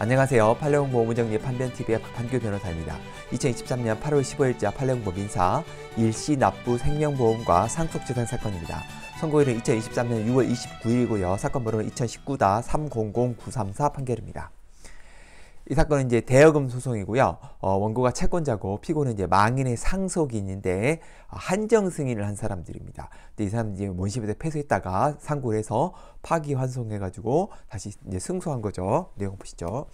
안녕하세요. 팔레옹보 문정리 판변TV의 박한규 변호사입니다. 2023년 8월 15일자 팔레옹보 민사 일시 납부 생명보험과 상속재산 사건입니다. 선고일은 2023년 6월 29일이고요. 사건 번호는 2 0 1 9 300934 판결입니다. 이 사건은 이제 대여금 소송이고요. 어, 원고가 채권자고 피고는 이제 망인의 상속인인데 어, 한정 승인을 한 사람들입니다. 근데 이 사람들이 원심에 패소했다가 상고를 해서 파기환송해가지고 다시 이제 승소한 거죠. 내용 보시죠.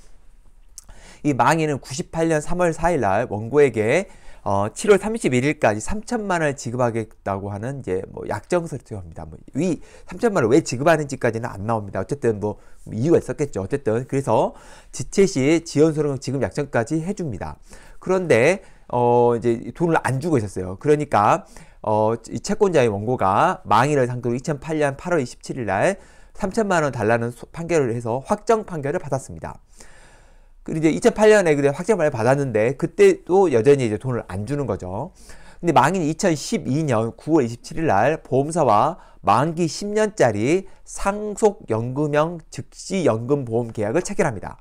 이 망인은 98년 3월 4일 날 원고에게 어, 7월 31일까지 3천만 원을 지급하겠다고 하는 이제 뭐약정서를투여합니다뭐위 3천만 원을 왜 지급하는지까지는 안 나옵니다. 어쨌든 뭐 이유가 있었겠죠. 어쨌든 그래서 지체 시지연 소득 지급 약정까지 해줍니다. 그런데 어 이제 돈을 안 주고 있었어요. 그러니까 어 이 채권자의 원고가 망인을 상대로 2008년 8월 27일 날 3천만 원 달라는 소, 판결을 해서 확정 판결을 받았습니다. 그리고 이제 2008년에 그래 확정을 받았는데 그때도 여전히 이제 돈을 안 주는 거죠. 근데 망인이 2012년 9월 27일 날 보험사와 만기 10년짜리 상속연금형 즉시연금보험 계약을 체결합니다.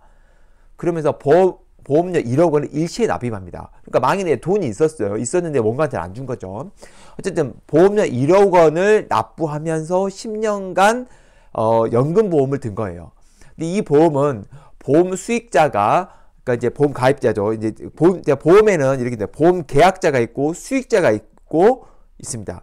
그러면서 보험, 보험료 1억 원을 일시에 납입합니다. 그러니까 망인에 돈이 있었어요. 있었는데 뭔가한테 안 준 거죠. 어쨌든 보험료 1억 원을 납부하면서 10년간 어, 연금보험을 든 거예요. 근데 이 보험은 보험 수익자가 그러니까 이제 보험 가입자죠. 이제 보험 보험에는 이렇게 돼. 보험 계약자가 있고 수익자가 있고 있습니다.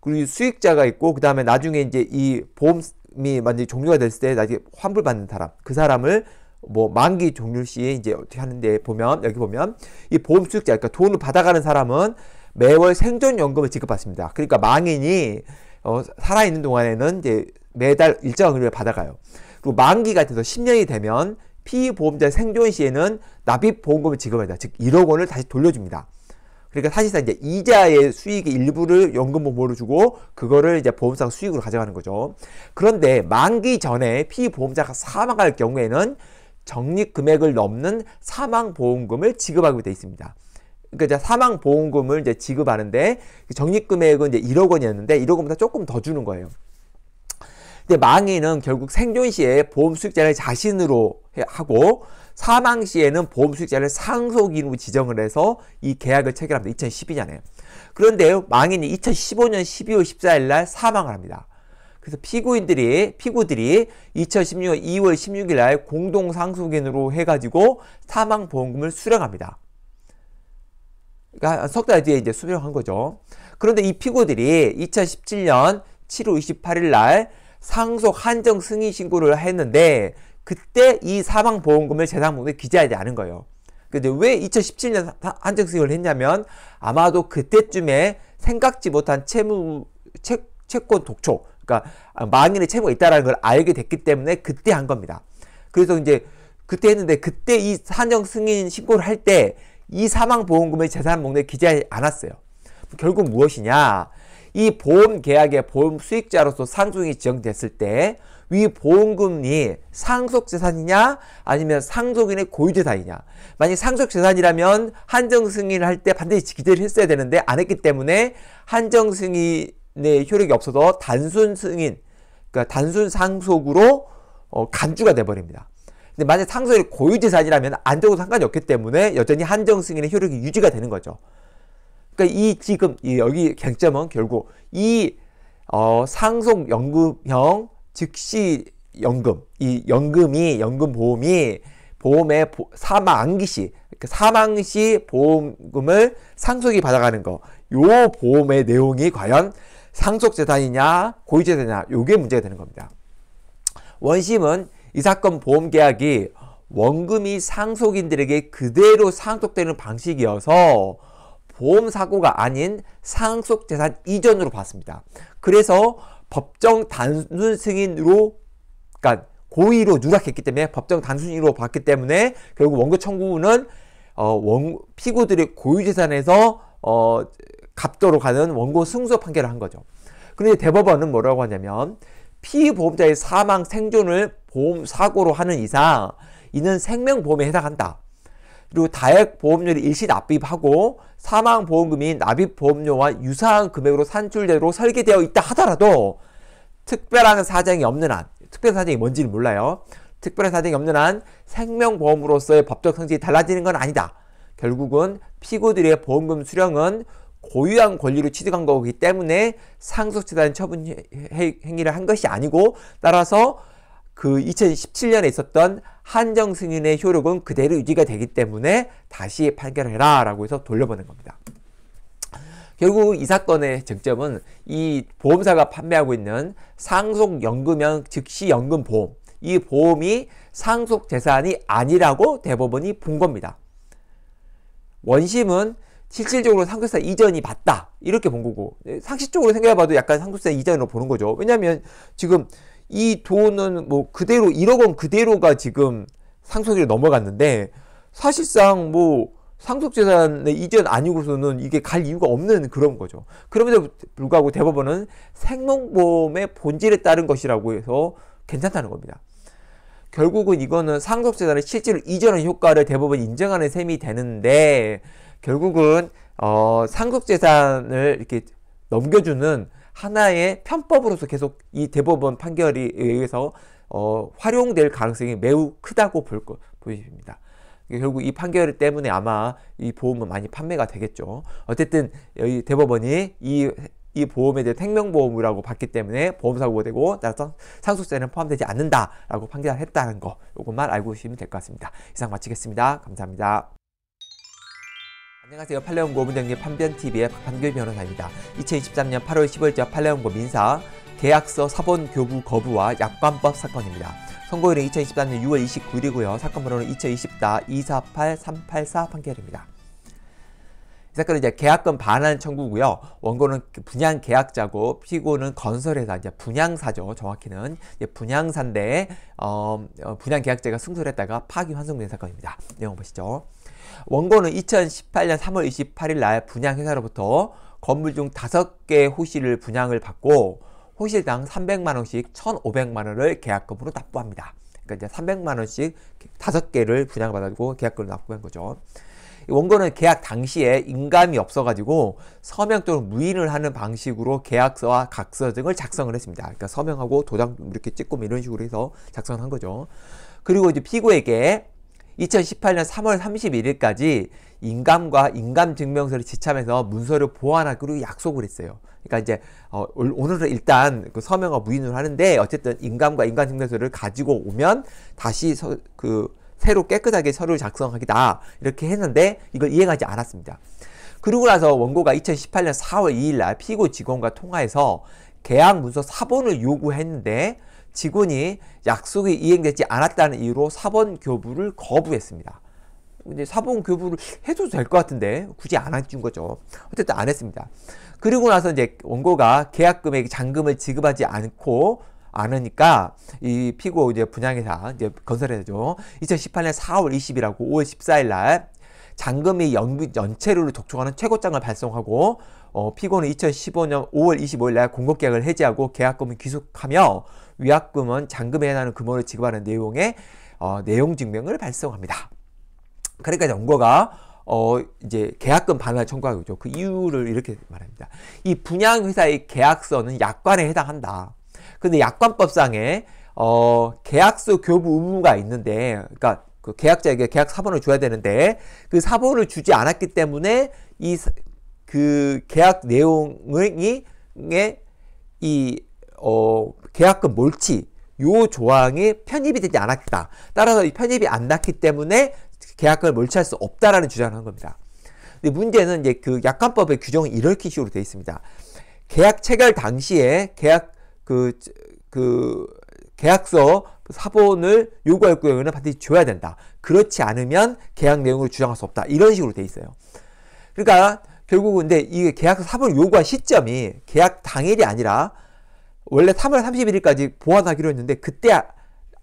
그리고 수익자가 있고 그다음에 나중에 이제 이 보험이 만약에 종료가 됐을 때 나중에 환불 받는 사람. 그 사람을 뭐 만기 종료 시에 이제 어떻게 하는데 보면 여기 보면 이 보험 수익자 그러니까 돈을 받아가는 사람은 매월 생존 연금을 지급받습니다. 그러니까 망인이 어, 살아 있는 동안에는 이제 매달 일정한 금액을 받아가요. 그리고 만기가 돼서 10년이 되면 피보험자 생존 시에는 납입 보험금을 지급한다. 즉 1억 원을 다시 돌려줍니다. 그러니까 사실상 이제 이자의 수익의 일부를 연금 보험으로 주고 그거를 이제 보험상 수익으로 가져가는 거죠. 그런데 만기 전에 피보험자가 사망할 경우에는 적립 금액을 넘는 사망 보험금을 지급하게 돼 있습니다. 그러니까 이제 사망 보험금을 이제 지급하는데 적립 금액은 이제 1억 원이었는데 1억 원보다 조금 더 주는 거예요. 근데 망인은 결국 생존 시에 보험 수익자를 자신으로 하고 사망 시에는 보험 수익자를 상속인으로 지정을 해서 이 계약을 체결합니다. 2012년에. 그런데 망인이 2015년 12월 14일 날 사망을 합니다. 그래서 피고인들이 피고들이 2016년 2월 16일 날 공동 상속인으로 해 가지고 사망 보험금을 수령합니다. 그러니까 석 달 뒤에 이제 수령한 거죠. 그런데 이 피고들이 2017년 7월 28일 날 상속 한정 승인 신고를 했는데 그때 이 사망 보험금을 재산분에 기재하지 않은 거예요. 근데 왜 2017년 한정 승인을 했냐면 아마도 그때쯤에 생각지 못한 채무 채, 채권 독촉 그러니까 망인의 채무가 있다라는 걸 알게 됐기 때문에 그때 한 겁니다. 그래서 이제 그때 했는데 그때 이 한정 승인 신고를 할 때 이 사망 보험금의 재산 목록에 기재하지 않았어요. 결국 무엇이냐? 이 보험 계약의 보험 수익자로서 상속이 지정됐을 때위 보험금이 상속재산이냐 아니면 상속인의 고유재산이냐 만약 상속재산이라면 한정승인을 할 때 반드시 기재를 했어야 되는데 안 했기 때문에 한정승인의 효력이 없어서 단순 승인 그러니까 단순 상속으로 어, 간주가 돼버립니다. 근데 만약 상속인 고유재산이라면 안적어도 상관이 없기 때문에 여전히 한정승인의 효력이 유지가 되는 거죠. 그러니까 이 지금 여기 갱점은 결국 이 어, 상속 연금형 즉시 연금 이 연금이 연금 보험이 보험의 보, 사망 안기시 그러니까 사망 시 보험금을 상속이 받아가는 거 요 보험의 내용이 과연 상속 재산이냐 고의 재산이냐 요게 문제가 되는 겁니다. 원심은 이 사건 보험 계약이 원금이 상속인들에게 그대로 상속되는 방식이어서 보험 사고가 아닌 상속 재산 이전으로 봤습니다. 그래서 법정 단순 승인으로 그러니까 고의로 누락했기 때문에 법정 단순위로 봤기 때문에 결국 원고 청구는 어, 원, 피고들의 고유재산에서 어, 갚도로 가는 원고 승소 판결을 한 거죠. 그런데 대법원은 뭐라고 하냐면 피보험자의 사망 생존을 보험 사고로 하는 이상 이는 생명보험에 해당한다. 그리고 다액 보험료를 일시 납입하고 사망 보험금이 납입 보험료와 유사한 금액으로 산출대로 설계되어 있다 하더라도 특별한 사정이 없는 한 특별한 사정이 뭔지는 몰라요. 특별한 사정이 없는 한 생명보험으로서의 법적 성질이 달라지는 건 아니다. 결국은 피고들의 보험금 수령은 고유한 권리로 취득한 거기 때문에 상속재단 처분 행위를 한 것이 아니고 따라서 그 2017년에 있었던 한정 승인의 효력은 그대로 유지가 되기 때문에 다시 판결해라 라고 해서 돌려보낸 겁니다. 결국 이 사건의 쟁점은 이 보험사가 판매하고 있는 상속연금형 즉시연금보험 이 보험이 상속재산이 아니라고 대법원이 본 겁니다. 원심은 실질적으로 상속세 이전이 맞다 이렇게 본 거고 상식적으로 생각해봐도 약간 상속세 이전으로 보는 거죠. 왜냐하면 지금 이 돈은 뭐 그대로 1억 원 그대로가 지금 상속으로 넘어갔는데 사실상 뭐 상속재산의 이전 아니고서는 이게 갈 이유가 없는 그런 거죠. 그럼에도 불구하고 대법원은 생명보험의 본질에 따른 것이라고 해서 괜찮다는 겁니다. 결국은 이거는 상속재산을 실제로 이전한 효과를 대법원 인정하는 셈이 되는데 결국은 어, 상속재산을 이렇게 넘겨주는 하나의 편법으로서 계속 이 대법원 판결에 의해서 어, 활용될 가능성이 매우 크다고 볼 거, 보입니다. 그러니까 결국 이 판결 때문에 아마 이 보험은 많이 판매가 되겠죠. 어쨌든 이 대법원이 이, 이 보험에 대해 생명보험이라고 봤기 때문에 보험사고가 되고 따라서 상속세는 포함되지 않는다라고 판결했다는 것 요것만 알고 계시면 될 것 같습니다. 이상 마치겠습니다. 감사합니다. 안녕하세요. 팔레온고 부장님 판변TV의 박한결 변호사입니다. 2023년 8월 15일자 팔레온고 민사 계약서 사본 교부 거부와 약관법 사건입니다. 선고일은 2023년 6월 29일이고요. 사건 번호는 2024-248-384 판결입니다. 이 사건은 이제 계약금 반환 청구고요. 원고는 분양 계약자고 피고는 건설회사 이제 분양사죠. 정확히는 이제 분양사인데 어, 분양 계약자가 승소를 했다가 파기 환송된 사건입니다. 내용 보시죠. 원고는 2018년 3월 28일 날 분양회사로부터 건물 중 5개 호실을 분양을 받고 호실당 300만원씩 1,500만원을 계약금으로 납부합니다. 그러니까 이제 300만원씩 5개를 분양받아가고 계약금을 납부한 거죠. 원고는 계약 당시에 인감이 없어가지고 서명 또는 무인을 하는 방식으로 계약서와 각서 등을 작성을 했습니다. 그러니까 서명하고 도장 이렇게 찍고 뭐 이런 식으로 해서 작성한 거죠. 그리고 이제 피고에게 2018년 3월 31일까지 인감과 인감증명서를 지참해서 문서를 보완하기로 약속을 했어요. 그러니까 이제 어, 오늘은 일단 그 서명과 무인을 하는데 어쨌든 인감과 인감증명서를 가지고 오면 다시 서, 그 새로 깨끗하게 서류 작성하기다 이렇게 했는데 이걸 이행하지 않았습니다. 그러고 나서 원고가 2018년 4월 2일 날 피고 직원과 통화해서 계약 문서 사본을 요구했는데 직원이 약속이 이행되지 않았다는 이유로 사본 교부를 거부했습니다. 근데 사본 교부를 해도 될 것 같은데 굳이 안해 거죠. 어쨌든 안 했습니다. 그리고 나서 이제 원고가 계약금액 잔금을 지급하지 않고 않으니까 이 피고 이제 분양회사 이제 건설회사죠. 2018년 4월 20일하고 5월 14일 날 잔금이 연, 연체료를 독촉하는 최고장을 발송하고 어, 피고는 2015년 5월 25일 날 공급계약을 해지하고 계약금을 귀속하며 위약금은 잔금에 해당하는 금액을 지급하는 내용의 어, 내용 증명을 발송합니다. 그러니까 연거가 어, 이제 계약금 반환 청구하고죠. 그 이유를 이렇게 말합니다. 이 분양회사의 계약서는 약관에 해당한다. 근데 약관법상에 어, 계약서 교부 의무가 있는데, 그러니까 그 계약자에게 계약 사본을 줘야 되는데 그 사본을 주지 않았기 때문에 이 그 계약 내용이 이 어, 계약금 몰치 요 조항이 편입이 되지 않았다. 따라서 이 편입이 안 났기 때문에 계약금을 몰취할 수 없다라는 주장을 한 겁니다. 근데 문제는 이제 그 약관법의 규정은 이렇게 식으로 되어 있습니다. 계약 체결 당시에 계약 그, 그, 계약서 사본을 요구할 경우에는 반드시 줘야 된다. 그렇지 않으면 계약 내용을 주장할 수 없다. 이런 식으로 되어 있어요. 그러니까 결국 은 근데 이 계약서 사본을 요구한 시점이 계약 당일이 아니라 원래 3월 31일까지 보완하기로 했는데 그때 아,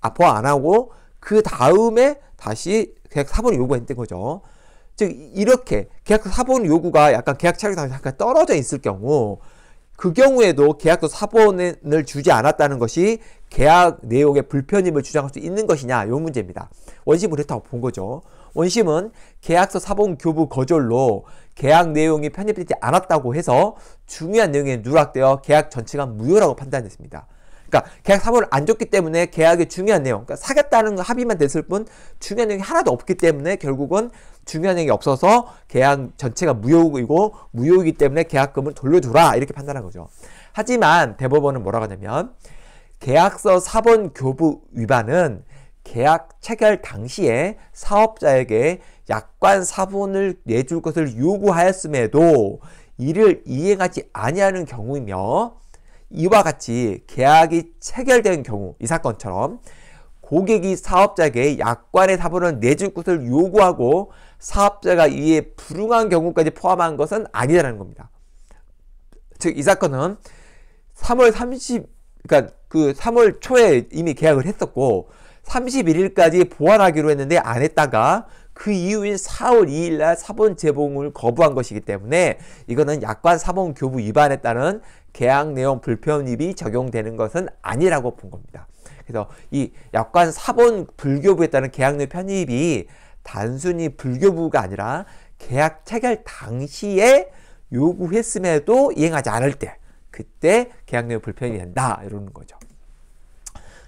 아, 보완 안 하고 그 다음에 다시 계약서 사본 요구했던 거죠. 즉 이렇게 계약 사본 요구가 약간 계약 체결상 약간 떨어져 있을 경우 그 경우에도 계약서 사본을 주지 않았다는 것이 계약 내용의 불편임을 주장할 수 있는 것이냐 요 문제입니다. 원심을 했다고 본 거죠. 원심은 계약서 사본 교부 거절로 계약 내용이 편입되지 않았다고 해서 중요한 내용이 누락되어 계약 전체가 무효라고 판단했습니다. 그러니까 계약 사본을 안 줬기 때문에 계약의 중요한 내용, 그러니까 사겠다는 합의만 됐을 뿐 중요한 내용이 하나도 없기 때문에 결국은 중요한 내용이 없어서 계약 전체가 무효이고 무효이기 때문에 계약금을 돌려줘라 이렇게 판단한 거죠. 하지만 대법원은 뭐라고 하냐면 계약서 사본 교부 위반은 계약 체결 당시에 사업자에게 약관 사본을 내줄 것을 요구하였음에도 이를 이행하지 아니하는 경우이며 이와 같이 계약이 체결된 경우 이 사건처럼 고객이 사업자에게 약관의 사본을 내줄 것을 요구하고 사업자가 이에 불응한 경우까지 포함한 것은 아니라는 겁니다. 즉 이 사건은 3월 30 그러니까 그 3월 초에 이미 계약을 했었고 31일까지 보완하기로 했는데 안 했다가 그 이후인 4월 2일날 사본 제봉을 거부한 것이기 때문에 이거는 약관 사본 교부 위반에 따른 계약 내용 불편입이 적용되는 것은 아니라고 본 겁니다. 그래서 이 약관 사본 불교부에 따른 계약 내 편입이 단순히 불교부가 아니라 계약 체결 당시에 요구했음에도 이행하지 않을 때 그때 계약 내용 불편이 된다 이러는 거죠.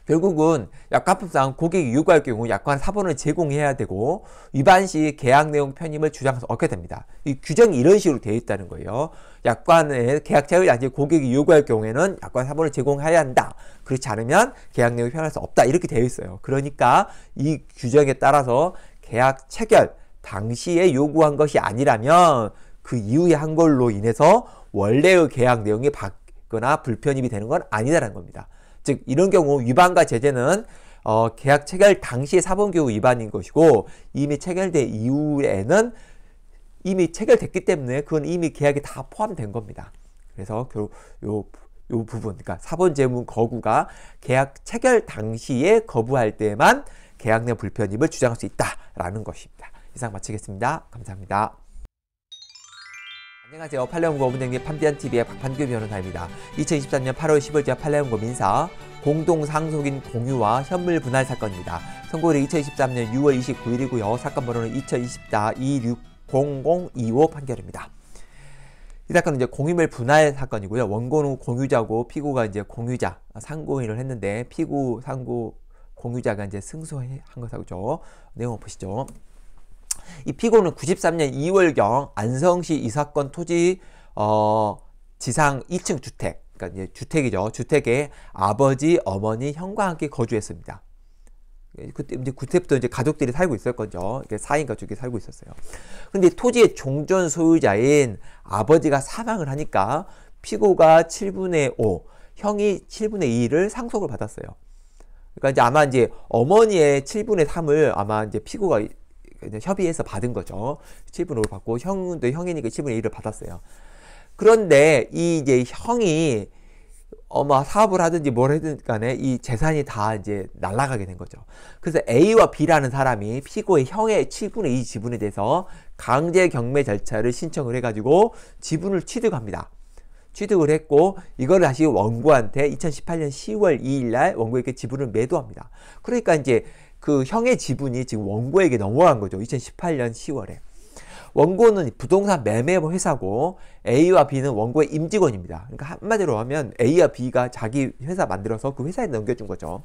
결국은 약관법상 고객이 요구할 경우 약관 사본을 제공해야 되고 위반 시 계약 내용 편임을 주장해서 얻게 됩니다. 이 규정이 이런 식으로 되어 있다는 거예요. 약관의 계약 체결이 아니 고객이 요구할 경우에는 약관 사본을 제공해야 한다. 그렇지 않으면 계약 내용이 편할 수 없다. 이렇게 되어 있어요. 그러니까 이 규정에 따라서 계약 체결 당시에 요구한 것이 아니라면 그 이후에 한 걸로 인해서 원래의 계약 내용이 바뀌거나 불편입이 되는 건 아니다라는 겁니다. 즉 이런 경우 위반과 제재는 어, 계약 체결 당시 의사본교규 위반인 것이고 이미 체결된 이후에는 이미 체결됐기 때문에 그건 이미 계약이다 포함된 겁니다. 그래서 요, 요, 요 부분, 그러니까 사본 재문 거구가 계약 체결 당시에 거부할 때만 계약 내 불편임을 주장할 수 있다라는 것입니다. 이상 마치겠습니다. 감사합니다. 안녕하세요. 팔레온고 오장님 판비안TV의 박판규 변호사입니다. 2023년 8월 10일자 팔레온고 민사 공동상속인 공유와 현물 분할 사건입니다. 선고일이 2023년 6월 29일이고요. 사건 번호는 2024-260025 판결입니다. 이 사건은 이제 공유물 분할 사건이고요. 원고는 공유자고 피고가 이제 공유자 상고인을 했는데 피고 상고 공유자가 이제 승소한 것하고죠. 내용 보시죠. 이 피고는 93년 2월경 안성시 이 사건 토지 어, 지상 2층 주택, 그러니까 이제 주택이죠. 주택에 아버지, 어머니, 형과 함께 거주했습니다. 예, 그때 이제 그때부터 이제 가족들이 살고 있을 거죠. 이게 4인 가족이 살고 있었어요. 근데 토지의 종전 소유자인 아버지가 사망을 하니까 피고가 7분의 5, 형이 7분의 2를 상속을 받았어요. 그러니까 이제 아마 이제 어머니의 7분의 3을 아마 이제 피고가 협의해서 받은 거죠. 7분 5를 받고 형도 네, 형이니까 7분의 1을 받았어요. 그런데 이 이제 형이 어마 사업을 하든지 뭘 하든 간에 이 재산이 다 이제 날아가게 된 거죠. 그래서 A와 B라는 사람이 피고의 형의 7분의 2 지분에 대해서 강제 경매 절차를 신청을 해가지고 지분을 취득합니다. 취득을 했고 이걸 다시 원고한테 2018년 10월 2일 날 원고에게 지분을 매도합니다. 그러니까 이제 그 형의 지분이 지금 원고에게 넘어간 거죠. 2018년 10월에. 원고는 부동산 매매 회사고 A와 B는 원고의 임직원입니다. 그러니까 한마디로 하면 A와 B가 자기 회사 만들어서 그 회사에 넘겨준 거죠.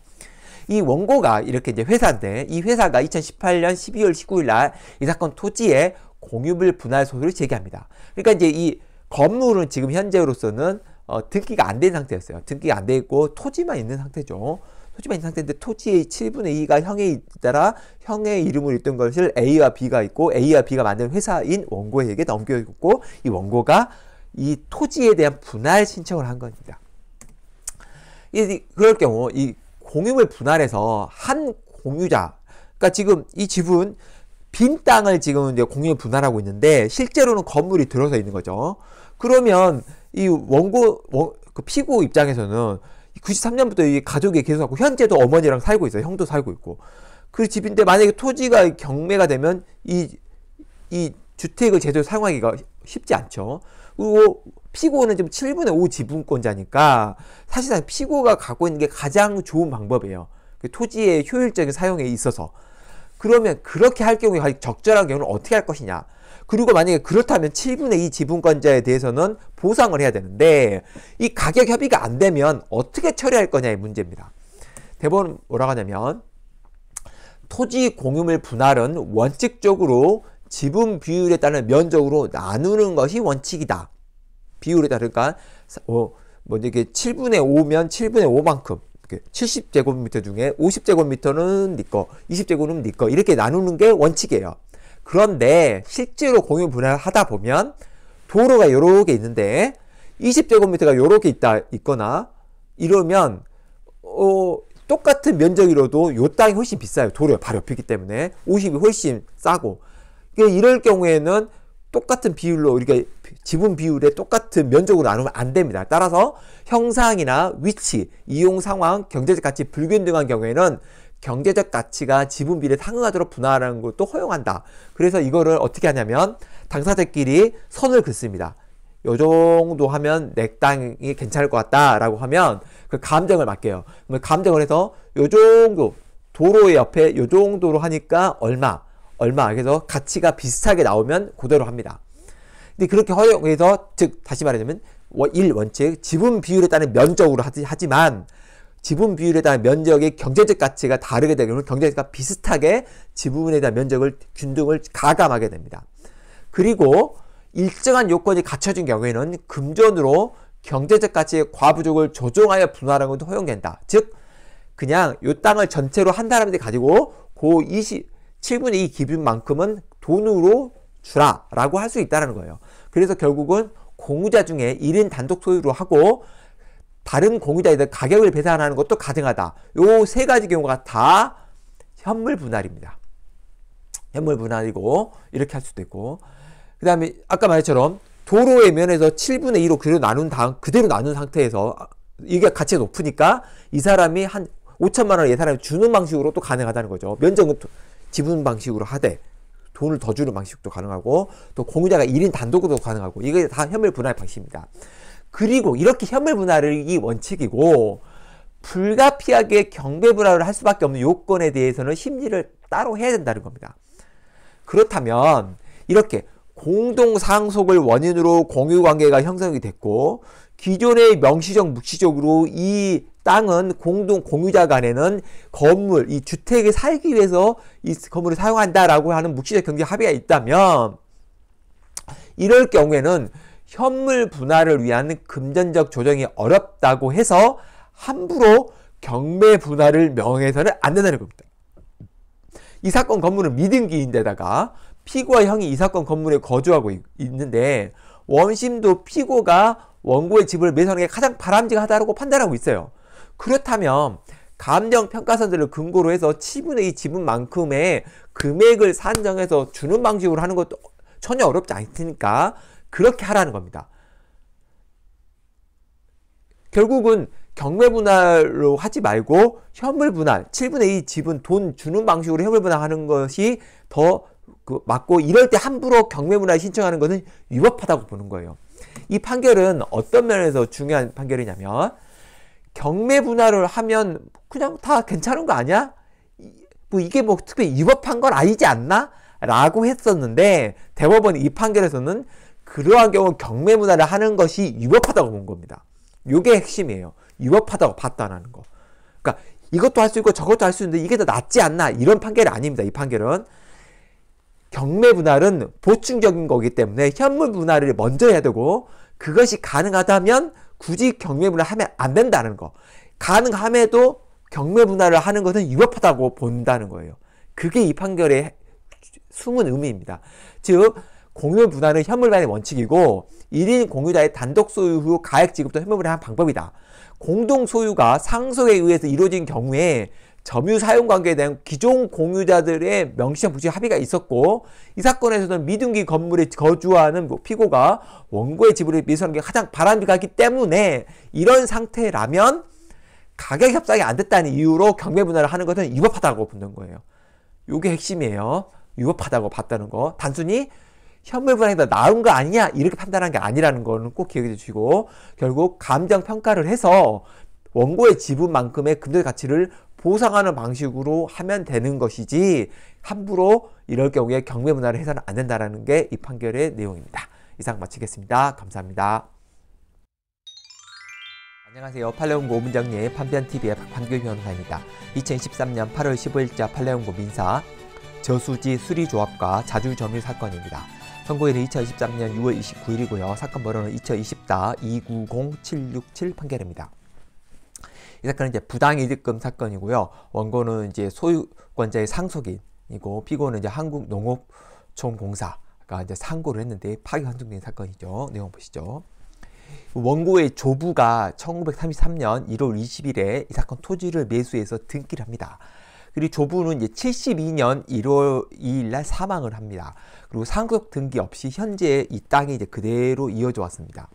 이 원고가 이렇게 이제 회사인데 이 회사가 2018년 12월 19일 날 이 사건 토지에 공유물 분할 소유을 제기합니다. 그러니까 이제 이 건물은 지금 현재로서는 어, 등기가 안 된 상태였어요. 등기가 안돼 있고 토지만 있는 상태죠. 토지만 인 상태인데 토지의 7분의 2가 형에 따라 형의 이름을 읽던 것을 A와 B가 있고 A와 B가 만든 회사인 원고에게 넘겨있고 이 원고가 이 토지에 대한 분할 신청을 한 겁니다. 이, 그럴 경우 이 공유물 분할해서 한 공유자 그러니까 지금 이 집은 빈 땅을 지금 이제 공유 분할하고 있는데 실제로는 건물이 들어서 있는 거죠. 그러면 이 원고 원, 그 피고 입장에서는 93년부터 이 가족이 계속하고 현재도 어머니랑 살고 있어요. 형도 살고 있고. 그 집인데 만약에 토지가 경매가 되면 이 이 주택을 제대로 사용하기가 쉽지 않죠. 그리고 피고는 지금 7분의 5 지분권자니까 사실상 피고가 갖고 있는 게 가장 좋은 방법이에요. 그 토지의 효율적인 사용에 있어서. 그러면 그렇게 할 경우에 적절한 경우는 어떻게 할 것이냐. 그리고 만약에 그렇다면 7분의 2 지분권자에 대해서는 보상을 해야 되는데 이 가격 협의가 안 되면 어떻게 처리할 거냐의 문제입니다. 대법원 뭐라고 하냐면 토지 공유물 분할은 원칙적으로 지분 비율에 따른 면적으로 나누는 것이 원칙이다. 비율에 따르니 그러니까 어, 뭐 이게 7분의 5면 7분의 5만큼 70제곱미터 중에 50제곱미터는 네거 20제곱은 네거 이렇게 나누는 게 원칙이에요. 그런데 실제로 공유 분할을 하다 보면 도로가 요렇게 있는데 20제곱미터가 요렇게 있다 있거나 이러면 어, 똑같은 면적이라도 요 땅이 훨씬 비싸요. 도로가 바로 옆이기 때문에 50이 훨씬 싸고 그러니까 이럴 경우에는 똑같은 비율로 우리가 지분 비율에 똑같은 면적으로 나누면 안 됩니다. 따라서 형상이나 위치, 이용 상황, 경제적 가치 불균등한 경우에는 경제적 가치가 지분비를 상응하도록 분할하는 것도 허용한다. 그래서 이거를 어떻게 하냐면 당사자끼리 선을 긋습니다. 요 정도 하면 내 땅이 괜찮을 것 같다라고 하면 그 감정을 맡겨요. 그러면 감정을 해서 요 정도 도로의 옆에 요 정도로 하니까 얼마 얼마 그래서 가치가 비슷하게 나오면 그대로 합니다. 근데 그렇게 허용해서 즉 다시 말하자면 일 원칙 지분 비율에 따른 면적으로 하지만 지분 비율에 대한 면적의 경제적 가치가 다르게 되기 때문에 경제가 비슷하게 지분에 대한 면적을 균등을 가감하게 됩니다. 그리고 일정한 요건이 갖춰진 경우에는 금전으로 경제적 가치의 과부족을 조정하여 분할하는 것도 허용된다. 즉 그냥 요 땅을 전체로 한 사람한테 가지고 그 27분의 2 기준만큼은 돈으로 주라라고 할 수 있다는 거예요. 그래서 결국은 공유자 중에 1인 단독 소유로 하고 다른 공유자에게 가격을 배상하는 것도 가능하다. 요 세 가지 경우가 다 현물 분할입니다. 현물 분할이고 이렇게 할 수도 있고 그 다음에 아까 말처럼 도로의 면에서 7분의 2로 그대로 나눈 다음 그대로 나눈 상태에서 아, 이게 가치가 높으니까 이 사람이 한 5천만 원을 예산을 주는 방식으로 또 가능하다는 거죠. 면적은 지분 방식으로 하되 돈을 더 주는 방식도 가능하고 또 공유자가 1인 단독으로도 가능하고 이게 다 현물 분할 방식입니다. 그리고 이렇게 현물 분할이 원칙이고 불가피하게 경배 분할을 할 수밖에 없는 요건에 대해서는 심리를 따로 해야 된다는 겁니다. 그렇다면 이렇게 공동상속을 원인으로 공유관계가 형성이 됐고 기존의 명시적 묵시적으로 이 땅은 공동 공유자 간에는 건물 이 주택에 살기 위해서 이 건물을 사용한다라고 하는 묵시적 경제 합의가 있다면 이럴 경우에는 현물 분할을 위한 금전적 조정이 어렵다고 해서 함부로 경매 분할을 명해서는 안 된다는 겁니다. 이 사건 건물은 미등기인데다가 피고와 형이 이 사건 건물에 거주하고 있는데 원심도 피고가 원고의 집을 매수하는 게 가장 바람직하다고 판단하고 있어요. 그렇다면 감정평가선들을 근거로 해서 7분의 2 지분만큼의 금액을 산정해서 주는 방식으로 하는 것도 전혀 어렵지 않으니까 그렇게 하라는 겁니다. 결국은 경매 분할로 하지 말고 현물 분할, 7분의 2 집은 돈 주는 방식으로 현물 분할하는 것이 더 그 맞고 이럴 때 함부로 경매 분할 신청하는 것은 위법하다고 보는 거예요. 이 판결은 어떤 면에서 중요한 판결이냐면 경매 분할을 하면 그냥 다 괜찮은 거 아니야? 뭐 이게 뭐 특별히 위법한 건 아니지 않나? 라고 했었는데 대법원 이 판결에서는 그러한 경우 경매 문화를 하는 것이 위법하다고 본 겁니다. 요게 핵심이에요. 위법하다고 봤다는 거. 그러니까 이것도 할 수 있고 저것도 할 수 있는데 이게 더 낫지 않나 이런 판결이 아닙니다. 이 판결은 경매 분할은 보충적인 거기 때문에 현물 분할을 먼저 해야 되고 그것이 가능하다면 굳이 경매 분할을 하면 안 된다는 거. 가능함에도 경매 분할을 하는 것은 위법하다고 본다는 거예요. 그게 이 판결의 숨은 의미입니다. 즉 공유 분할은 현물분의 원칙이고 1인 공유자의 단독 소유 후 가액 지급도 현물분할한 방법이다. 공동 소유가 상속에 의해서 이루어진 경우에 점유 사용 관계에 대한 기존 공유자들의 명시적 부지 합의가 있었고 이 사건에서는 미등기 건물에 거주하는 뭐 피고가 원고의 지분을 미수하는 게 가장 바람직하기 때문에 이런 상태라면 가격 협상이 안 됐다는 이유로 경매 분할을 하는 것은 위법하다고 보는 거예요. 이게 핵심이에요. 위법하다고 봤다는 거. 단순히 현물분황이다 나은 거 아니냐 이렇게 판단한 게 아니라는 거는 꼭 기억해 주시고 결국 감정 평가를 해서 원고의 지분만큼의 금전 가치를 보상하는 방식으로 하면 되는 것이지 함부로 이럴 경우에 경매 문화를 해서는 안 된다라는 게 이 판결의 내용입니다. 이상 마치겠습니다. 감사합니다. 안녕하세요. 팔레온고 문정리의 판변TV의 박판규 변호사입니다. 2013년 8월 15일자 팔레온고 민사 저수지 수리조합과 자주점유 사건입니다. 선고일은 2023년 6월 29일이고요. 사건 번호는 2024-290767 판결입니다. 이 사건은 이제 부당이득금 사건이고요. 원고는 이제 소유권자의 상속인이고 피고는 이제 한국농업총공사가 이제 상고를 했는데 파기환송된 사건이죠. 내용 보시죠. 원고의 조부가 1933년 1월 20일에 이 사건 토지를 매수해서 등기를 합니다. 그리고 조부는 이제 72년 1월 2일 날 사망을 합니다. 그리고 상속 등기 없이 현재 이 땅이 이제 그대로 이어져 왔습니다.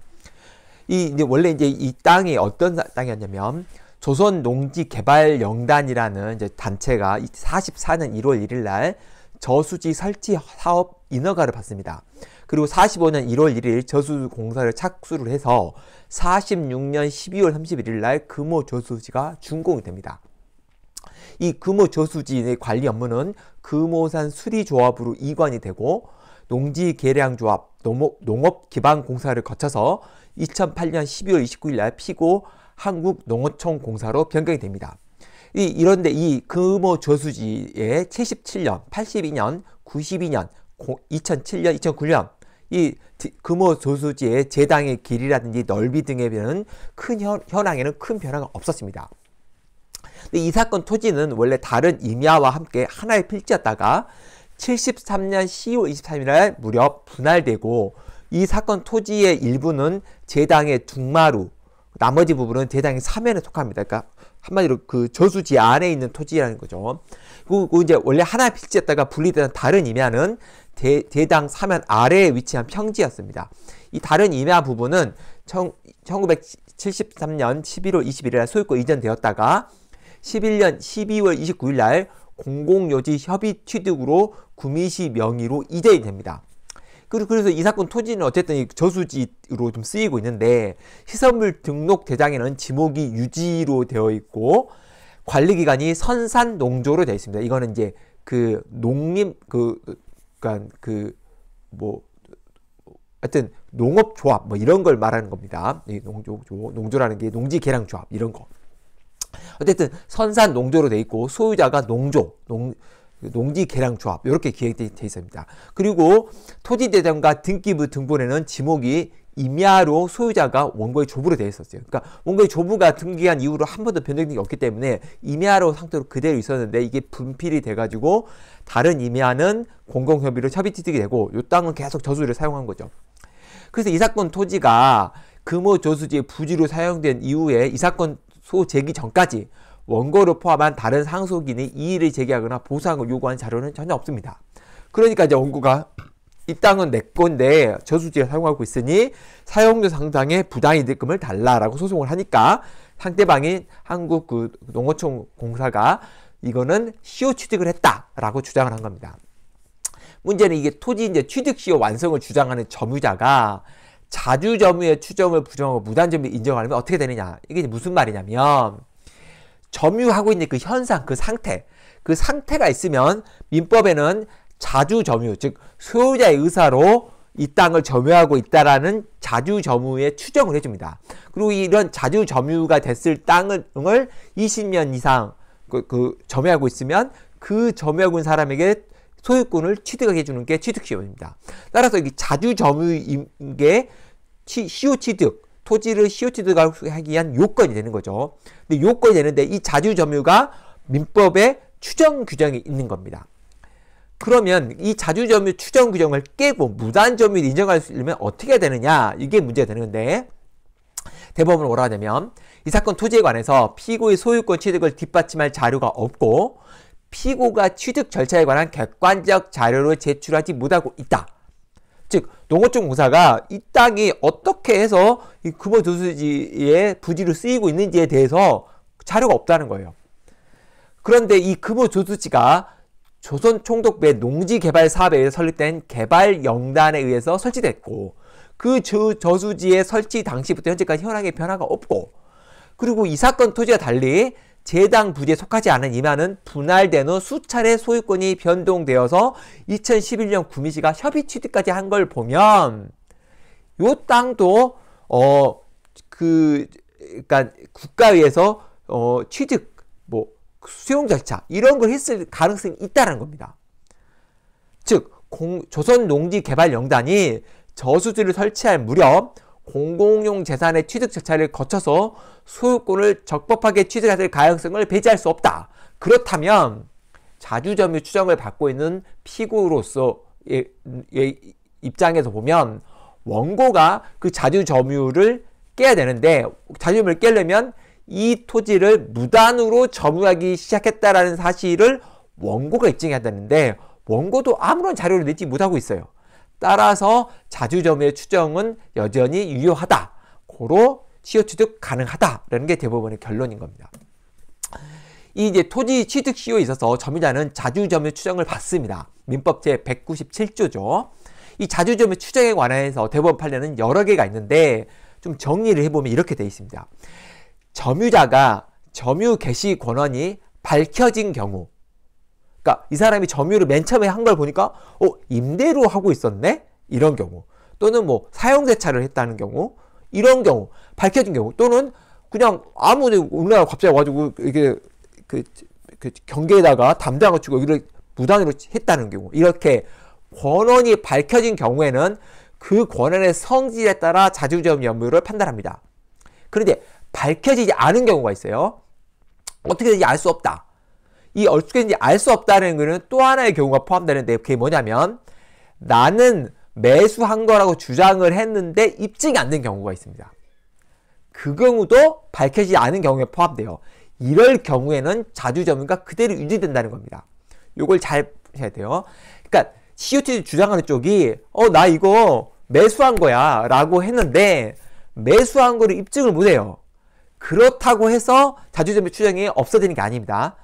이 이제 원래 이제 이 땅이 어떤 땅이었냐면 조선 농지 개발 영단이라는 이제 단체가 44년 1월 1일 날 저수지 설치 사업 인허가를 받습니다. 그리고 45년 1월 1일 저수지 공사를 착수를 해서 46년 12월 31일 날 금호 저수지가 준공이 됩니다. 이 금호 저수지의 관리 업무는 금호산 수리조합으로 이관이 되고 농지계량조합, 농업기반공사를 거쳐서 2008년 12월 29일 날 피고 한국농어촌공사로 변경이 됩니다. 이, 이런데 이 금호 저수지에 77년, 82년, 92년, 2007년, 2009년 이 금호 저수지의 재당의 길이라든지 넓이 등에 비하면큰 현황에는 큰 변화가 없었습니다. 근데 이 사건 토지는 원래 다른 임야와 함께 하나의 필지였다가 73년 10월 23일 날 무렵 분할되고 이 사건 토지의 일부는 제당의 둥마루 나머지 부분은 제당의 사면에 속합니다. 그러니까 한마디로 그 저수지 안에 있는 토지라는 거죠. 그리고 이제 원래 하나 필지였다가 분리되는 다른 임야는 대, 대당 사면 아래에 위치한 평지였습니다. 이 다른 임야 부분은 청, 1973년 11월 21일 소유권 이전되었다가 11년 12월 29일 날 공공요지 협의 취득으로 구미시 명의로 이전이 됩니다. 그리고 그래서 이 사건 토지는 어쨌든 저수지로 좀 쓰이고 있는데 시설물 등록 대장에는 지목이 유지로 되어 있고 관리 기관이 선산 농조로 되어 있습니다. 이거는 이제 그 농림 그그뭐 그러니까 그 하여튼 농업조합 뭐 이런 걸 말하는 겁니다. 농조, 농조라는 게 농지 개량조합 이런 거. 어쨌든 선산 농조로 돼 있고 소유자가 농조, 농, 농지 개량 조합 이렇게 기획되어 있습니다. 그리고 토지 대장과 등기부 등본에는 지목이 임야로 소유자가 원고의 조부로 되어 있었어요. 그러니까 원고의 조부가 등기한 이후로 한 번도 변동된게 없기 때문에 임야로 상태로 그대로 있었는데 이게 분필이 돼가지고 다른 임야는 공공협의로 협의취득이 되고 이 땅은 계속 저수를 지 사용한 거죠. 그래서 이 사건 토지가 금호 저수지의 부지로 사용된 이후에 이 사건 소 제기 전까지 원고를 포함한 다른 상속인이 이의를 제기하거나 보상을 요구한 자료는 전혀 없습니다. 그러니까 이제 원고가 이 땅은 내 건데 저수지에 사용하고 있으니 사용료 상당의 부당이득금을 달라라고 소송을 하니까 상대방인 한국 그 농어촌 공사가 이거는 시효 취득을 했다라고 주장을 한 겁니다. 문제는 이게 토지 이제 취득 시효 완성을 주장하는 점유자가 자주점유의 추점을 부정하고 무단점유 인정하려면 어떻게 되느냐. 이게 무슨 말이냐면 점유하고 있는 그 현상, 그 상태, 그 상태가 있으면 민법에는 자주점유, 즉 소유자의 의사로 이 땅을 점유하고 있다라는 자주점유의 추정을 해줍니다. 그리고 이런 자주점유가 됐을 땅을 20년 이상 그, 그 점유하고 있으면 그 점유하고 있는 사람에게 소유권을 취득하게 해주는 게 취득시효입니다. 따라서 이 자주점유인 게 시효취득, 토지를 시효취득하기 위한 요건이 되는 거죠. 근데 요건이 되는데 이 자주점유가 민법에 추정 규정이 있는 겁니다. 그러면 이 자주점유 추정 규정을 깨고 무단점유를 인정할 수 있으면 어떻게 되느냐 이게 문제가 되는 건데 대법원으로 오라냐면 이 사건 토지에 관해서 피고의 소유권 취득을 뒷받침할 자료가 없고 피고가 취득 절차에 관한 객관적 자료를 제출하지 못하고 있다. 즉 농어촌공사가 이 땅이 어떻게 해서 이금호저수지의 부지로 쓰이고 있는지에 대해서 자료가 없다는 거예요. 그런데 이금호저수지가 조선총독부의 농지개발사업에 설립된 개발영단에 의해서 설치됐고 그 저, 수지의 설치 당시부터 현재까지 현황에 변화가 없고 그리고 이 사건 토지와 달리 재당 부지에 속하지 않은 임야는 분할된 후 수차례 소유권이 변동되어서 2011년 구미시가 협의 취득까지 한 걸 보면 요 땅도 어그 그러니까 국가에서 어 취득 뭐 수용 절차 이런 걸 했을 가능성이 있다는 겁니다. 즉 조선농지개발영단이 저수지를 설치할 무렵 공공용 재산의 취득 절차를 거쳐서 소유권을 적법하게 취득할 가능성을 배제할 수 없다. 그렇다면 자주점유 추정을 받고 있는 피고로서 의 입장에서 보면 원고가 그 자주점유를 깨야 되는데 자주점유를 깨려면 이 토지를 무단으로 점유하기 시작했다라는 사실을 원고가 입증해야 되는데 원고도 아무런 자료를 내지 못하고 있어요. 따라서 자주점의 추정은 여전히 유효하다. 고로 시효 취득 가능하다라는 게 대법원의 결론인 겁니다. 이 이제 토지 취득 시효에 있어서 점유자는 자주점의 추정을 받습니다. 민법 제 197조죠. 이자주점의 추정에 관해서 대법원 판례는 여러 개가 있는데 좀 정리를 해보면 이렇게 되어 있습니다. 점유자가 점유 개시 권한이 밝혀진 경우 그러니까 이 사람이 점유를 맨 처음에 한 걸 보니까 어 임대로 하고 있었네 이런 경우 또는 뭐 사용세차를 했다는 경우 이런 경우 밝혀진 경우 또는 그냥 아무 우리나라 갑자기 와가지고 이게 그, 그 경계에다가 담당을 치고 이걸 무단으로 했다는 경우 이렇게 권원이 밝혀진 경우에는 그 권한의 성질에 따라 자주적 여부를 판단합니다. 그런데 밝혀지지 않은 경우가 있어요. 어떻게든지 알 수 없다. 이 어떻게 이제 알수 없다는 거는 또 하나의 경우가 포함되는데 그게 뭐냐면 나는 매수한 거라고 주장을 했는데 입증이 안 된 경우가 있습니다. 그 경우도 밝혀지지 않은 경우에 포함돼요. 이럴 경우에는 자주 점유가 그대로 유지된다는 겁니다. 요걸 잘 해야 돼요. 그러니까 COT 주장하는 쪽이 어 나 이거 매수한 거야 라고 했는데 매수한 거를 입증을 못해요. 그렇다고 해서 자주점유 추정이 없어지는 게 아닙니다.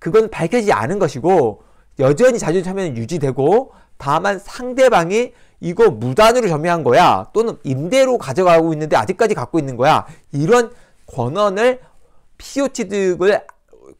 그건 밝혀지지 않은 것이고 여전히 자주 참여는 유지되고 다만 상대방이 이거 무단으로 점유한 거야 또는 임대로 가져가고 있는데 아직까지 갖고 있는 거야 이런 권한을 피요 취득을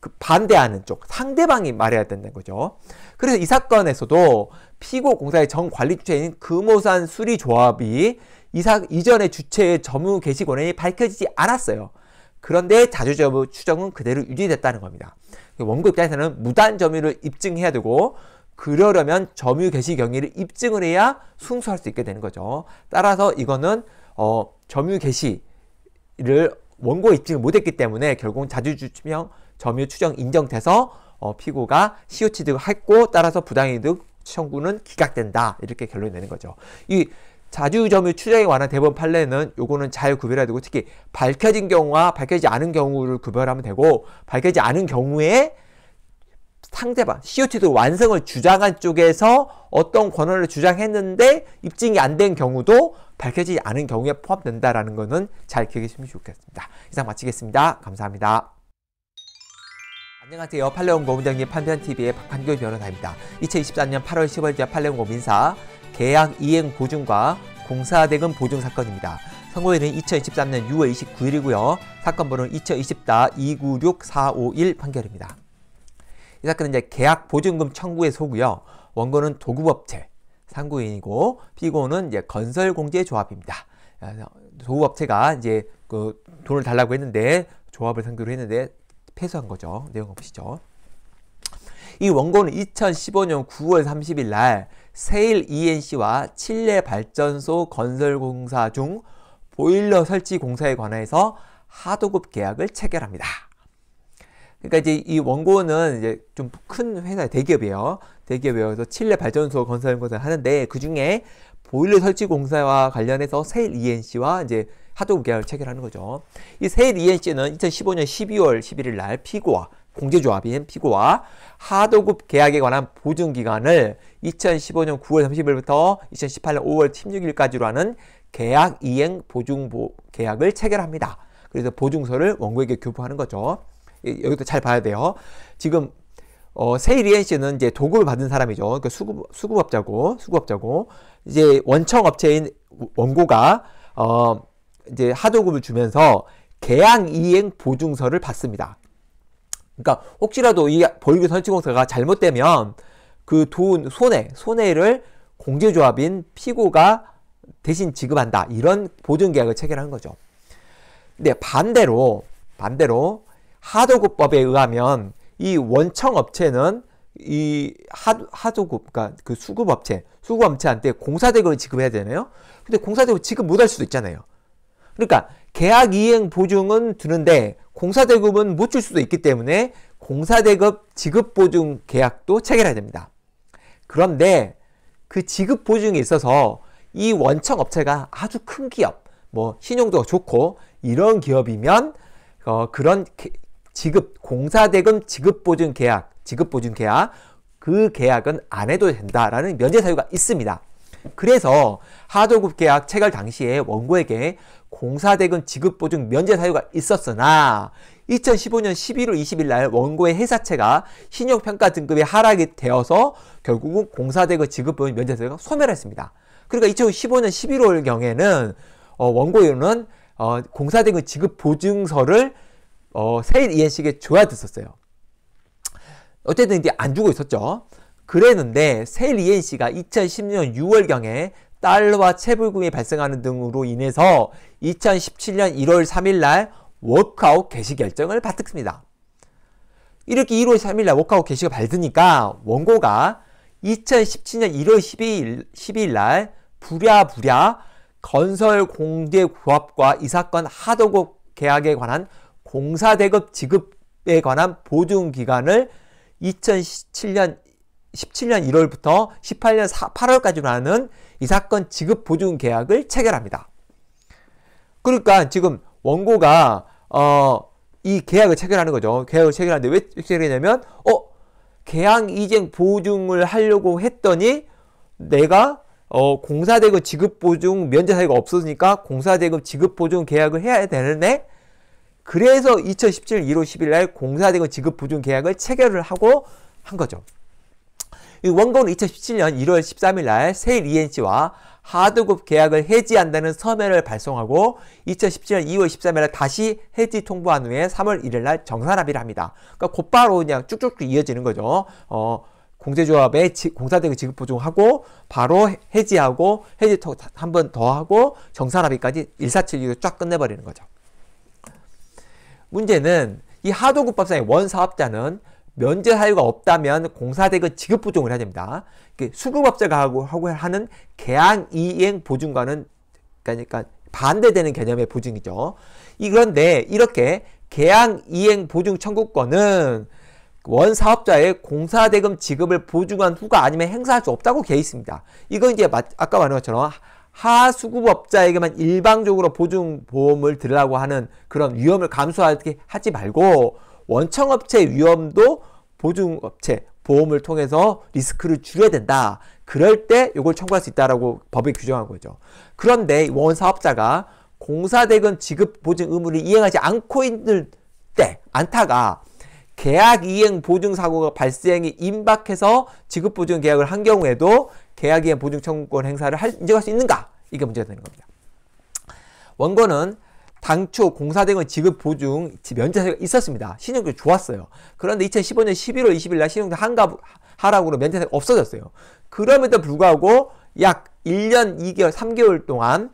그 반대하는 쪽 상대방이 말해야 된다는 거죠. 그래서 이 사건에서도 피고 공사의 전 관리 주체인 금호산 수리조합이 이사 이전의 주체의 점유 게시 권한이 밝혀지지 않았어요. 그런데 자주점의 추정은 그대로 유지됐다는 겁니다. 원고 입장에서는 무단 점유를 입증해야 되고 그러려면 점유 개시 경위를 입증을 해야 승소할 수 있게 되는 거죠. 따라서 이거는 어, 점유 개시를 원고 입증을 못했기 때문에 결국 은 자주주명 점유 추정 인정돼서 어, 피고가 시효 취득을 했고 따라서 부당이득 청구는 기각된다 이렇게 결론이 내는 거죠. 이 자주점유 추정에 관한 대법원 판례는 요거는 잘 구별해야 되고 특히 밝혀진 경우와 밝혀지지 않은 경우를 구별하면 되고 밝혀지지 않은 경우에 상대방 COT도 완성을 주장한 쪽에서 어떤 권한을 주장했는데 입증이 안 된 경우도 밝혀지지 않은 경우에 포함된다라는 것은 잘 기억해 주시면 좋겠습니다. 이상 마치겠습니다. 감사합니다. 안녕하세요. 팔레온 고문장님 판변TV의 박한교 변호사입니다. 2023년 8월 15일자 팔레온 고민사 계약 이행 보증과 공사대금 보증 사건입니다. 선고일은 2023년 6월 29일이고요. 사건 번호는 2024 296451 판결입니다. 이 사건은 이제 계약 보증금 청구의 소고요. 원고는 도급업체 상고인이고 피고는 이제 건설공제조합입니다. 도급업체가 이제 그 돈을 달라고 했는데 조합을 상대로 했는데 패소한 거죠. 내용 보시죠. 이 원고는 2015년 9월 30일 날 세일 ENC와 칠레 발전소 건설 공사 중 보일러 설치 공사에 관해서 하도급 계약을 체결합니다. 그러니까 이제 이 원고는 이제 좀 큰 회사 대기업이에요. 대기업에서 칠레 발전소 건설 공사를 하는데 그 중에 보일러 설치 공사와 관련해서 세일 ENC와 이제 하도급 계약을 체결하는 거죠. 이 세일 ENC는 2015년 12월 11일 날 피고와 공제조합인피고와 하도급 계약에 관한 보증기간을 2015년 9월 30일부터 2018년 5월 16일까지로 하는 계약 이행 보증 계약을 체결합니다. 그래서 보증서를 원고에게 교부하는 거죠. 여기도 잘 봐야 돼요. 지금 어, 세일이엔 씨는 이제 도급을 받은 사람이죠. 그러니까 수급, 수급업자고, 수급업자고. 이제 원청 업체인 원고가, 어, 이제 하도급을 주면서 계약 이행 보증서를 받습니다. 그러니까 혹시라도 이보 벌금 설치공사가 잘못되면 그 돈 손해 손해를 공제조합인 피고가 대신 지급한다 이런 보증계약을 체결한 거죠. 근데 반대로 반대로 하도급법에 의하면 이 원청 업체는 이 하, 하도급, 그러니까 그 수급업체, 수급업체한테 공사대금을 지급해야 되네요. 근데 공사대금 지급 못할 수도 있잖아요. 그러니까 계약 이행 보증은 드는데 공사 대금은 못 줄 수도 있기 때문에 공사 대급 지급 보증 계약도 체결해야 됩니다. 그런데 그 지급 보증에 있어서 이 원청 업체가 아주 큰 기업, 뭐 신용도가 좋고 이런 기업이면 어, 그런 게, 지급 공사 대금 지급 보증 계약, 지급 보증 계약 그 계약은 안 해도 된다라는 면제 사유가 있습니다. 그래서 하도급 계약 체결 당시에 원고에게 공사대금 지급보증 면제 사유가 있었으나 2015년 11월 20일 날 원고의 회사체가 신용평가 등급이 하락이 되어서 결국은 공사대금 지급보증 면제 사유가 소멸했습니다. 그러니까 2015년 11월 경에는 어, 원고인 어, 공사대금 지급보증서를 어, 세일 이행식에 줘야 됐었어요. 어쨌든 이제 안 주고 있었죠. 그랬는데 세일 이엔씨가 2010년 6월경에 달러와 채불금이 발생하는 등으로 인해서 2017년 1월 3일 날 워크아웃 개시 결정을 받습니다. 이렇게 1월 3일 날 워크아웃 개시가 받으니까 원고가 2017년 1월 12일, 날 부랴부랴 건설 공제 구합과 이 사건 하도급 계약에 관한 공사 대급 지급에 관한 보증 기간을 2017년 17년 1월부터 18년 4, 8월까지로 하는 이 사건 지급 보증 계약을 체결합니다. 그러니까 지금 원고가 어, 이 계약을 체결하는 거죠. 계약을 체결하는데 왜 체결했냐면 어 계약 이행 보증을 하려고 했더니 내가 어, 공사대금 지급보증 면제 사유가 없어지니까 공사대금 지급보증 계약을 해야 되는데 그래서 2017년 1월 10일 날 공사대금 지급보증 계약을 체결을 하고 한 거죠. 원고는 2017년 1월 13일 날 세일 ENC와 하드급 계약을 해지한다는 서면을 발송하고 2017년 2월 13일에 다시 해지 통보한 후에 3월 1일 날 정산합의를 합니다. 그러니까 곧바로 그냥 쭉쭉 이어지는 거죠. 어, 공제조합에 공사대금 지급 보증하고 바로 해지하고 해지 한번 더 하고 정산합의까지 1 4 7로쫙 끝내버리는 거죠. 문제는 이 하도급법상의 원사업자는 면제 사유가 없다면 공사대금 지급 보증을 해야 됩니다. 수급업자가 하고, 하고 하는 계약 이행 보증과는 그러니까 반대되는 개념의 보증이죠. 이런데 이렇게 계약 이행 보증 청구권은 원 사업자의 공사 대금 지급을 보증한 후가 아니면 행사할 수 없다고 돼 있습니다. 이건 이제 아까 말한 것처럼 하수급업자에게만 일방적으로 보증보험을 들으라고 하는 그런 위험을 감수하지 말고 원청업체 위험도 보증업체 보험을 통해서 리스크를 줄여야 된다. 그럴 때 이걸 청구할 수 있다라고 법에 규정한 거죠. 그런데 원 사업자가 공사대금 지급 보증 의무를 이행하지 않고 있는 때 안타가 계약 이행 보증 사고가 발생이 임박해서 지급 보증 계약을 한 경우에도 계약 이행 보증 청구권 행사를 할, 인정할 수 있는가? 이게 문제가 되는 겁니다. 원고는 당초 공사대금 지급 보증 면제세가 있었습니다. 신용도 좋았어요. 그런데 2015년 11월 20일 날 신용도 한가 하락으로 면제세가 없어졌어요. 그럼에도 불구하고 약 1년 2개월, 3개월 동안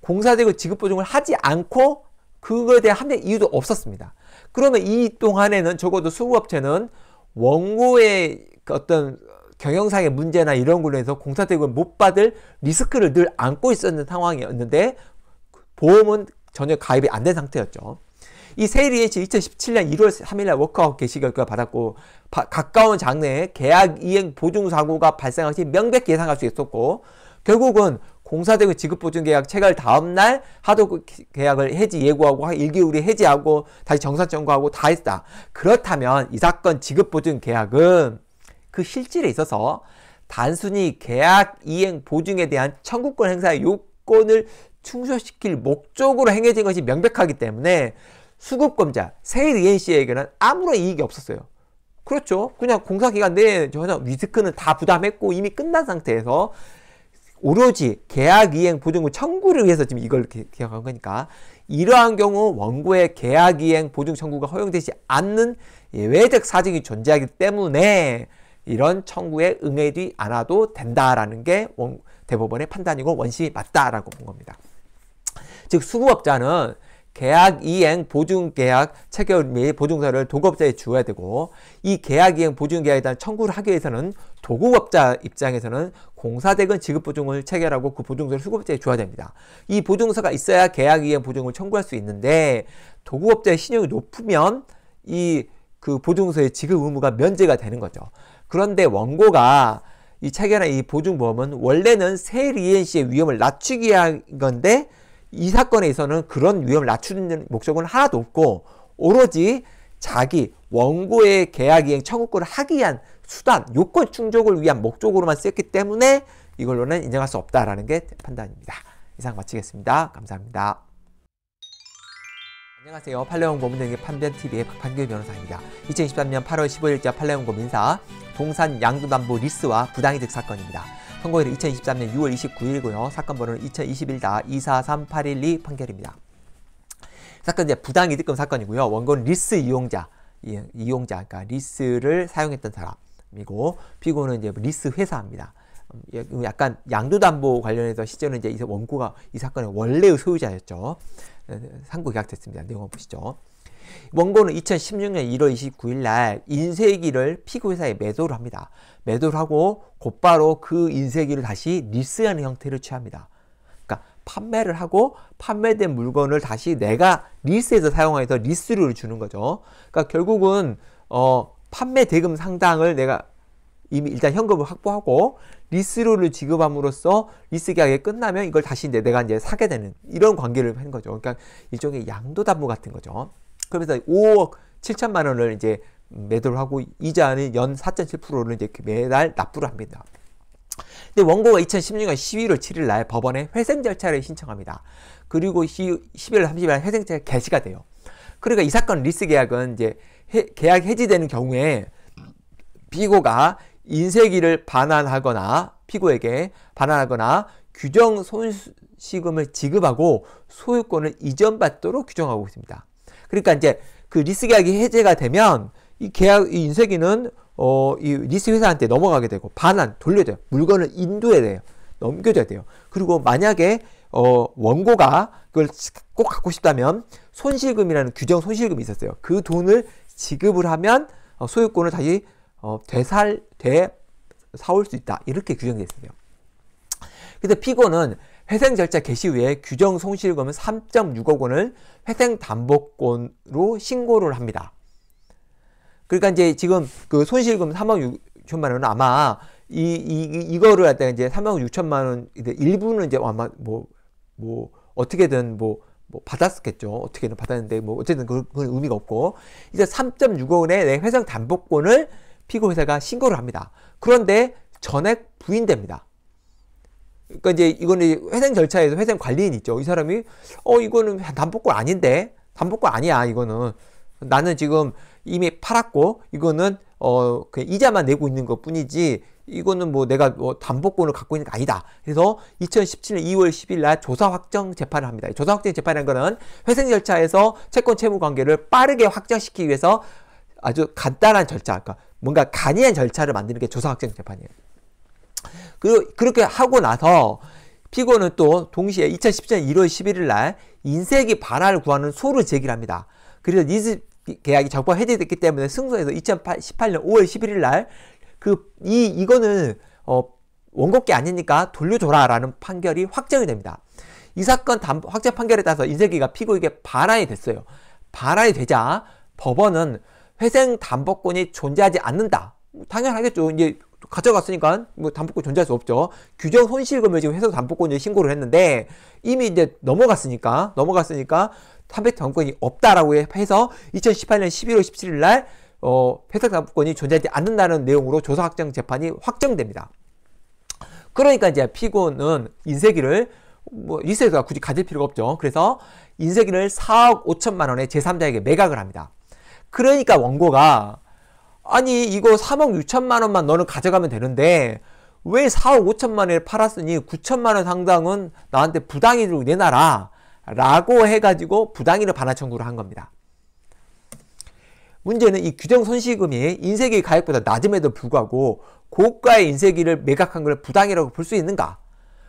공사대금 지급 보증을 하지 않고 그거에 대한 합리 이유도 없었습니다. 그러면 이 동안에는 적어도 수급업체는 원고의 그 어떤 경영상의 문제나 이런 걸로 해서 공사대금을 못 받을 리스크를 늘 안고 있었는 상황이었는데 보험은 전혀 가입이 안 된 상태였죠. 이 세일이치 2017년 1월 3일날 워크아웃 개시 결과 받았고 바, 가까운 장래에 계약 이행 보증 사고가 발생할 시명백 예상할 수 있었고 결국은 공사대금 지급보증계약 체결 다음날 하도 그 계약을 해지 예고하고 1개월이 해지하고 다시 정산 청구하고 다 했다. 그렇다면 이 사건 지급보증계약은 그 실질에 있어서 단순히 계약 이행 보증에 대한 청구권 행사 요건을 충족시킬 목적으로 행해진 것이 명백하기 때문에 수급검자, 세일 ENC에게는 아무런 이익이 없었어요. 그렇죠. 그냥 공사기간 내에 전혀 위스크는 다 부담했고 이미 끝난 상태에서 오로지 계약 이행 보증금 청구를 위해서 지금 이걸 기억한 거니까 이러한 경우 원고의 계약 이행 보증 청구가 허용되지 않는 예외적 사정이 존재하기 때문에 이런 청구에 응해지 않아도 된다라는 게 원, 대법원의 판단이고 원심이 맞다라고 본 겁니다. 즉 수급업자는 계약 이행 보증 계약 체결 및 보증서를 도급업자에 주어야 되고 이 계약 이행 보증 계약에 대한 청구를 하기 위해서는 도급업자 입장에서는 공사대금 지급 보증을 체결하고 그 보증서를 수급업자에 줘야 됩니다. 이 보증서가 있어야 계약 이행 보증을 청구할 수 있는데 도급업자의 신용이 높으면 이 그 보증서의 지급 의무가 면제가 되는 거죠. 그런데 원고가 이 체결한 이 보증보험은 원래는 세일 ENC의 위험을 낮추기 위한 건데 이 사건에서는 그런 위험을 낮추는 목적은 하나도 없고 오로지 자기 원고의 계약이행 청구권을 하기 위한 수단, 요건 충족을 위한 목적으로만 쓰였기 때문에 이걸로는 인정할 수 없다라는 게 판단입니다. 이상 마치겠습니다. 감사합니다. 안녕하세요. 팔레온 고민대의 판변TV의 박판규 변호사입니다. 2023년 8월 15일자 팔레온 고민사 동산 양도담보 리스와 부당이득 사건입니다. 선고일은 2023년 6월 29일이고요. 사건 번호는 2021-243812 판결입니다. 사건 이제 부당 이득금 사건이고요. 원고는 리스 이용자, 이용자, 그러니까 리스를 사용했던 사람이고 피고는 이제 리스 회사입니다. 음, 예, 그 약간 양도담보 관련해서 실제는 이제 원고가 이 사건의 원래의 소유자였죠. 네, 네, 상고 계약됐습니다. 내용 보시죠. 원고는 2016년 1월 29일 날 인쇄기를 피고회사에 매도를 합니다. 매도를 하고 곧바로 그 인쇄기를 다시 리스하는 형태를 취합니다. 그러니까 판매를 하고 판매된 물건을 다시 내가 리스에서 사용해서 리스료를 주는 거죠. 그러니까 결국은 어, 판매 대금 상당을 내가 이미 일단 현금을 확보하고 리스료를 지급함으로써 리스 계약이 끝나면 이걸 다시 이제 내가 이제 사게 되는 이런 관계를 한 거죠. 그러니까 일종의 양도담보 같은 거죠. 그러면서 5억 7천만 원을 이제 매도를 하고 이자 안에 연 4.7%를 이제 매달 납부를 합니다. 근데 원고가 2016년 11월 7일 날 법원에 회생 절차를 신청합니다. 그리고 11월 30일 날 회생 절차 개시가 돼요. 그러니까 이 사건 리스 계약은 이제 해, 계약 해지되는 경우에 피고가 인쇄기를 반환하거나 피고에게 반환하거나 규정 손시금을 지급하고 소유권을 이전받도록 규정하고 있습니다. 그러니까 이제 그 리스 계약이 해제가 되면 이 계약 이 인쇄기는 어, 이 리스 회사한테 넘어가게 되고 반환 돌려야 돼요. 물건을 인도해야 돼요. 넘겨줘야 돼요. 그리고 만약에 어, 원고가 그걸 꼭 갖고 싶다면 손실금이라는 규정 손실금이 있었어요. 그 돈을 지급을 하면 어, 소유권을 다시 어, 되살 되 사올 수 있다. 이렇게 규정되어 있어요. 근데 피고는 회생 절차 개시 후에 규정 손실금은 3.6억 원을 회생 담보권으로 신고를 합니다. 그러니까 이제 지금 그 손실금 3억 6천만 원은 아마 이, 이, 이거를 갖다가 이제 3억 6천만 원, 일부는 이제 아마 뭐, 뭐, 어떻게든 뭐, 뭐 받았겠죠. 어떻게든 받았는데 뭐 어쨌든 그, 그건 의미가 없고 이제 3.6억 원의 내 회생 담보권을 피고 회사가 신고를 합니다. 그런데 전액 부인됩니다. 그러니까 이제 이거는 회생 절차에서 회생 관리인 있죠. 이 사람이 어 이거는 담보권 아닌데 담보권 아니야 이거는 나는 지금 이미 팔았고 이거는 어 그냥 이자만 내고 있는 것 뿐이지 이거는 뭐 내가 뭐 담보권을 갖고 있는 게 아니다. 그래서 2017년 2월 10일 날 조사 확정 재판을 합니다. 조사 확정 재판이라는 거는 회생 절차에서 채권 채무 관계를 빠르게 확정시키기 위해서 아주 간단한 절차, 그러니까 뭔가 간이한 절차를 만드는 게 조사 확정 재판이에요. 그리고 그렇게 하고 나서 피고는 또 동시에 2017년 1월 11일 날 인색이 반환을 구하는 소를 제기합니다. 그래서 계약이 적법 해제됐기 때문에 승소해서 2018년 5월 11일 날 그 이 이거는 어원곡게 아니니까 돌려줘라라는 판결이 확정이 됩니다. 이 사건 담, 확정 판결에 따라서 인쇄기가 피고에게 발환이 됐어요. 발환이 되자 법원은 회생 담보권이 존재하지 않는다. 당연하겠죠. 이제 가져갔으니까 뭐 담보권 존재할 수 없죠. 규정 손실금을 지금 회생 담보권에 신고를 했는데 이미 이제 넘어갔으니까 넘어갔으니까 3 0핵 당권이 없다라고 해서 2018년 11월 17일 날 어, 폐사법권이 존재하지 않는다는 내용으로 조사 확정 재판이 확정됩니다. 그러니까 이제 피고는 인쇄기를 뭐 인쇄기가 굳이 가질 필요가 없죠. 그래서 인쇄기를 4억 5천만 원에 제3자에게 매각을 합니다. 그러니까 원고가 아니 이거 3억 6천만 원만 너는 가져가면 되는데 왜 4억 5천만 원에 팔았으니 9천만 원 상당은 나한테 부당이익으 내놔라. 라고 해가지고 부당이를 반환 청구를 한 겁니다. 문제는 이 규정 손실금이 인쇄기 가액보다 낮음에도 불구하고 고가의 인쇄기를 매각한 걸 부당이라고 볼 수 있는가?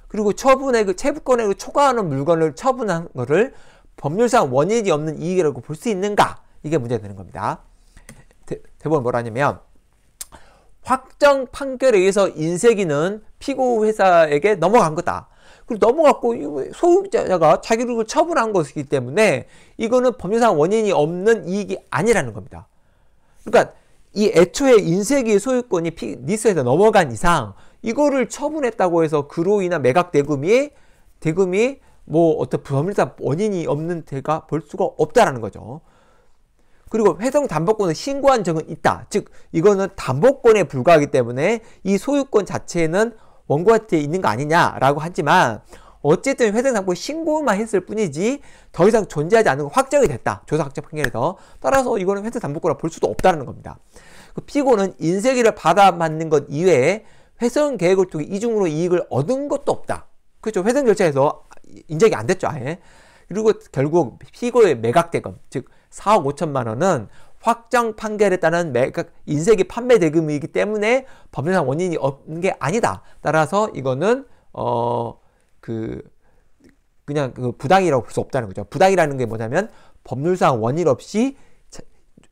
그리고 처분액, 을 그 체부권액을 그 초과하는 물건을 처분한 것을 법률상 원인이 없는 이익이라고 볼 수 있는가? 이게 문제가 되는 겁니다. 대, 대법원 뭐라냐면 하 확정 판결에 의해서 인쇄기는 피고 회사에게 넘어간 거다. 그리고 넘어갔고 소유자가 자기를 처분한 것이기 때문에 이거는 법률상 원인이 없는 이익이 아니라는 겁니다. 그러니까 이 애초에 인쇄기 소유권이 피, 니스에서 넘어간 이상 이거를 처분했다고 해서 그로 인한 매각 대금이 대금이 뭐 어떤 법률상 원인이 없는 대가 볼 수가 없다라는 거죠. 그리고 회생 담보권은 신고한 적은 있다. 즉 이거는 담보권에 불과하기 때문에 이 소유권 자체는 원고한테 있는 거 아니냐라고 하지만 어쨌든 회생상품 신고만 했을 뿐이지 더 이상 존재하지 않는 건 확정이 됐다. 조사학적 판결에서. 따라서 이거는 회생담보권을 볼 수도 없다는 겁니다. 그 피고는 인쇄기를 받아 맞는 것 이외에 회생 계획을 통해 이중으로 이익을 얻은 것도 없다. 그렇죠. 회생 절차에서 인정이 안 됐죠. 아예. 그리고 결국 피고의 매각 대금, 즉 4억 5천만 원은 확정 판결에 따른 매각 그러니까 인쇄기 판매 대금이기 때문에 법률상 원인이 없는 게 아니다. 따라서 이거는 어 그 그냥 그 부당이라고 볼 수 없다는 거죠. 부당이라는 게 뭐냐면 법률상 원인 없이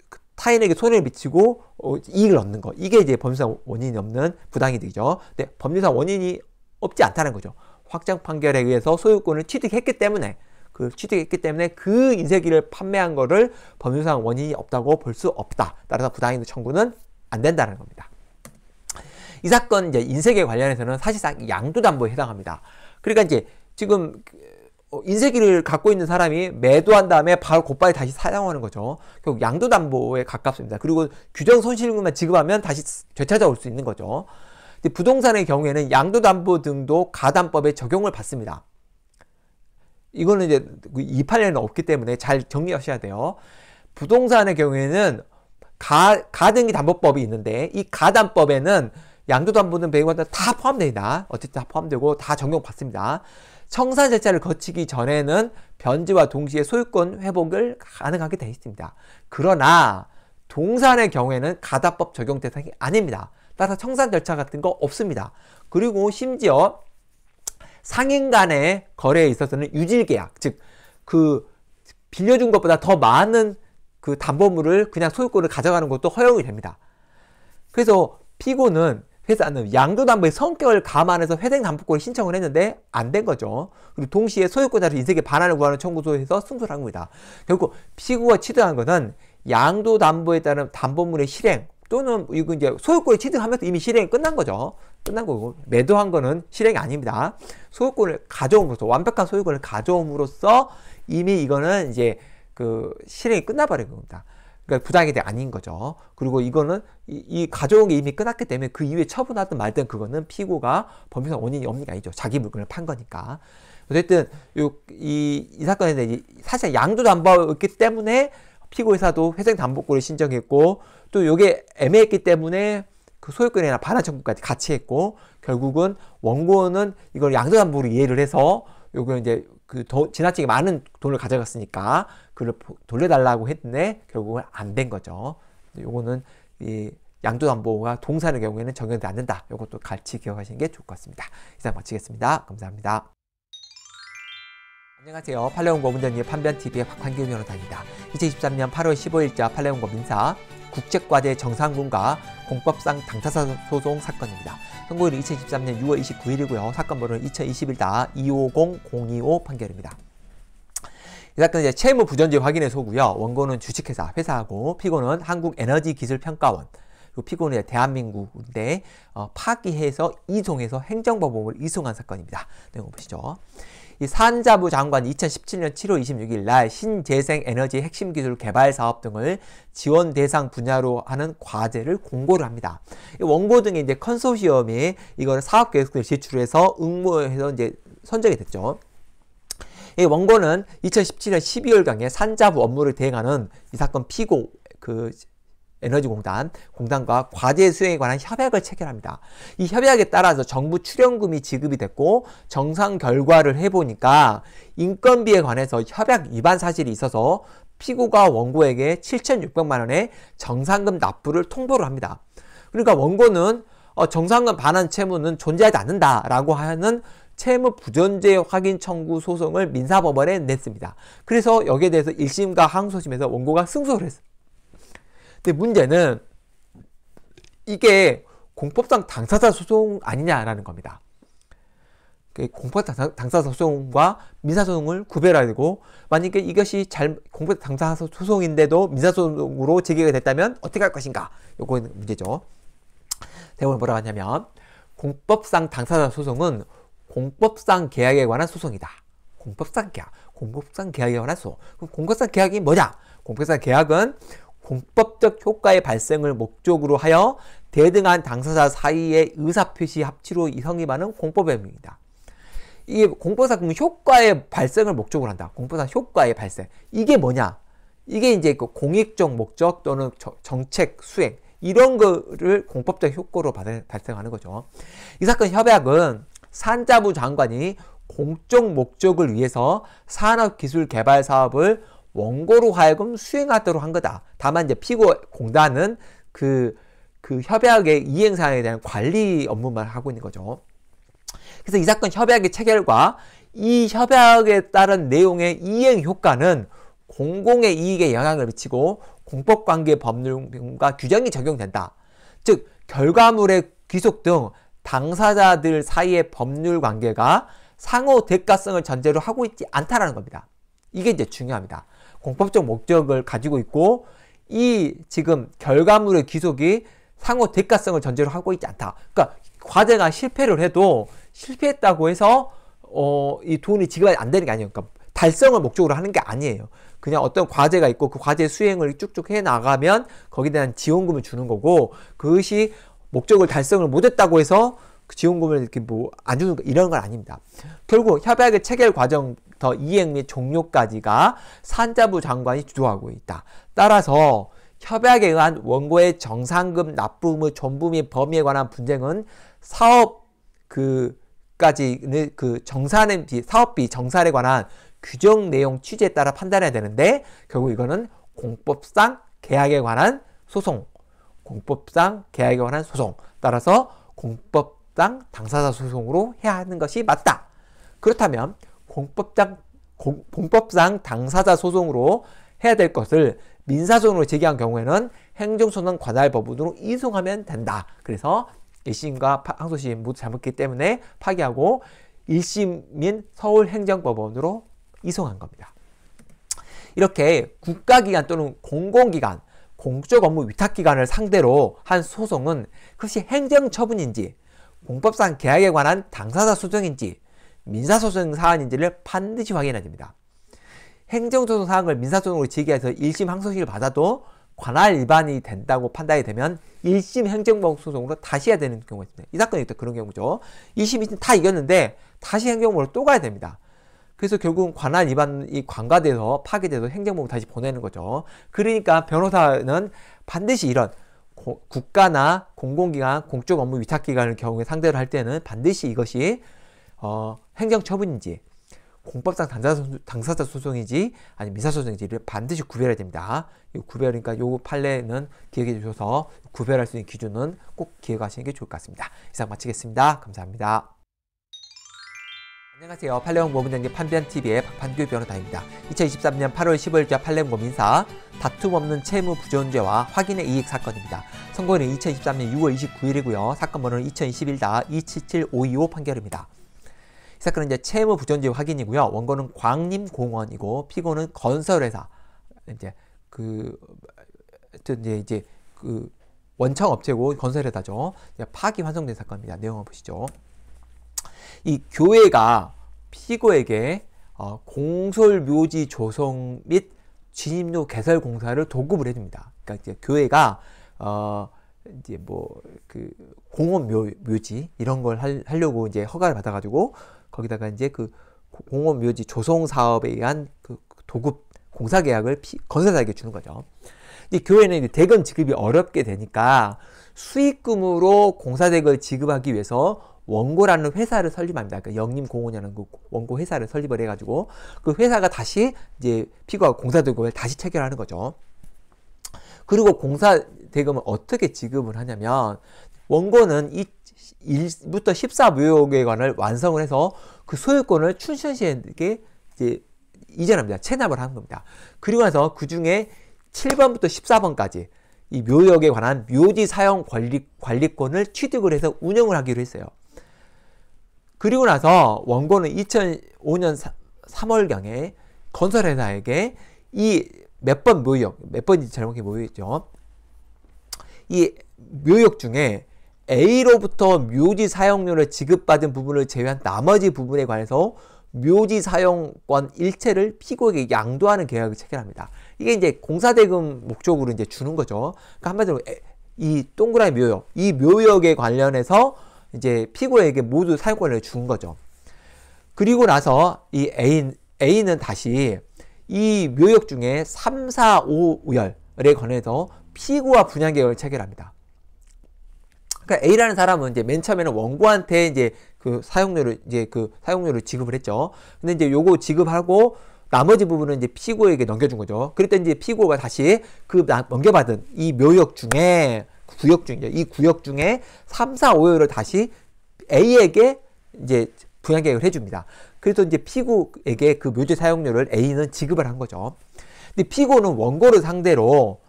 그 타인에게 손해를 미치고 어, 이익을 얻는 거. 이게 이제 법률상 원인이 없는 부당이되죠 근데 법률상 원인이 없지 않다는 거죠. 확정 판결에 의해서 소유권을 취득했기 때문에 그 취득했기 때문에 그 인쇄기를 판매한 거를 법률상 원인이 없다고 볼 수 없다. 따라서 부당이득 청구는 안 된다는 겁니다. 이 사건 이제 인쇄계 관련해서는 사실상 양도담보에 해당합니다. 그러니까 이제 지금 어, 인쇄기를 갖고 있는 사람이 매도한 다음에 바로 곧바로 다시 사용하는 거죠. 결국 양도담보에 가깝습니다. 그리고 규정 손실금만 지급하면 다시 되찾아올 수 있는 거죠. 부동산의 경우에는 양도담보 등도 가담법에 적용을 받습니다. 이거는 이제 28년은 그 없기 때문에 잘 정리하셔야 돼요. 부동산의 경우에는 가, 가등기 담보법이 있는데 이 가담법에는 양도담보는 배우한테 다 포함됩니다. 어쨌든 다 포함되고 다 적용받습니다. 청산 절차를 거치기 전에는 변제와 동시에 소유권 회복을 가능하게 되어 있습니다. 그러나 동산의 경우에는 가담법 적용 대상이 아닙니다. 따라서 청산 절차 같은 거 없습니다. 그리고 심지어 상인 간의 거래에 있어서는 유질 계약, 즉 그 빌려준 것보다 더 많은 그 담보물을 그냥 소유권을 가져가는 것도 허용이 됩니다. 그래서 피고는 회사는 양도담보의 성격을 감안해서 회생담보권을 신청을 했는데 안 된 거죠. 그리고 동시에 소유권자를 인색에 반환을 구하는 청구소에서 승소를 한 겁니다. 결국 피고가 취득한 것은 양도담보에 따른 담보물의 실행 또는 이거 이제 소유권을 취득하면서 이미 실행이 끝난 거죠. 끝난 거고 매도한 거는 실행이 아닙니다. 소유권을 가져옴으로써 완벽한 소유권을 가져옴으로써 이미 이거는 이제 그 실행이 끝나버린 겁니다. 그러니까 부당이 돼 아닌 거죠. 그리고 이거는 이, 이 가져온 게 이미 끝났기 때문에 그 이후에 처분하든 말든 그거는 피고가 범죄상 원인이 없는 게 아니죠. 자기 물건을 판 거니까. 어쨌든 이, 이, 이 사건에 대해 사실 양도 담보였기 때문에 피고회사도 회생담보권을 신청했고 또요게 애매했기 때문에 그 소유권이나 반환 청구까지 같이 했고 결국은 원고는 이걸 양도담보로 이해를 해서 요거 이제 그 도, 지나치게 많은 돈을 가져갔으니까 그걸 돌려달라고 했는데 결국은 안 된 거죠. 요거는 이 양도담보가 동사의 경우에는 적용이 안 된다. 요것도 같이 기억하시는 게 좋을 것 같습니다. 이상 마치겠습니다. 감사합니다. 안녕하세요. 팔레온고 문정의 판변TV의 박환규 변호사입니다. 2023년 8월 15일자 팔레온고 민사 국책과제 정상군과 공법상 당타사 소송 사건입니다. 선고일 2023년 6월 29일이고요. 사건 번호는 2021-250-025 판결입니다. 이 사건은 이제 채무 부존재 확인해소고요. 원고는 주식회사, 회사하고 피고는 한국에너지기술평가원, 그리고 피고는 대한민국인데 어, 파기해서 이송해서 행정법원을 이송한 사건입니다. 내용 보시죠. 이 산자부 장관이 2017년 7월 26일 날 신재생 에너지 핵심 기술 개발 사업 등을 지원 대상 분야로 하는 과제를 공고를 합니다. 원고 등의 이제 컨소시엄이 이거 사업 계획서를 제출해서 응모해서 이제 선정이 됐죠. 이 원고는 2017년 12월경에 산자부 업무를 대행하는 이 사건 피고 그 에너지공단, 공단과 과제 수행에 관한 협약을 체결합니다. 이 협약에 따라서 정부 출연금이 지급이 됐고 정상 결과를 해보니까 인건비에 관해서 협약 위반 사실이 있어서 피고가 원고에게 7,600만 원의 정상금 납부를 통보를 합니다. 그러니까 원고는 어, 정상금 반환 채무는 존재하지 않는다라고 하는 채무 부존재 확인 청구 소송을 민사법원에 냈습니다. 그래서 여기에 대해서 1심과 항소심에서 원고가 승소를 했습니다. 근데 문제는 이게 공법상 당사자 소송 아니냐라는 겁니다. 그 공법 당사 소송과 민사 소송을 구별해고 만약에 이것이 잘 공법 당사 소송인데도 민사 소송으로 제기가 됐다면 어떻게 할 것인가? 요거는 문제죠. 대본을 뭐라고 하냐면 공법상 당사자 소송은 공법상 계약에 관한 소송이다. 공법상 계약, 공법상 계약에 관한 소송. 공법상 계약이 뭐냐? 공법상 계약은 공법적 효과의 발생을 목적으로 하여 대등한 당사자 사이의 의사표시 합치로 성립하는 공법입니다. 이게 공법상 효과의 발생을 목적으로 한다. 공법상 효과의 발생. 이게 뭐냐? 이게 이제 그 공익적 목적 또는 저, 정책 수행 이런 거를 공법적 효과로 받을, 발생하는 거죠. 이 사건 협약은 산자부 장관이 공적 목적을 위해서 산업기술 개발 사업을 원고로 하여금 수행하도록 한 거다. 다만 이제 피고 공단은 그, 그 협약의 이행사항에 대한 관리 업무만 하고 있는 거죠. 그래서 이 사건 협약의 체결과 이 협약에 따른 내용의 이행 효과는 공공의 이익에 영향을 미치고 공법관계 법률과 규정이 적용된다. 즉 결과물의 귀속 등 당사자들 사이의 법률 관계가 상호 대가성을 전제로 하고 있지 않다라는 겁니다. 이게 이제 중요합니다. 공법적 목적을 가지고 있고 이 지금 결과물의 기속이 상호 대가성을 전제로 하고 있지 않다. 그러니까 과제가 실패를 해도 실패했다고 해서 어, 이 돈이 지급이 안 되는 게 아니에요. 그러니까 달성을 목적으로 하는 게 아니에요. 그냥 어떤 과제가 있고 그 과제 수행을 쭉쭉 해 나가면 거기에 대한 지원금을 주는 거고 그것이 목적을 달성을 못했다고 해서 그 지원금을 이렇게 뭐 안 주는 거 이런 건 아닙니다. 결국 협약의 체결 과정 더 이행 및 종료까지가 산자부 장관이 주도하고 있다. 따라서 협약에 의한 원고의 정상금 납부 의 전부 및 범위에 관한 분쟁은 사업 그까지그 정산비 사업비 정산에 관한 규정 내용 취지에 따라 판단해야 되는데 결국 이거는 공법상 계약에 관한 소송 공법상 계약에 관한 소송 따라서 공법상 당사자 소송으로 해야 하는 것이 맞다. 그렇다면 공법상, 공, 법상 당사자 소송으로 해야 될 것을 민사소송으로 제기한 경우에는 행정소송 관할 법원으로 이송하면 된다. 그래서 1심과 항소심 모두 잘못했기 때문에 파기하고 1심인 서울행정법원으로 이송한 겁니다. 이렇게 국가기관 또는 공공기관, 공적 업무 위탁기관을 상대로 한 소송은 그것이 행정처분인지 공법상 계약에 관한 당사자 소송인지 민사소송 사안인지를 반드시 확인해야 됩니다. 행정소송 사항을 민사소송으로 제기해서 1심 항소식을 받아도 관할 위반이 된다고 판단이 되면 1심 행정법소송으로 다시 해야 되는 경우가 있습니다. 이 사건이 또 그런 경우죠. 2심, 2심 다 이겼는데 다시 행정법으로 또 가야 됩니다. 그래서 결국은 관할 위반이 관과돼서 파기돼서 행정법으로 다시 보내는 거죠. 그러니까 변호사는 반드시 이런 고, 국가나 공공기관, 공적 업무 위탁기관을 경우에 상대로 할 때는 반드시 이것이 어, 행정처분인지 공법상 당사자, 소송인지 아니면 민사소송인지를 반드시 구별해야 됩니다. 이 구별, 이니까요 판례는 기억해 주셔서 구별할 수 있는 기준은 꼭 기억하시는 게 좋을 것 같습니다. 이상 마치겠습니다. 감사합니다. 안녕하세요. 판례원 고문장님 판변TV의 박판규 변호사입니다. 2023년 8월 15일자 판례원 민사 다툼 없는 채무 부존죄와 확인의 이익 사건입니다. 선고일은 2023년 6월 29일이고요. 사건 번호는 2021-277525 판결입니다. 시사건은 이제 채무 부존지 확인이고요. 원고는 광림공원이고 피고는 건설회사 이제 그 이제 이제 그 원청 업체고 건설회사죠. 파기 환송된 사건입니다. 내용을 보시죠. 이 교회가 피고에게 어, 공설묘지 조성 및 진입로 개설 공사를 도급을 해줍니다. 그러니까 이제 교회가 어 이제 뭐 그 공원 묘, 묘지 이런 걸 할, 하려고 이제 허가를 받아가지고 거기다가 이제 그공업 묘지 조성 사업에 의한 그 도급 공사 계약을 피, 건설사에게 주는 거죠. 이 교회는 대금 지급이 어렵게 되니까 수익금으로 공사대금을 지급하기 위해서 원고라는 회사를 설립합니다. 그러니까 영림공원이라는 그 원고 회사를 설립을 해가지고 그 회사가 다시 이제 피고와 공사대금을 다시 체결하는 거죠. 그리고 공사대금을 어떻게 지급을 하냐면 원고는 이 1부터 14무역에 관한 완성을 해서 그 소유권을 춘천시에게 이제 이전합니다. 체납을 한 겁니다. 그리고 나서 그 중에 7번부터 14번까지 이 묘역에 관한 묘지 사용 관리, 관리권을 취득을 해서 운영을 하기로 했어요. 그리고 나서 원고는 2005년 3, 월경에 건설회사에게 이 몇 번 묘역, 몇 번인지 잘확히 모르겠죠. 이 묘역 중에 A로부터 묘지 사용료를 지급받은 부분을 제외한 나머지 부분에 관해서 묘지 사용권 일체를 피고에게 양도하는 계약을 체결합니다. 이게 이제 공사대금 목적으로 이제 주는 거죠. 그러니까 한마디로 이 동그라미 묘역, 이 묘역에 관련해서 이제 피고에게 모두 사용권을 준 거죠. 그리고 나서 이 A, A는 다시 이 묘역 중에 3, 4, 5 우열에 관해서 피고와 분양계약을 체결합니다. 그러니까 A라는 사람은 이제 맨 처음에는 원고한테 이제 그 사용료를 이제 그 사용료를 지급을 했죠. 근데 이제 요거 지급하고 나머지 부분은 이제 피고에게 넘겨준 거죠. 그랬더니 이제 피고가 다시 그 넘겨받은 이 묘역 중에 구역 중이이 구역 중에 3, 4, 5요를 다시 A에게 이제 분양 계획을 해줍니다. 그래서 이제 피고에게 그 묘지 사용료를 A는 지급을 한 거죠. 근데 피고는 원고를 상대로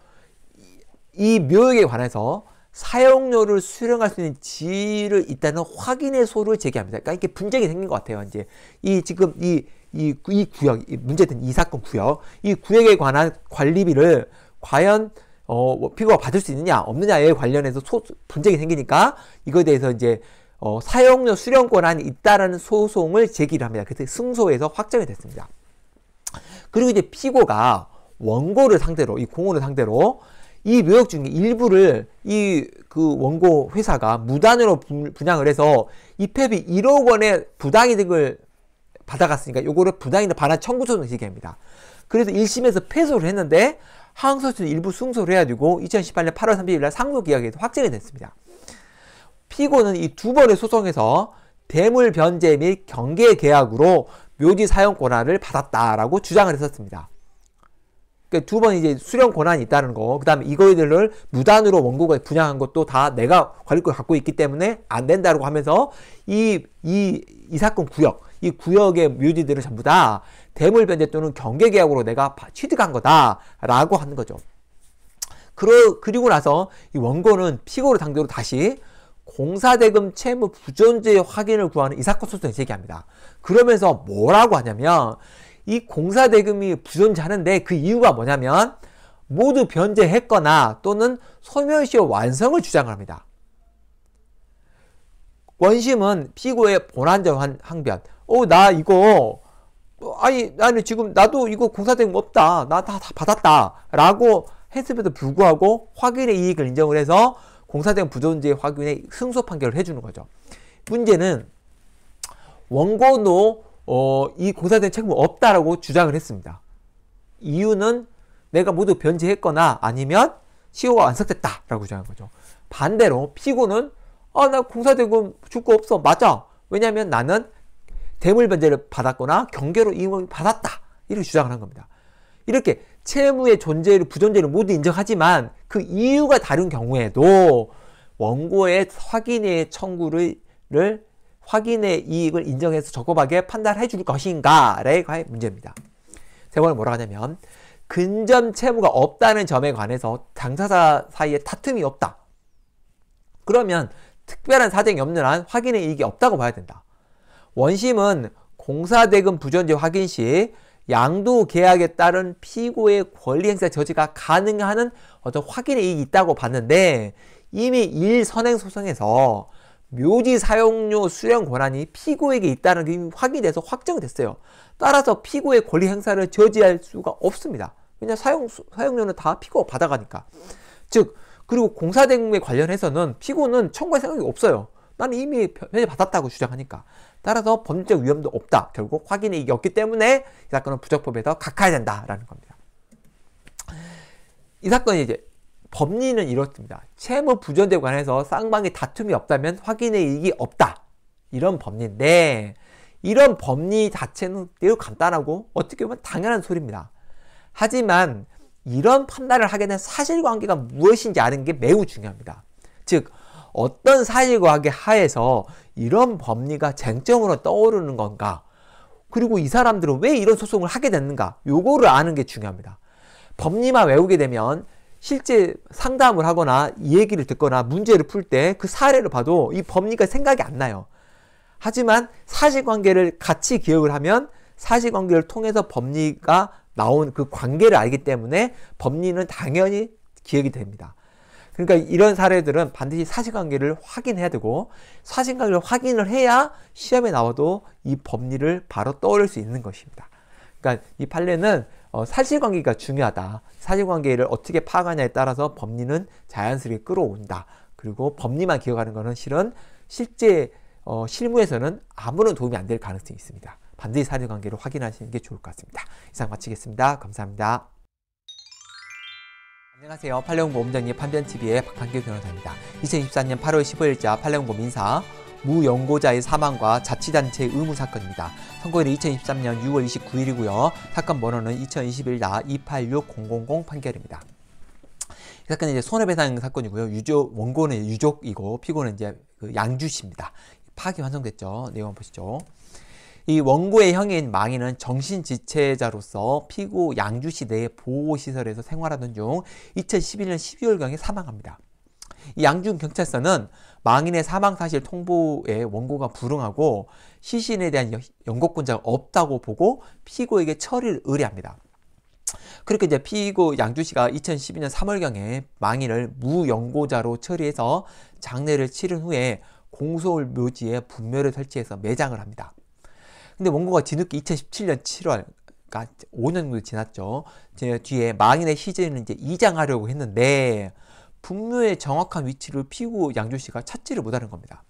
이 묘역에 관해서 사용료를 수령할 수 있는 지위를 있다는 확인의 소를 제기합니다. 그러니까 이게 분쟁이 생긴 것 같아요. 이제 이 지금 이 이 이 구역 이 문제된 이 사건 구역 이 구역에 관한 관리비를 과연 어, 뭐 피고가 받을 수 있느냐 없느냐에 관련해서 소, 분쟁이 생기니까 이거에 대해서 이제 어, 사용료 수령권 안에 있다라는 소송을 제기를 합니다. 그때 승소에서 확정이 됐습니다. 그리고 이제 피고가 원고를 상대로 이 공원을 상대로 이 묘역 중에 일부를 이 그 원고 회사가 무단으로 분양을 해서 이협이 1억 원의 부당이득을 받아갔으니까 요거를 부당이득 반환 청구소송을 제기합니다. 그래서 1심에서 패소를 했는데 항소는 일부 승소를 해야 되고 2018년 8월 30일 날 상속계약에서 확정이 됐습니다. 피고는 이 두 번의 소송에서 대물 변제 및 경계 계약으로 묘지 사용 권한을 받았다라고 주장을 했었습니다. 그 두번 이제 수령 권한이 있다는 거. 그다음에 이거들을 무단으로 원고가 분양한 것도 다 내가 관리권 을 갖고 있기 때문에 안된다고 하면서 이이이 사건 구역 이 구역의 묘지들을 전부 다 대물 변제 또는 경계 계약으로 내가 취득한 거다라고 하는 거죠. 그러, 그리고 나서 이 원고는 피고를 상대로 다시 공사대금 채무 부존재 확인을 구하는 이 사건 소송을 제기합니다. 그러면서 뭐라고 하냐면 이 공사 대금이 부존자하는데그 이유가 뭐냐면 모두 변제했거나 또는 소멸시효 완성을 주장합니다. 원심은 피고의 본안적 항변. 어, 나 이거, 아니, 아니, 지금 나도 이거 공사된 거 없다. 나 다, 다 받았다. 라고 했음에도 불구하고 확인의 이익을 인정을 해서 공사된 부존재 확인의 승소 판결을 해주는 거죠. 문제는 원고도 어, 이 고사된 책임은 없다라고 주장을 했습니다. 이유는 내가 모두 변제했거나 아니면 시효가 e 완성됐다라고 주장한 거죠. 반대로 피고는 아, 나공사된건 줄 거 없어. 맞아. 왜냐면 하 나는 대물 변제를 받았거나 경계로 이임을 받았다. 이렇게 주장을 한 겁니다. 이렇게 채무의 존재를 부존재를 모두 인정하지만 그 이유가 다른 경우에도 원고의 확인의 청구를 확인의 이익을 인정해서 적법하게 판단해 줄 것인가의 에 문제입니다. 세 번은 뭐라 하냐면 근전 채무가 없다는 점에 관해서 당사자 사이에 다툼이 없다. 그러면 특별한 사정이 없는 한 확인의 이익이 없다고 봐야 된다. 원심은 공사대금 부존재 확인 시 양도 계약에 따른 피고의 권리 행사 저지가 가능한 어떤 확인의 이익이 있다고 봤는데 이미 일선행 소송에서 묘지 사용료 수령 권한이 피고에게 있다는 게 이미 확인돼서 확정됐어요. 따라서 피고의 권리 행사를 저지할 수가 없습니다. 왜냐 사용 사용료는 다 피고가 받아가니까. 즉 그리고 공사 대금에 관련해서는 피고는 청구할 생각이 없어요. 나는 이미 변제 받았다고 주장하니까. 따라서 범죄 위험도 없다. 결국 확인이 없기 때문에 이 사건은 부적법에서 각하해야 된다라는 겁니다. 이 사건이 이제 법리는 이렇습니다. 채무 부전대 관해서 쌍방의 다툼이 없다면 확인의 이익이 없다. 이런 법리인데 이런 법리 자체는 매우 간단하고 어떻게 보면 당연한 소리입니다. 하지만 이런 판단을 하게 된 사실관계가 무엇인지 아는 게 매우 중요합니다. 즉 어떤 사실관계 하에서 이런 법리가 쟁점으로 떠오르는 건가 그리고 이 사람들은 왜 이런 소송을 하게 됐는가 요거를 아는 게 중요합니다. 법리만 외우게 되면 실제 상담을 하거나 얘기를 듣거나 문제를 풀 때 그 사례를 봐도 이 법리가 생각이 안 나요. 하지만 사실관계를 같이 기억을 하면 사실관계를 통해서 법리가 나온 그 관계를 알기 때문에 법리는 당연히 기억이 됩니다. 그러니까 이런 사례들은 반드시 사실관계를 확인해야 되고 사실관계를 확인을 해야 시험에 나와도 이 법리를 바로 떠올릴 수 있는 것입니다. 그러니까 이 판례는 어, 사실관계가 중요하다. 사실관계를 어떻게 파악하냐에 따라서 법리는 자연스럽게 끌어온다. 그리고 법리만 기억하는 것은 실은 실제 어, 실무에서는 아무런 도움이 안 될 가능성이 있습니다. 반드시 사실관계를 확인하시는 게 좋을 것 같습니다. 이상 마치겠습니다. 감사합니다. 안녕하세요. 팔레온보험장님 판변TV의 박한규 변호사입니다. 2024년 8월 15일자 팔레온 보험인사 무연고자의 사망과 자치단체 의무 사건입니다. 선고일은 2023년 6월 29일이고요. 사건 번호는 2 0 2 1 286000 판결입니다. 이 사건은 이제 손해배상 사건이고요. 유족 원고는 유족이고 피고는 이제 그 양주씨입니다. 파기 환송됐죠. 내용 한번 보시죠. 이 원고의 형인 망인은 정신지체자로서 피고 양주시 내 보호시설에서 생활하던 중 2011년 12월경에 사망합니다. 이 양주경찰서는 망인의 사망 사실 통보에 원고가 불응하고 시신에 대한 연고권자가 없다고 보고 피고에게 처리를 의뢰합니다. 그렇게 이제 피고 양주 씨가 2012년 3월경에 망인을 무연고자로 처리해서 장례를 치른 후에 공소월 묘지에 분묘를 설치해서 매장을 합니다. 근데 원고가 뒤늦게 2017년 7월 그러니까 5년 정도 지났죠. 뒤에 망인의 시신을 이제 이장하려고 했는데 분묘의 정확한 위치를 피고 양조 씨가 찾지를 못하는 겁니다.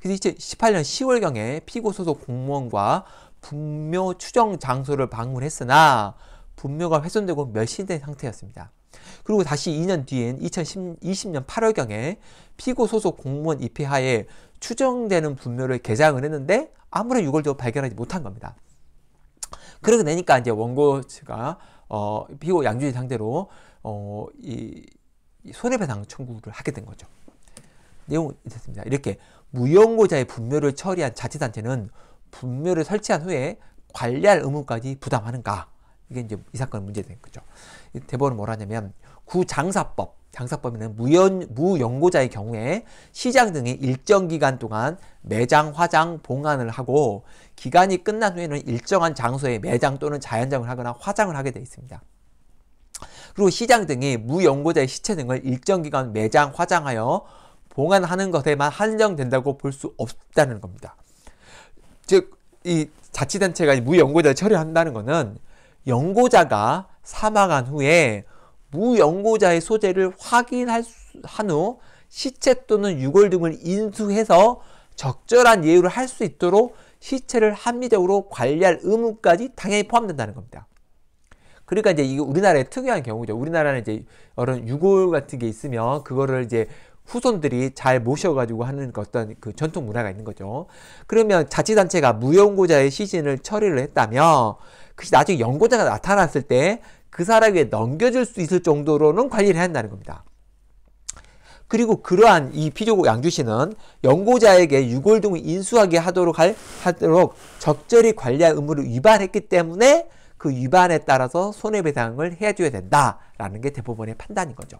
그래서 2018년 10월경에 피고 소속 공무원과 분묘 추정 장소를 방문했으나 분묘가 훼손되고 멸실된 상태였습니다. 그리고 다시 2년 뒤인 2020년 8월경에 피고 소속 공무원 입회하에 추정되는 분묘를 개장을 했는데 아무런 유골도 발견하지 못한 겁니다. 그러고 내니까 이제 원고가 어, 피고 양주지 상대로 어, 이 손해배상 청구를 하게 된 거죠. 내용이 됐습니다. 이렇게 무연고자의 분묘를 처리한 자치단체는 분묘를 설치한 후에 관리할 의무까지 부담하는가? 이게 이제 이 사건 문제된 거죠. 대법원은 뭐라 하냐면 구장사법, 장사법에는 무연, 무연고자의 경우에 시장 등이 일정 기간 동안 매장, 화장, 봉안을 하고 기간이 끝난 후에는 일정한 장소에 매장 또는 자연장을 하거나 화장을 하게 되어 있습니다. 그리고 시장 등이 무연고자의 시체 등을 일정 기간 매장 화장하여 봉안하는 것에만 한정된다고 볼 수 없다는 겁니다. 즉, 이 자치단체가 무연고자를 처리한다는 것은 연고자가 사망한 후에 무연고자의 소재를 확인한 후 시체 또는 유골 등을 인수해서 적절한 예우를 할 수 있도록 시체를 합리적으로 관리할 의무까지 당연히 포함된다는 겁니다. 그러니까 이제 이게 우리나라의 특이한 경우죠. 우리나라는 이제 이런 유골 같은 게 있으면 그거를 이제 후손들이 잘 모셔가지고 하는 그 어떤 그 전통 문화가 있는 거죠. 그러면 자치단체가 무연고자의 시신을 처리를 했다면 그것이 나중에 연고자가 나타났을 때 그 사람에게 넘겨줄 수 있을 정도로는 관리를 해야 한다는 겁니다. 그리고 그러한 이 피조국 양주시는 연고자에게 유골 등을 인수하게 하도록 할 하도록 적절히 관리할 의무를 위반했기 때문에 그 위반에 따라서 손해배상을 해줘야 된다라는 게 대법원의 판단인 거죠.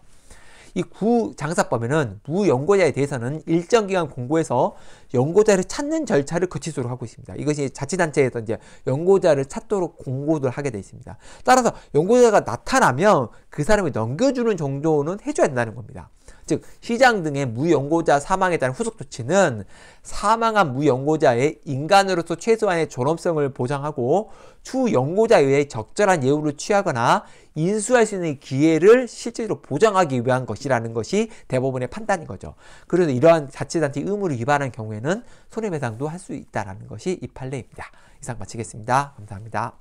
이 구장사법에는 무연고자에 대해서는 일정 기간 공고해서 연고자를 찾는 절차를 거치도록 하고 있습니다. 이것이 자치단체에서 이제 연고자를 찾도록 공고를 하게 되어 있습니다. 따라서 연고자가 나타나면 그 사람이 넘겨주는 정도는 해줘야 된다는 겁니다. 즉 시장 등의 무연고자 사망에 따른 후속 조치는 사망한 무연고자의 인간으로서 최소한의 존엄성을 보장하고 추연고자에 의해 적절한 예우를 취하거나 인수할 수 있는 기회를 실제로 보장하기 위한 것이라는 것이 대법원의 판단인 거죠. 그래서 이러한 자치단체 의무를 위반한 경우에는 손해배상도 할 수 있다는 것이 이 판례입니다. 이상 마치겠습니다. 감사합니다.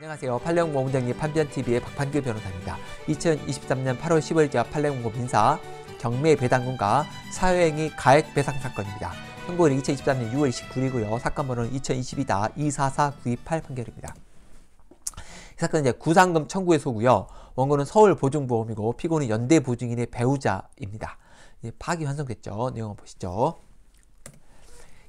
안녕하세요. 팔레공공정리 판변TV의 박판규 변호사입니다. 2023년 8월 10일자 팔레공고 민사 경매 배당금과 사회행위 가액 배상 사건입니다. 선고일은 2023년 6월 29일이고요. 사건 번호는 2 0 2 2 244928 판결입니다. 이 사건은 이제 구상금 청구의소고요. 원고는 서울 보증보험이고 피고는 연대 보증인의 배우자입니다. 예, 파기 환송됐죠. 내용을 보시죠.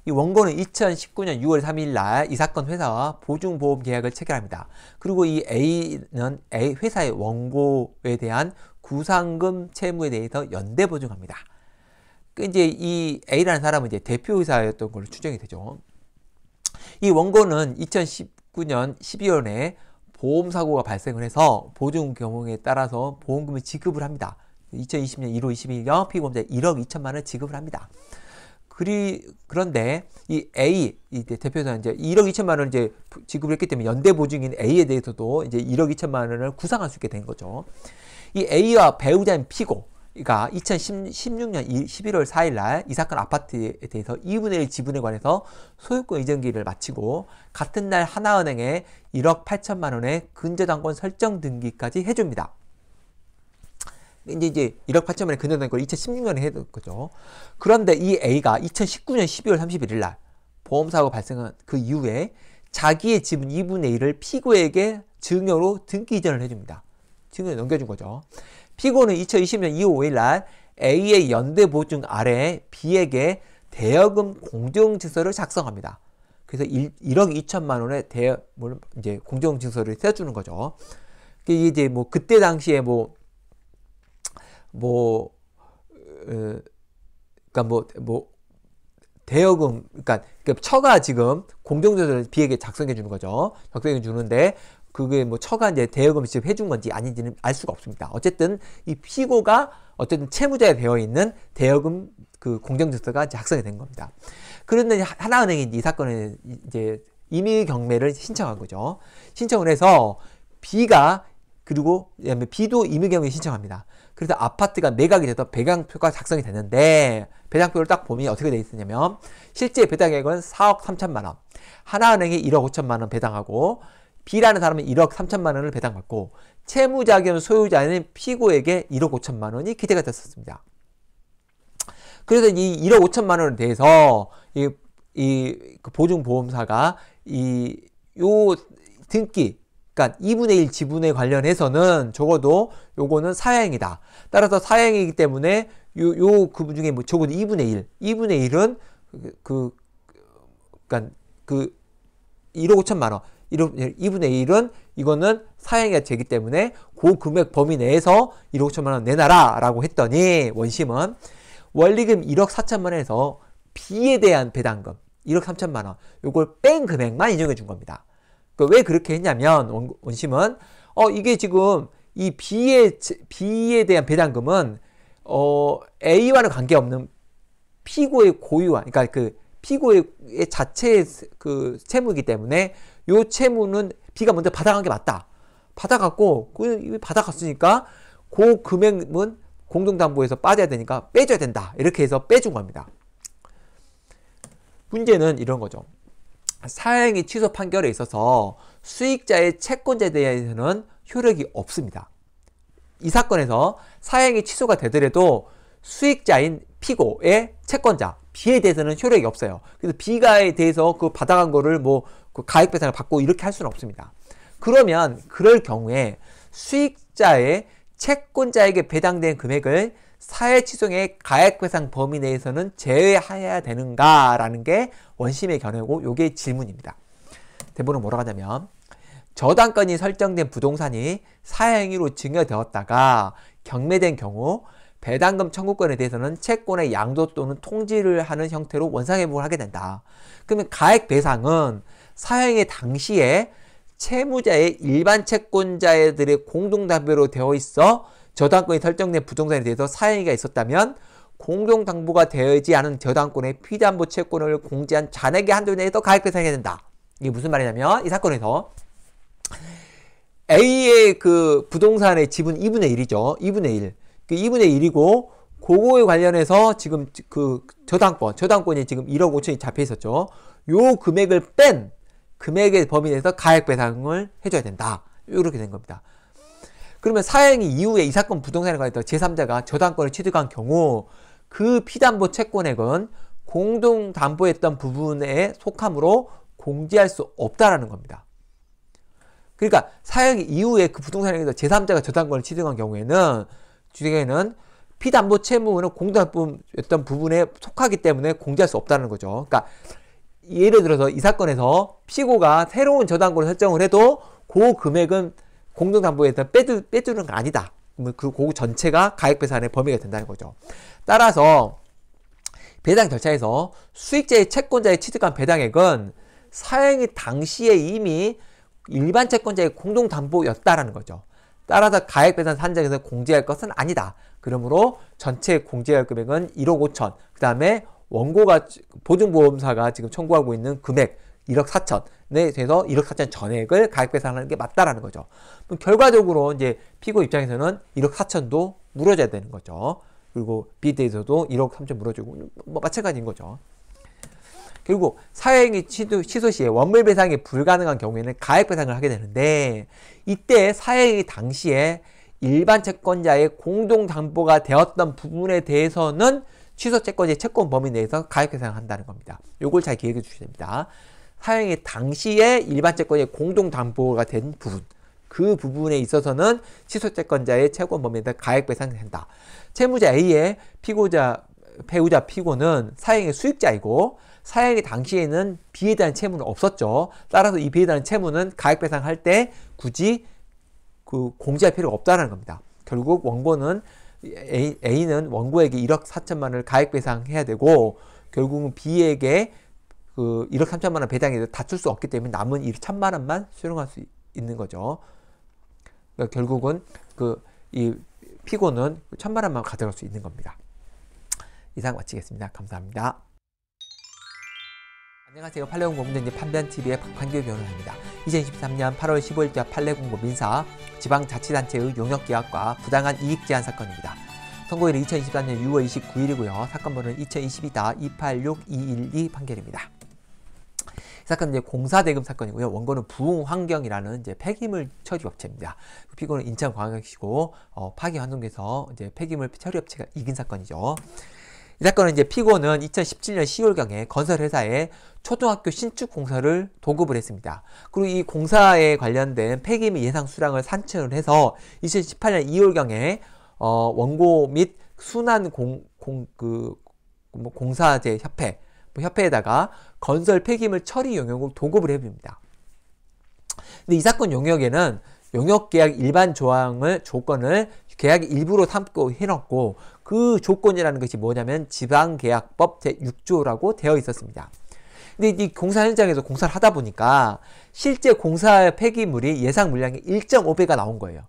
이 원고는 2019년 6월 3일 날 이 사건 회사와 보증보험 계약을 체결합니다. 그리고 이 A는 A 회사의 원고에 대한 구상금 채무에 대해서 연대 보증합니다. 그 이제 이 A라는 사람은 이제 대표이사였던 걸로 추정이 되죠. 이 원고는 2019년 12월에 보험사고가 발생을 해서 보증 경우에 따라서 보험금을 지급을 합니다. 2020년 1월 21일 피보험자 1억 2천만 원을 지급을 합니다. 그리 그런데 이 A 이 대표자 이제 1억 2천만 원을 이제 지급을 했기 때문에 연대 보증인 A에 대해서도 이제 1억 2천만 원을 구상할 수 있게 된 거죠. 이 A와 배우자인 피고 그러니까 2016년 11월 4일 날 이 사건 아파트에 대해서 2분의 1 지분에 관해서 소유권 이전기를 마치고 같은 날 하나은행에 1억 8천만 원의 근저당권 설정 등기까지 해줍니다. 이제 이제 1억 8천만에 근저된걸 2016년에 해둔 거죠. 그런데 이 A가 2019년 12월 31일 날 보험사고 발생한 그 이후에 자기의 지분 2분의 1을 피고에게 증여로 등기 이전을 해줍니다. 증여를 넘겨준 거죠. 피고는 2020년 2월 5일 날 A의 연대 보증 아래 B에게 대여금 공정증서를 작성합니다. 그래서 1, 1억 2천만 원의 대 이제 공정증서를 세주는 거죠. 이게 이제 뭐 그때 당시에 뭐 뭐그니까 뭐뭐 대여금 그니까그 처가 지금 공정조절 비에게 작성해 주는 거죠. 작성해 주는데 그게 뭐 처가 이제 대여금 지금 해준 건지 아닌지는 알 수가 없습니다. 어쨌든 이 피고가 어쨌든 채무자에 되어 있는 대여금 그공정조사가 작성이 된 겁니다. 그런데 하나은행이 이 사건에 이제 임의 경매를 신청한 거죠. 신청을 해서 B가 그리고 B도 임의 경매 신청합니다. 그래서 아파트가 매각이 돼서 배당표가 작성이 되는데 배당표를 딱 보면 어떻게 돼 있었냐면 실제 배당액은 4억 3천만 원 하나은행이 1억 5천만 원 배당하고 B라는 사람은 1억 3천만 원을 배당받고 채무자 겸 소유자인 피고에게 1억 5천만 원이 기대가 됐었습니다. 그래서 이 1억 5천만 원에 대해서 이, 이그 보증보험사가 이 요 등기 그러니까 2분의 1 지분에 관련해서는 적어도 요거는 사행이다. 따라서 사행이기 때문에 요, 요, 그 중에 뭐 적어도 2분의 1. 2분의 1은 그, 그러니까 그, 그그 1억 5천만 원. 2분의 1은 이거는 사양이 되기 때문에 그 금액 범위 내에서 1억 5천만 원 내놔라. 라고 했더니 원심은 원리금 1억 4천만 원에서 비에 대한 배당금 1억 3천만 원. 이걸뺀 금액만 인정해 준 겁니다. 그왜 그렇게 했냐면 원, 원심은 어 이게 지금 이 B의 B에 대한 배당금은 어 A와는 관계없는 피고의 고유한 그러니까 그 피고의 자체의 그 채무이기 때문에 요 채무는 B가 먼저 받아간 게 맞다. 받아갔고 그 받아갔으니까 그 금액은 공동담보에서 빠져야 되니까 빼줘야 된다. 이렇게 해서 빼준 겁니다. 문제는 이런 거죠. 사행이 취소 판결에 있어서 수익자의 채권자에 대해서는 효력이 없습니다. 이 사건에서 사행이 취소가 되더라도 수익자인 피고의 채권자 B에 대해서는 효력이 없어요. 그래서 B가에 대해서 그 받아간 거를 뭐 그 가액배상을 받고 이렇게 할 수는 없습니다. 그러면 그럴 경우에 수익자의 채권자에게 배당된 금액을 사회치송의 가액배상 범위 내에서는 제외해야 되는가라는 게 원심의 견해고 요게 질문입니다. 대본은 뭐라고 하냐면 저당권이 설정된 부동산이 사행위로 증여되었다가 경매된 경우 배당금 청구권에 대해서는 채권의 양도 또는 통지를 하는 형태로 원상회복을 하게 된다. 그러면 가액배상은 사행의 당시에 채무자의 일반 채권자들의 공동담배로 되어 있어 저당권이 설정된 부동산에 대해서 사행위가 있었다면 공동당부가 되지 않은 저당권의 피담보 채권을 공제한 잔액의 한도 내에서 가액을 생해야 된다. 이게 무슨 말이냐면 이 사건에서 A의 그 부동산의 지분 2분의 1이죠. 2분의 1. 그 2분의 1이고 그거에 관련해서 지금 그 저당권, 저당권이 지금 1억 5천이 잡혀 있었죠. 요 금액을 뺀 금액의 범위 내에서 가액 배상을 해줘야 된다. 이렇게 된 겁니다. 그러면 사형이 이후에 이 사건 부동산에 관해서 제3자가 저당권을 취득한 경우 그 피담보 채권액은 공동 담보했던 부분에 속함으로 공지할수 없다라는 겁니다. 그러니까 사형 이후에 그 부동산에 관해서 제3자가 저당권을 취득한 경우에는 주택에는 피담보 채무는 공동담보였던 부분에 속하기 때문에 공지할수 없다는 거죠. 그러니까 예를 들어서 이 사건에서 피고가 새로운 저당권을 설정을 해도 그 금액은 공동담보에서 빼두 빼주는 건 아니다. 그러면 뭐 그고 전체가 가액배상의 범위가 된다는 거죠. 따라서 배당 절차에서 수익자의 채권자의 취득한 배당액은 사행이 당시에 이미 일반 채권자의 공동담보였다라는 거죠. 따라서 가액배상 산정에서 공제할 것은 아니다. 그러므로 전체 공제할 금액은 1억 5천. 그 다음에 원고가 보증보험사가 지금 청구하고 있는 금액 1억 4천에 대해서 1억 4천 전액을 가액배상하는 게 맞다라는 거죠. 그럼 결과적으로 이제 피고 입장에서는 1억 4천도 물어줘야 되는 거죠. 그리고 B대에서도 1억 3천 물어주고 뭐 마찬가지인 거죠. 그리고 사회행위 취소, 취소 시에 원물 배상이 불가능한 경우에는 가액 배상을 하게 되는데 이때 사회행위 당시에 일반 채권자의 공동 담보가 되었던 부분에 대해서는 취소 채권의 채권 범위 내에서 가액 배상을 한다는 겁니다. 요걸 잘 기억해 주셔야 됩니다. 사용이 당시에 일반채권의 공동담보가 된 부분 그 부분에 있어서는 취소채권자의 채권 범위에서 가액배상된다. 채무자 A의 피고자 배우자 피고는 사형의 수익자이고 사형의 당시에는 B에 대한 채무는 없었죠. 따라서 이 B에 대한 채무는 가액배상할 때 굳이 그 공지할 필요가 없다는 겁니다. 결국 원고는 A, A는 원고에게 1억 4천만 원을 가액배상해야 되고 결국은 B에게 그 1억 3천만 원 배당이 다툴수 없기 때문에 남은 1억 1천만 원만 수령할 수 있는 거죠. 그러니까 결국은 그이 피고는 1천만 원만 가져갈 수 있는 겁니다. 이상 마치겠습니다. 감사합니다. 안녕하세요. 판례공고문제님 판변TV의 박판규 변호사입니다. 2023년 8월 15일자 판례공고 민사 지방자치단체의 용역계약과 부당한 이익제한 사건입니다. 선고일은 2023년 6월 29일이고요. 사건 번호는 2022-286212 판결입니다. 사건은 이제 공사대금 사건이고요. 원고는 부흥환경이라는 이제 폐기물 처리업체입니다. 피고는 인천광역시고 어, 파기환송에서 이제 폐기물 처리업체가 이긴 사건이죠. 이 사건은 이제 피고는 2017년 10월경에 건설회사에 초등학교 신축 공사를 도급을 했습니다. 그리고 이 공사에 관련된 폐기물 예상 수량을 산출을 해서 2018년 2월경에 어, 원고 및 순환 공, 공, 그, 뭐 공사제 협회, 뭐 협회에다가 건설 폐기물 처리 용역을 도급을 해줍니다. 근데 이 사건 용역에는 용역계약 일반 조항을 조건을 계약 일부로 삼고 해놓고 그 조건이라는 것이 뭐냐면 지방계약법 제6조라고 되어 있었습니다. 근데 이 공사 현장에서 공사를 하다 보니까 실제 공사 폐기물이 예상 물량의 1.5배가 나온 거예요.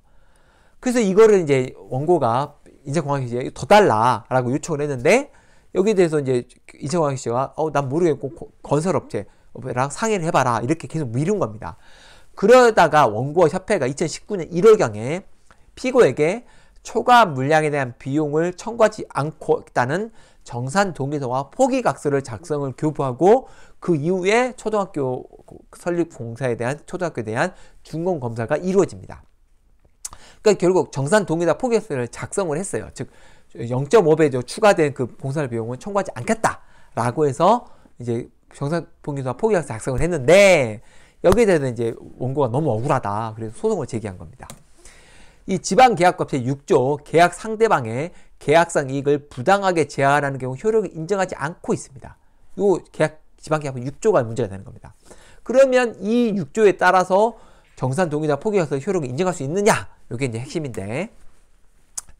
그래서 이거를 이제 원고가 인제공항에서 더 달라라고 요청을 했는데 여기에 대해서 이제 이성광 씨가 어, 난 모르겠고 건설업체랑 상의를 해봐라 이렇게 계속 미룬 겁니다. 그러다가 원고와 협회가 2019년 1월경에 피고에게 초과 물량에 대한 비용을 청구하지 않고 있다는 정산 동의서와 포기각서를 작성을 교부하고 그 이후에 초등학교 설립 공사에 대한 초등학교에 대한 준공 검사가 이루어집니다. 그러니까 결국 정산 동의서 포기각서를 작성을 했어요. 즉 0.5배죠. 추가된 그 공사를 비용은 청구하지 않겠다라고 해서 이제 정산통계서와 포기해서 작성을 했는데 여기에 대해서 이제 원고가 너무 억울하다. 그래서 소송을 제기한 겁니다. 이 지방계약법제 6조 계약 상대방의 계약상 이익을 부당하게 제한하는 경우 효력을 인정하지 않고 있습니다. 요 계약 지방계약법 6조가 문제가 되는 겁니다. 그러면 이 6조에 따라서 정산 동의자 포기해서 효력을 인정할 수 있느냐? 이게 이제 핵심인데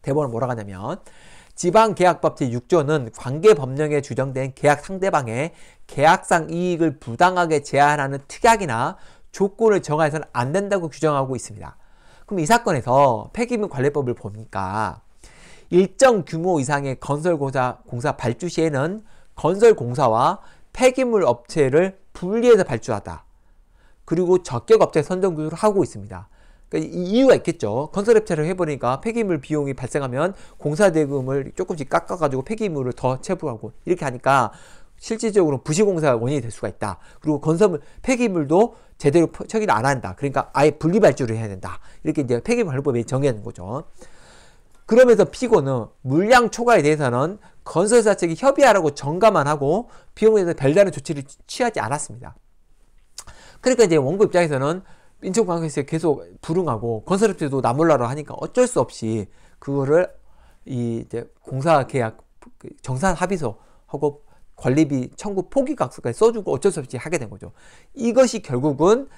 대본을 뭐라고 하냐면 지방계약법 제6조는 관계법령에 규정된 계약 상대방의 계약상 이익을 부당하게 제한하는 특약이나 조건을 정하여서는 안 된다고 규정하고 있습니다. 그럼 이 사건에서 폐기물 관리법을 보니까 일정 규모 이상의 건설공사 공사 발주 시에는 건설공사와 폐기물 업체를 분리해서 발주하다. 그리고 적격업체 선정 규율을 하고 있습니다. 그러니까 이유가 있겠죠. 건설 업체를해보니까 폐기물 비용이 발생하면 공사 대금을 조금씩 깎아가지고 폐기물을 더 체불하고 이렇게 하니까 실질적으로 부실공사가 원인이 될 수가 있다. 그리고 건설 폐기물도 제대로 처리를 안 한다. 그러니까 아예 분리발주를 해야 된다. 이렇게 이제 폐기물 관리법에 정의하는 거죠. 그러면서 피고는 물량 초과에 대해서는 건설사 측이 협의하라고 정가만 하고 비용에 대해서 별다른 조치를 취하지 않았습니다. 그러니까 이제 원고 입장에서는 인천광역시에 계속 불응하고 건설업체도 나몰라라 하니까 어쩔 수 없이 그거를 이 이제 공사 계약 그 정산 합의서 하고 관리비 청구 포기 각서까지 써주고 어쩔 수 없이 하게 된 거죠. 이것이 결국은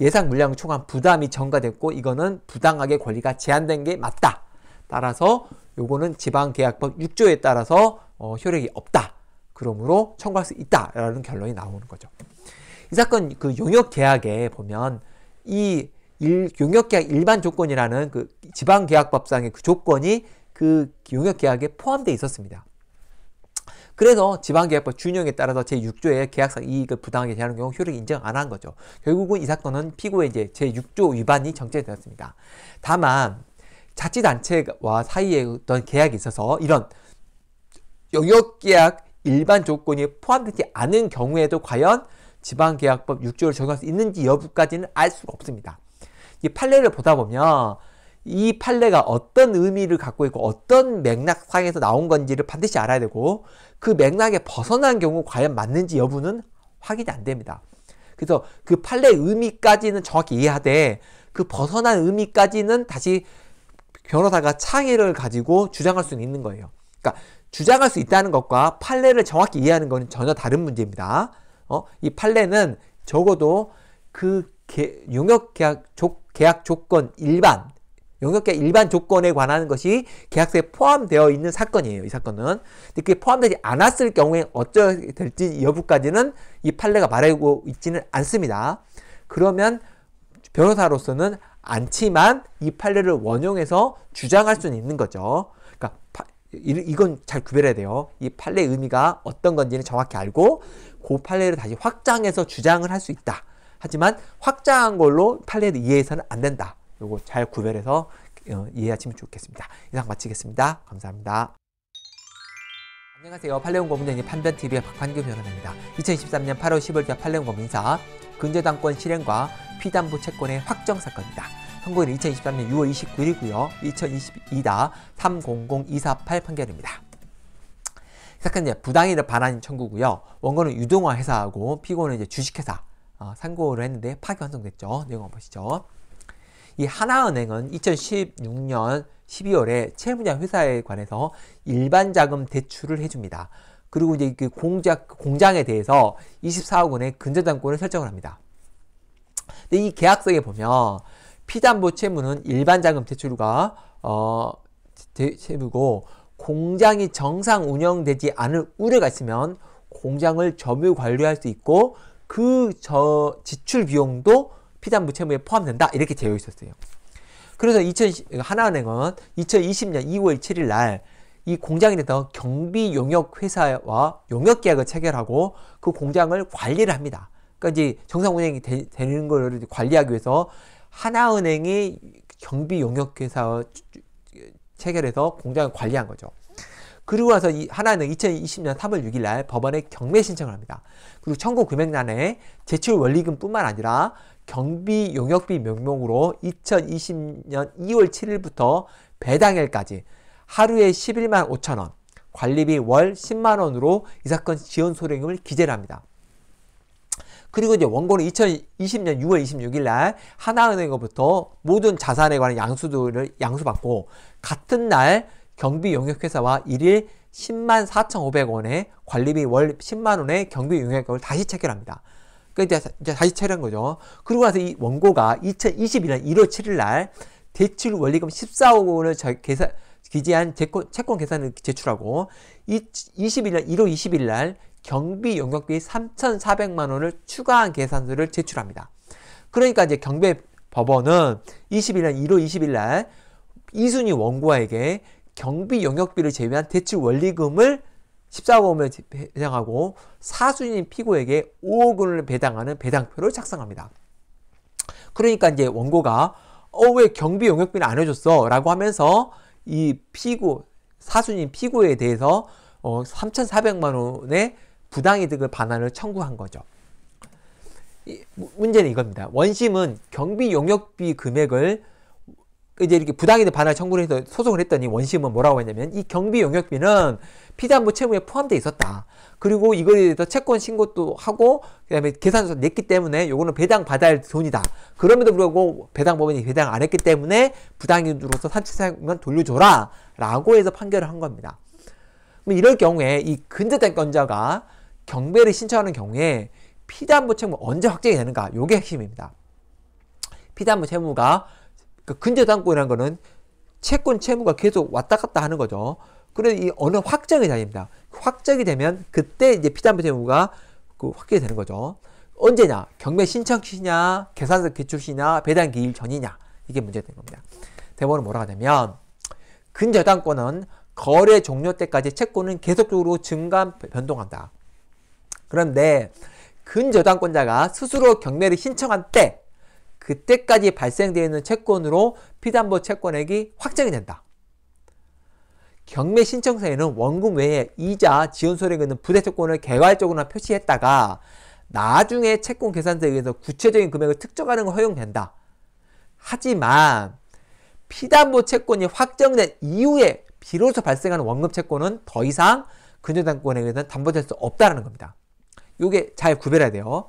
예상 물량 총합 부담이 전가됐고 이거는 부당하게 권리가 제한된 게 맞다. 따라서 요거는 지방계약법 6조에 따라서 어, 효력이 없다. 그러므로 청구할 수 있다라는 결론이 나오는 거죠. 이 사건 그 용역 계약에 보면 이 일, 용역계약 일반 조건이라는 그 지방계약법상의 그 조건이 그 용역계약에 포함되어 있었습니다. 그래서 지방계약법 준용에 따라서 제6조의 계약상 이익을 부당하게 제하는 경우 효력 인정 안 한 거죠. 결국은 이 사건은 피고의 이제 제6조 위반이 정죄되었습니다. 다만 자치단체와 사이에 어떤 계약이 있어서 이런 용역계약 일반 조건이 포함되지 않은 경우에도 과연 지방계약법 6조를 적용할 수 있는지 여부까지는 알 수가 없습니다. 이 판례를 보다 보면 이 판례가 어떤 의미를 갖고 있고 어떤 맥락상에서 나온 건지를 반드시 알아야 되고 그 맥락에 벗어난 경우 과연 맞는지 여부는 확인이 안 됩니다. 그래서 그 판례의 의미까지는 정확히 이해하되 그 벗어난 의미까지는 다시 변호사가 창의를 가지고 주장할 수 있는 거예요. 그러니까 주장할 수 있다는 것과 판례를 정확히 이해하는 것은 전혀 다른 문제입니다. 어? 이 판례는 적어도 그 개, 용역 계약, 조, 계약 조건 일반 용역계약 일반 조건에 관한 것이 계약서에 포함되어 있는 사건이에요. 이 사건은. 근데 그게 포함되지 않았을 경우에 어쩌게 될지 여부까지는 이 판례가 말하고 있지는 않습니다. 그러면 변호사로서는 않지만 이 판례를 원용해서 주장할 수는 있는 거죠. 그러니까 파, 이, 이건 잘 구별해야 돼요. 이 판례의 의미가 어떤 건지는 정확히 알고 그 판례를 다시 확장해서 주장을 할 수 있다. 하지만 확장한 걸로 판례를 이해해서는 안 된다. 요거 잘 구별해서 어, 이해하시면 좋겠습니다. 이상 마치겠습니다. 감사합니다. 안녕하세요. 판례원 고문장님 판변TV의 박판규 변호사입니다. 2023년 8월 10일 판례원 고문사 근저당권 실행과 피담보 채권의 확정 사건이다. 선고일은 2023년 6월 29일이고요. 2022다 300248 판결입니다. 세컨 이제 부당이득 반환인 청구고요. 원고는 유동화 회사하고 피고는 이제 주식회사 어, 상고를 했는데 파기 환송됐죠. 내용 한번 보시죠. 이 하나은행은 2016년 12월에 채무자 회사에 관해서 일반 자금 대출을 해줍니다. 그리고 이제 그 공작, 공장에 대해서 24억 원의 근저당권을 설정을 합니다. 근데 이 계약서에 보면 피담보 채무는 일반 자금 대출과 어, 대, 채무고 공장이 정상 운영되지 않을 우려가 있으면 공장을 점유 관리할 수 있고 그 저 지출 비용도 피담보 채무에 포함된다 이렇게 되어 있었어요. 그래서 2 0 하나은행은 2020년 2월 7일 날 이 공장에 대해서 경비 용역 회사와 용역 계약을 체결하고 그 공장을 관리를 합니다. 그러니까 이제 정상 운영이 되, 되는 걸 관리하기 위해서 하나은행이 경비 용역 회사 체결해서 공장을 관리한 거죠. 그리고 나서 하나는 2020년 3월 6일 날 법원에 경매 신청을 합니다. 그리고 청구 금액란에 제출 원리금뿐만 아니라 경비 용역비 명목으로 2020년 2월 7일부터 배당일까지 하루에 11만 5천 원, 관리비 월 10만 원으로 이 사건 지원 소령금을 기재를 합니다. 그리고 이제 원고는 2020년 6월 26일 날 하나은행으로부터 모든 자산에 관한 양수들을 양수받고 같은 날 경비용역회사와 일일 10만 4,500원에 관리비 월 10만 원의 경비용역금을 다시 체결합니다. 그니까 이제, 이제 다시 체결한 거죠. 그리고 나서 이 원고가 2021년 1월 7일 날 대출 원리금 14억 원을 저, 계산 기재한 채권, 채권 계산을 제출하고 이, 21년 1월 20일 날 경비 용역비 3,400만 원을 추가한 계산서를 제출합니다. 그러니까 이제 경비 법원은 21년 1월 20일 날 이순희 원고에게 경비 용역비를 제외한 대출 원리금을 14억 원을 배당하고 사순인 피고에게 5억 원을 배당하는 배당표를 작성합니다. 그러니까 이제 원고가 어 왜 경비 용역비를 안 해줬어? 라고 하면서 이 피고 사순인 피고에 대해서 어 3,400만 원의 부당이득을 반환을 청구한 거죠. 문제는 이겁니다. 원심은 경비 용역비 금액을 이제 이렇게 부당이득 반환 청구를 해서 소송을 했더니 원심은 뭐라고 했냐면 이 경비 용역비는 피담보 채무에 포함되어 있었다. 그리고 이거에 대해서 채권 신고도 하고 그다음에 계산서 냈기 때문에 요거는 배당 받아 돈이다. 그럼에도 불구하고 배당 법원이 배당 안 했기 때문에 부당이득으로서 산책사용만 돌려줘라라고 해서 판결을 한 겁니다. 이럴 경우에 이 근저당권자가 경매를 신청하는 경우에 피담보 채무 언제 확정이 되는가? 요게 핵심입니다. 피담보 채무가 그 근저당권이라는 거는 채권 채무가 계속 왔다 갔다 하는 거죠. 그런데 이 어느 확정이 됩니다. 확정이 되면 그때 이제 피담보 채무가 그 확정이 되는 거죠. 언제냐? 경매 신청 시냐, 계산서 기출 시냐, 배당 기일 전이냐. 이게 문제된 겁니다. 대본원은 뭐라 고 하냐면 근저당권은 거래 종료 때까지 채권은 계속적으로 증감 변동한다. 그런데 근저당권자가 스스로 경매를 신청한 때 그때까지 발생되어 있는 채권으로 피담보 채권액이 확정이 된다. 경매 신청서에는 원금 외에 이자, 지원 소액에 있는 부대 채권을 개괄적으로 표시했다가 나중에 채권 계산서에 의해서 구체적인 금액을 특정하는 건 허용된다. 하지만 피담보 채권이 확정된 이후에 비로소 발생하는 원금 채권은 더 이상 근저당권에 의해서 담보될 수 없다는 겁니다. 요게 잘 구별해야 돼요.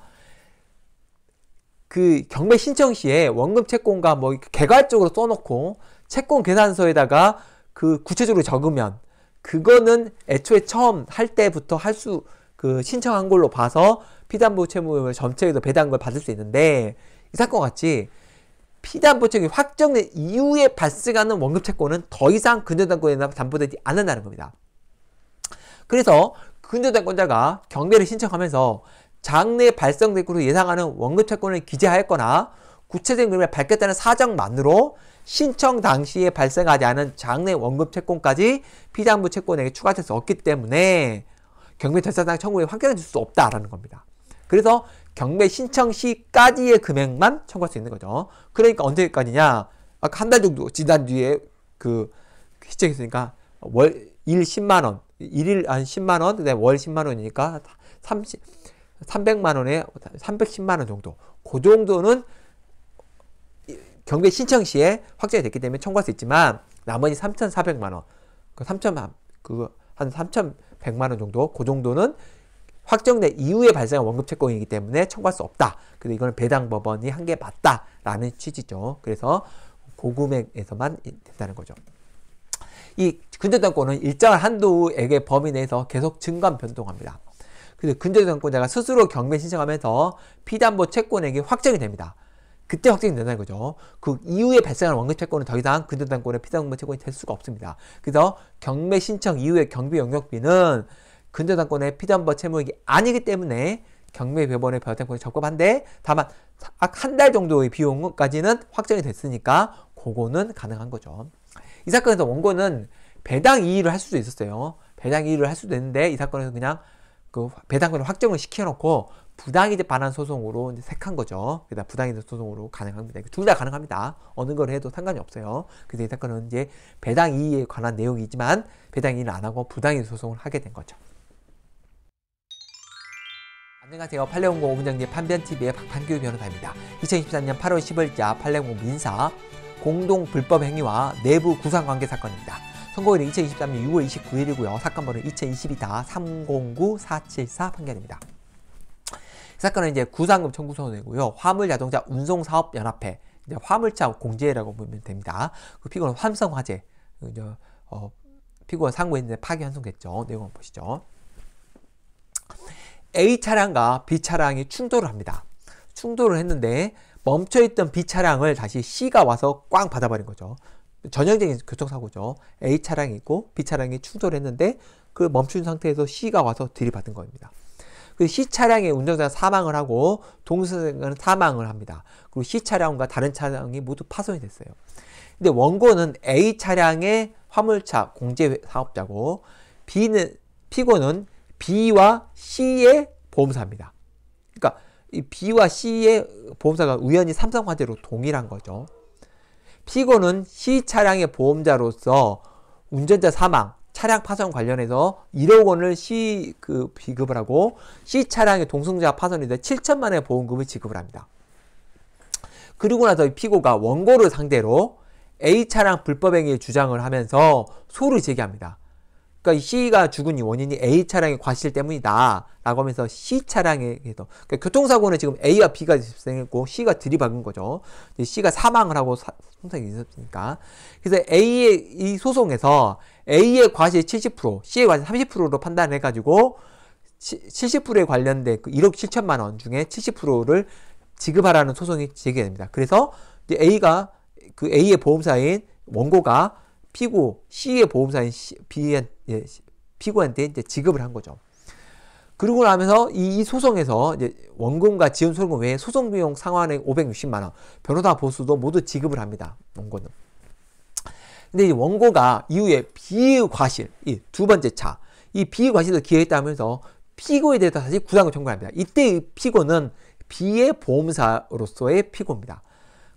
그 경매 신청 시에 원금 채권과 뭐 개괄적으로 써놓고 채권 계산서에다가 그 구체적으로 적으면 그거는 애초에 처음 할 때부터 할 수 그 신청한 걸로 봐서 피담보 채무금을 체에서 배당한 걸 받을 수 있는데 이 사건 같이 피담보 채무이 확정된 이후에 발생하는 원금 채권은 더 이상 근저당권이 담보되지 않는다는 겁니다. 그래서 근저당권자가 경매를 신청하면서 장래 발생 대금으로 예상하는 원금 채권을 기재하였거나 구체적인 금액을 밝혔다는 사정만으로 신청 당시에 발생하지 않은 장래 원금 채권까지 피담부 채권에게 추가될 수 없기 때문에 경매 절차상 청구에 환경을 줄수 없다라는 겁니다. 그래서 경매 신청 시까지의 금액만 청구할 수 있는 거죠. 그러니까 언제까지냐? 아까 한달 정도 지난 뒤에 그 시청했으니까 월일 십만 원, 일일 한 10만 원, 그다음에 월 10만 원이니까 30 300만 원에 310만 원 정도. 그 정도는 경비 신청 시에 확정이 됐기 때문에 청구할 수 있지만 나머지 3,400만 원. 그 3천 그한 3,100만 원 정도. 그 정도는 확정된 이후에 발생한 원금 채권이기 때문에 청구할 수 없다. 그래서 이거는 배당 법원이 한 게 맞다라는 취지죠. 그래서 고금액에서만 된다는 거죠. 이 근저당권은 일정한 한도에게 범위 내에서 계속 증감 변동합니다. 그래서 근저당권자가 스스로 경매 신청하면서 피담보 채권액이 확정이 됩니다. 그때 확정이 된다는 거죠. 그 이후에 발생한 원금 채권은 더 이상 근저당권의 피담보 채권이 될 수가 없습니다. 그래서 경매 신청 이후의 경비 영역비는 근저당권의 피담보 채무액이 아니기 때문에 경매 배번의 배당권이 적법한데 다만 한 달 정도의 비용까지는 확정이 됐으니까 그거는 가능한 거죠. 이 사건에서 원고는 배당 이의를 할 수도 있었어요. 배당 이의를 할 수도 있는데 이 사건에서 그냥 그 배당금을 확정을 시켜놓고 부당이득 반환 소송으로 이제 색한 거죠. 그다 부당이득 소송으로 가능합니다. 둘 다 가능합니다. 어느 걸 해도 상관이 없어요. 그래서 이 사건은 이제 배당 이의에 관한 내용이지만 배당 이의는 안 하고 부당이득 소송을 하게 된 거죠. 안녕하세요. 판례공고 오분장님 판변TV의 박판규 변호사입니다. 2023년 8월 10일자 판례공고 민사 공동 불법 행위와 내부 구상 관계 사건입니다. 선고일은 2023년 6월 29일이고요. 사건번호 2022-309474 판결입니다. 이 사건은 이제 구상금 청구 선언이고요. 화물자동차 운송사업연합회 화물차 공제라고 보면 됩니다. 그 피고는 환성 화재 어, 피고가 상고했는 파기환송됐죠. 내용 한번 보시죠. A 차량과 B 차량이 충돌을 합니다. 충돌을 했는데 멈춰있던 B 차량을 다시 C가 와서 꽝 받아버린 거죠. 전형적인 교통사고죠. A 차량이 있고 B 차량이 충돌했는데 그 멈춘 상태에서 C가 와서 들이받은 겁니다. 그 C 차량의 운전자 사망을 하고 동승은 사망을 합니다. 그리고 C 차량과 다른 차량이 모두 파손이 됐어요. 근데 원고는 A 차량의 화물차 공제 사업자고 B는 피고는 B와 C의 보험사입니다. 이 B와 C의 보험사가 우연히 삼성화재로 동일한 거죠. 피고는 C 차량의 보험자로서 운전자 사망, 차량 파손 관련해서 1억 원을 C 그 비급을 하고 C 차량의 동승자 파손인데 7천만 원의 보험금을 지급을 합니다. 그리고 나서 피고가 원고를 상대로 A 차량 불법행위 주장을 하면서 소를 제기합니다. 그러니까 C가 죽은 원인이 A 차량의 과실 때문이다라고 하면서 C 차량에 해서 그러니까 교통사고는 지금 A와 B가 발생했고 C가 들이박은 거죠. C가 사망을 하고 손상이 있었으니까 그래서 A의 이 소송에서 A의 과실 70% C의 과실 30%로 판단해가지고 70%에 관련된 그 1억 7천만 원 중에 70%를 지급하라는 소송이 제기됩니다. 그래서 A가 그 A의 보험사인 원고가 피고 C의 보험사인 C, B한, 예, 피고한테 이제 지급을 한 거죠. 그러고 나면서 이, 소송에서 이제 원금과 지원 소금 외에 소송 비용 상환액 560만 원, 변호사 보수도 모두 지급을 합니다. 원고는. 근데 이 원고가 이후에 비과실, 이 두 번째 차, 이 비과실을 기해했다면서 피고에 대해서 다시 구상을 청구합니다. 이때 피고는 B의 보험사로서의 피고입니다.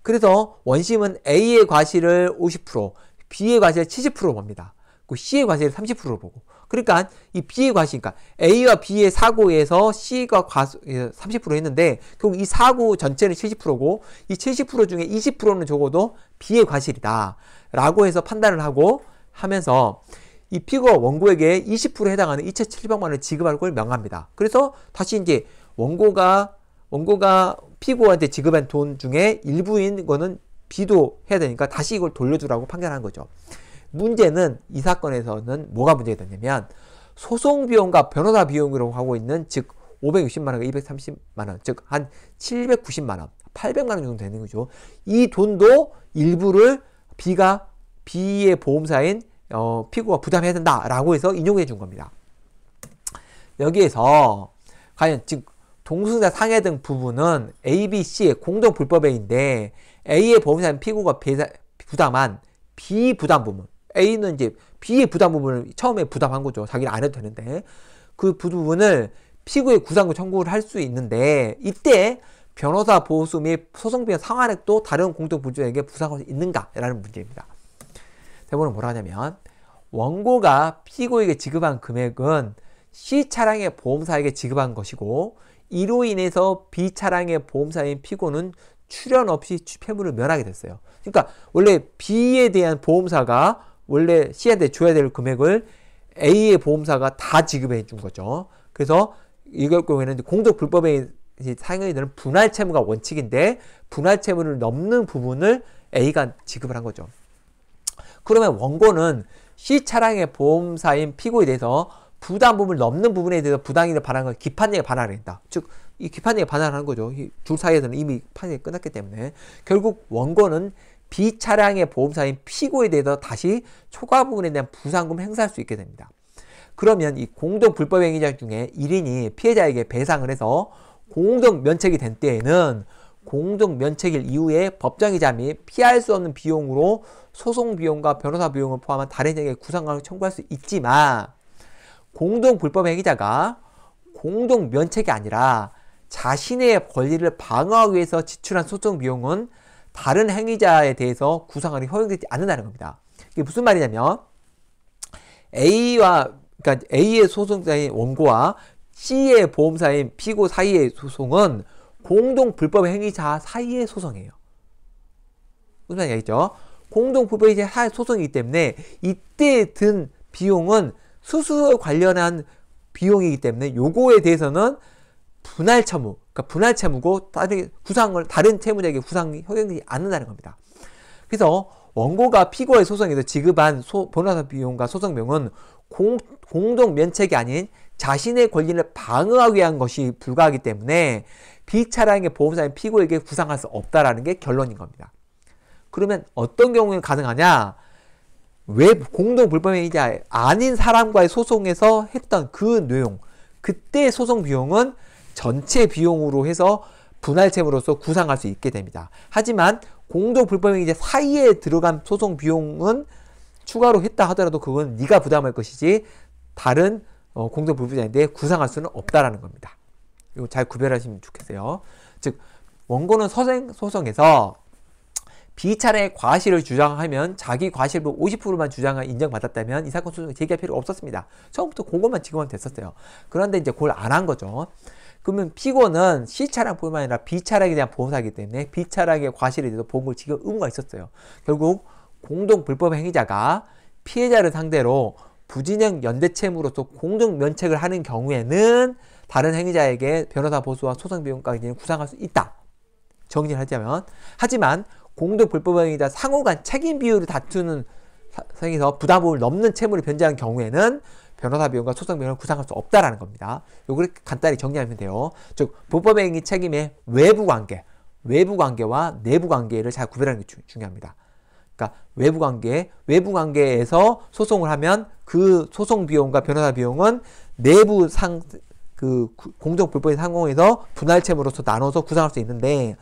그래서 원심은 A의 과실을 50%, B의 과세 70% 봅니다. 그 C의 과세를 30%로 보고. 그러니까 이 B의 과세니까 그러니까 A와 B의 사고에서 C가 과수 30% 했는데 결국 이 사고 전체는 70%고 이 70% 중에 20%는 적어도 B의 과실이다. 라고 해서 판단을 하고 하면서 이 피고 원고에게 20%에 해당하는 2,700만 원을 지급할 걸 명합니다. 그래서 다시 이제 원고가 원고가 피고한테 지급한 돈 중에 일부인 거는 B도 해야 되니까 다시 이걸 돌려주라고 판결한 거죠. 문제는 이 사건에서는 뭐가 문제가 됐냐면 소송 비용과 변호사 비용으로 하고 있는 즉 560만 원과 230만 원, 즉 한 790만 원, 800만 원 정도 되는 거죠. 이 돈도 일부를 B가 B의 보험사인 어, 피고가 부담해야 된다라고 해서 인용해 준 겁니다. 여기에서 과연 즉 동승자 상해 등 부분은 A, B, C의 공동 불법행위인데 A의 보험사는 피고가 배사, 부담한 B 부담 부분 A는 이제 B의 부담 부분을 처음에 부담한 거죠. 자기는 안 해도 되는데 그 부분을 피고의 구상구 청구를 할 수 있는데 이때 변호사 보수 및 소송비용 상환액도 다른 공동부주에게 부상할 수 있는가라는 문제입니다. 대본은 뭐라 하냐면 원고가 피고에게 지급한 금액은 C 차량의 보험사에게 지급한 것이고 이로 인해서 B 차량의 보험사인 피고는 출연 없이 폐물을 면하게 됐어요. 그러니까 원래 B에 대한 보험사가 원래 C한테 줘야 될 금액을 A의 보험사가 다 지급해 준 거죠. 그래서 이럴 경우에는 공적 불법에 상용이 되는 분할 채무가 원칙인데 분할 채무를 넘는 부분을 A가 지급을 한 거죠. 그러면 원고는 C 차량의 보험사인 피고에 대해서 부당 부분을 넘는 부분에 대해서 부당이익반환을 기판력에 반환을 했다 즉, 이 기판력에 반환하는 거죠. 이 둘 사이에서는 이미 판결이 끝났기 때문에. 결국 원고는 비 차량의 보험사인 피고에 대해서 다시 초과 부분에 대한 부상금 을 행사할 수 있게 됩니다. 그러면 이 공동 불법행위자 중에 1인이 피해자에게 배상을 해서 공동 면책이 된 때에는 공동 면책일 이후에 법정이자 및 피할 수 없는 비용으로 소송 비용과 변호사 비용을 포함한 다른 형의 구상권을 청구할 수 있지만 공동 불법 행위자가 공동 면책이 아니라 자신의 권리를 방어하기 위해서 지출한 소송 비용은 다른 행위자에 대해서 구상하는 허용되지 않는다는 겁니다. 이게 무슨 말이냐면 A와 그러니까 A의 소송자인 원고와 C의 보험사인 피고 사이의 소송은 공동 불법 행위자 사이의 소송이에요. 무슨 말인죠 공동 불법 행위자 소송이기 때문에 이때 든 비용은 수수 관련한 비용이기 때문에 요거에 대해서는 분할 채무, 그러니까 분할 채무고 다른 구상을 다른 채무자에게 구상이 허용되지 않는다는 겁니다. 그래서 원고가 피고의 소송에서 지급한 소, 변호사 비용과 소송명은 공, 공동 면책이 아닌 자신의 권리를 방어하기 위한 것이 불가하기 때문에 비차량의 보험사인 피고에게 구상할 수 없다라는 게 결론인 겁니다. 그러면 어떤 경우에 가능하냐? 웹 공동 불법행위자 아닌 사람과의 소송에서 했던 그 내용 그때 소송 비용은 전체 비용으로 해서 분할채무로서 구상할 수 있게 됩니다. 하지만 공동 불법행위자 사이에 들어간 소송 비용은 추가로 했다 하더라도 그건 네가 부담할 것이지 다른 어, 공동 불법자인데 구상할 수는 없다라는 겁니다. 이거 잘 구별하시면 좋겠어요. 즉 원고는 소생 소송에서 비차의 과실을 주장하면 자기 과실부 50%만 주장을 인정받았다면 이 사건 소송 제기할 필요 가 없었습니다. 처음부터 그것만 지하면 됐었어요. 그런데 이제 그걸 안 한 거죠. 그러면 피고는 시차량뿐만 아니라 비차량에 대한 보험사이기 때문에 비차량의 과실에 대해서 보험을 지급 의무가 있었어요. 결국 공동 불법 행위자가 피해자를 상대로 부진형 연대채무로서 공동 면책을 하는 경우에는 다른 행위자에게 변호사 보수와 소송 비용까지 는 구상할 수 있다. 정리를 하자면 하지만 공동 불법행위자 상호 간 책임 비율을 다투는 상에서 부담을 넘는 채무를 변제한 경우에는 변호사 비용과 소송 비용을 구상할 수 없다라는 겁니다. 요거를 간단히 정리하면 돼요. 즉 불법행위 책임의 외부 관계, 외부 관계와 내부 관계를 잘 구별하는 게 주, 중요합니다. 그러니까 외부 관계, 외부 관계에서 소송을 하면 그 소송 비용과 변호사 비용은 내부 상 그 공정 불법의 상공에서 분할 채무로서 나눠서 구상할 수 있는데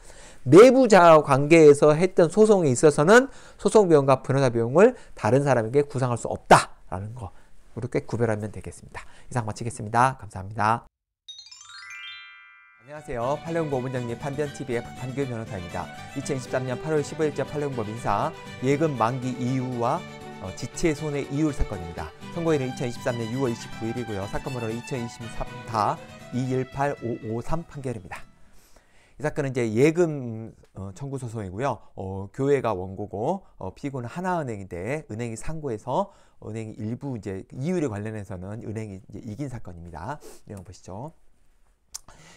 내부자 관계에서 했던 소송에 있어서는 소송 비용과 변호사 비용을 다른 사람에게 구상할 수 없다라는 거. 이렇게 구별하면 되겠습니다. 이상 마치겠습니다. 감사합니다. 안녕하세요. 팔레공법원장님 판변TV의 판규 변호사입니다. 2023년 8월 15일자 팔레공법 인사 예금 만기 이유와 어, 지체 손해 이율 사건입니다. 선고일은 2023년 6월 29일이고요. 사건 번호는 2023다 218-553 판결입니다. 이 사건은 이제 예금 어, 청구 소송이고요. 어, 교회가 원고고 어, 피고는 하나은행인데 은행이 상고해서 은행이 일부 이제 이율에 관련해서는 은행이 이제 이긴 사건입니다. 내용 보시죠.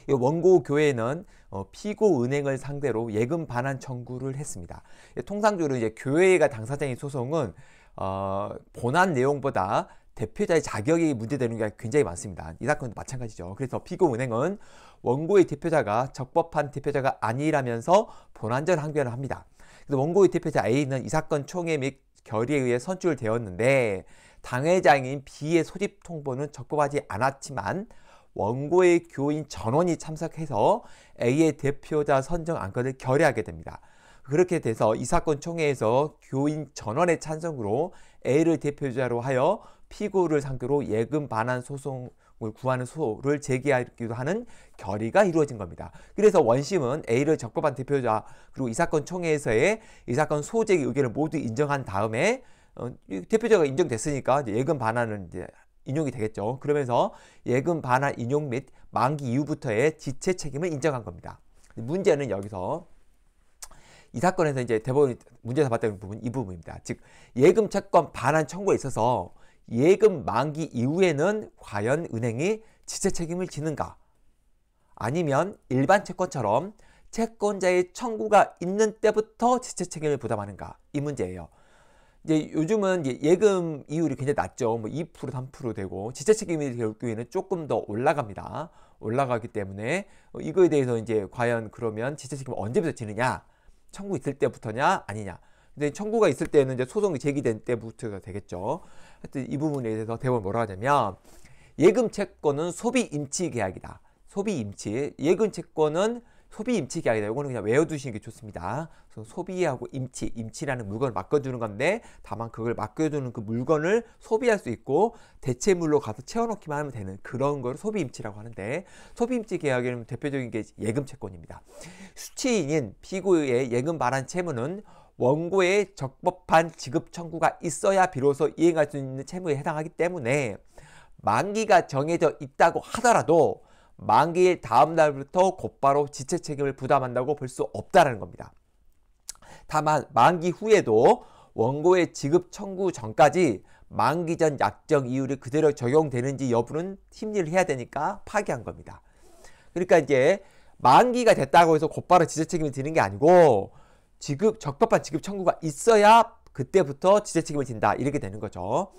이 원고 교회는 어, 피고 은행을 상대로 예금 반환 청구를 했습니다. 예, 통상적으로 이제 교회가 당사자인 소송은 어, 본안 내용보다 대표자의 자격이 문제되는 게 굉장히 많습니다. 이 사건도 마찬가지죠. 그래서 피고은행은 원고의 대표자가 적법한 대표자가 아니라면서 본안전 항변을 합니다. 그래서 원고의 대표자 A는 이 사건 총회 및 결의에 의해 선출되었는데 당회장인 B의 소집 통보는 적법하지 않았지만 원고의 교인 전원이 참석해서 A의 대표자 선정 안건을 결의하게 됩니다. 그렇게 돼서 이 사건 총회에서 교인 전원의 찬성으로 A를 대표자로 하여 피고를 상대로 예금 반환 소송 구하는 소를 제기하기도 하는 결의가 이루어진 겁니다. 그래서 원심은 A를 적법한 대표자 그리고 이 사건 총회에서의 이 사건 소재의 의견을 모두 인정한 다음에 어, 대표자가 인정됐으니까 예금 반환은 이제 인용이 되겠죠. 그러면서 예금 반환 인용 및 만기 이후부터의 지체 책임을 인정한 겁니다. 문제는 여기서 이 사건에서 이제 대법원이 문제에서 봤다 부분 이 부분입니다. 즉 예금 채권 반환 청구에 있어서 예금 만기 이후에는 과연 은행이 지체 책임을 지는가? 아니면 일반 채권처럼 채권자의 청구가 있는 때부터 지체 책임을 부담하는가? 이 문제예요. 이제 요즘은 예금 이율이 굉장히 낮죠. 뭐 2%, 3% 되고 지체 책임이 결국에는 조금 더 올라갑니다. 올라가기 때문에 어, 이거에 대해서 이제 과연 그러면 지체 책임 언제부터 지느냐? 청구 있을 때부터냐? 아니냐? 근데 청구가 있을 때는 이제 소송이 제기된 때부터가 되겠죠. 하여튼 이 부분에 대해서 대법원 뭐라 고 하냐면 예금 채권은 소비 임치 계약이다. 소비 임치. 예금 채권은 소비 임치 계약이다. 이거는 그냥 외워두시는 게 좋습니다. 그래서 소비하고 임치, 임치라는 물건을 맡겨주는 건데 다만 그걸 맡겨주는 그 물건을 소비할 수 있고 대체물로 가서 채워넣기만 하면 되는 그런 걸 소비 임치라고 하는데 소비 임치 계약에는 대표적인 게 예금 채권입니다. 수취인인 피고의 예금 발환 채무는 원고에 적법한 지급 청구가 있어야 비로소 이행할 수 있는 채무에 해당하기 때문에 만기가 정해져 있다고 하더라도 만기일 다음 날부터 곧바로 지체 책임을 부담한다고 볼 수 없다는 겁니다. 다만 만기 후에도 원고의 지급 청구 전까지 만기 전 약정 이율이 그대로 적용되는지 여부는 심리를 해야 되니까 파기한 겁니다. 그러니까 이제 만기가 됐다고 해서 곧바로 지체 책임을 드는 게 아니고 지급 적법한 지급 청구가 있어야 그때부터 지재 책임을 진다 이렇게 되는 거죠.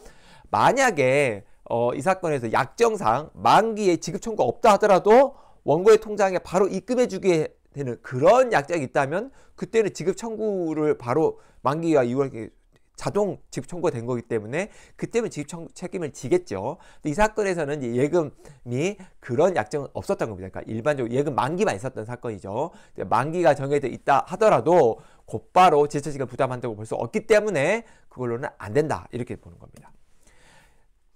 만약에 어, 이 사건에서 약정상 만기에 지급 청구가 없다 하더라도 원고의 통장에 바로 입금해 주게 되는 그런 약정이 있다면 그때는 지급 청구를 바로 만기가 6월 자동 집 청구된 거기 때문에 그때는 집 책임을 지겠죠. 이 사건에서는 예금이 그런 약정은 없었던 겁니다. 그러니까 일반적으로 예금 만기만 있었던 사건이죠. 만기가 정해져 있다 하더라도 곧바로 지체시간 부담한다고 볼 수 없기 때문에 그걸로는 안 된다 이렇게 보는 겁니다.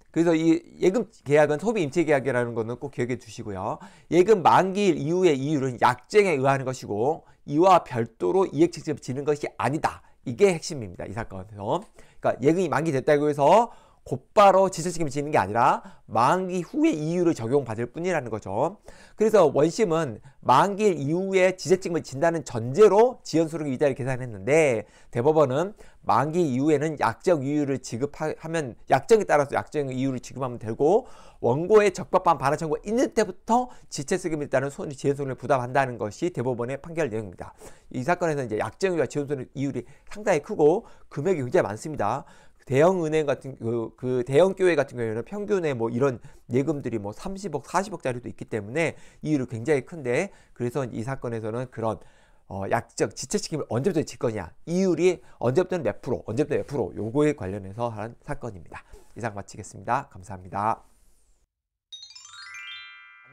그래서 이 예금 계약은 소비 임체 계약이라는 거는 꼭 기억해 주시고요. 예금 만기일 이후의 이율은 약정에 의하 것이고 이와 별도로 이익책임을 지는 것이 아니다. 이게 핵심입니다. 이 사건에서. 그러니까 예금이 만기됐다고 해서 곧바로 지체책임을 지는 게 아니라 만기 후에 이유를 적용받을 뿐이라는 거죠. 그래서 원심은 만기 이후에 지체책임을 진다는 전제로 지연소령 이자를 계산했는데 대법원은 만기 이후에는 약정 이유를 지급하면 약정에 따라서 약정 이유를 지급하면 되고 원고의 적법한 반환 청구 있는 때부터 지체세금에 따른 손해 지연손을 소 부담한다는 것이 대법원의 판결 내용입니다. 이 사건에서 이제 약정이와 지연손의 이율이 상당히 크고 금액이 굉장히 많습니다. 대형 은행 같은 그, 그 대형 교회 같은 경우에는 평균에 뭐 이런 예금들이 뭐 30억, 40억짜리도 있기 때문에 이율이 굉장히 큰데 그래서 이 사건에서는 그런 어, 약적 지체책임을 언제부터 질 거냐 이율이 언제부터는 몇 프로 언제부터 몇 프로 요거에 관련해서 한 사건입니다. 이상 마치겠습니다. 감사합니다.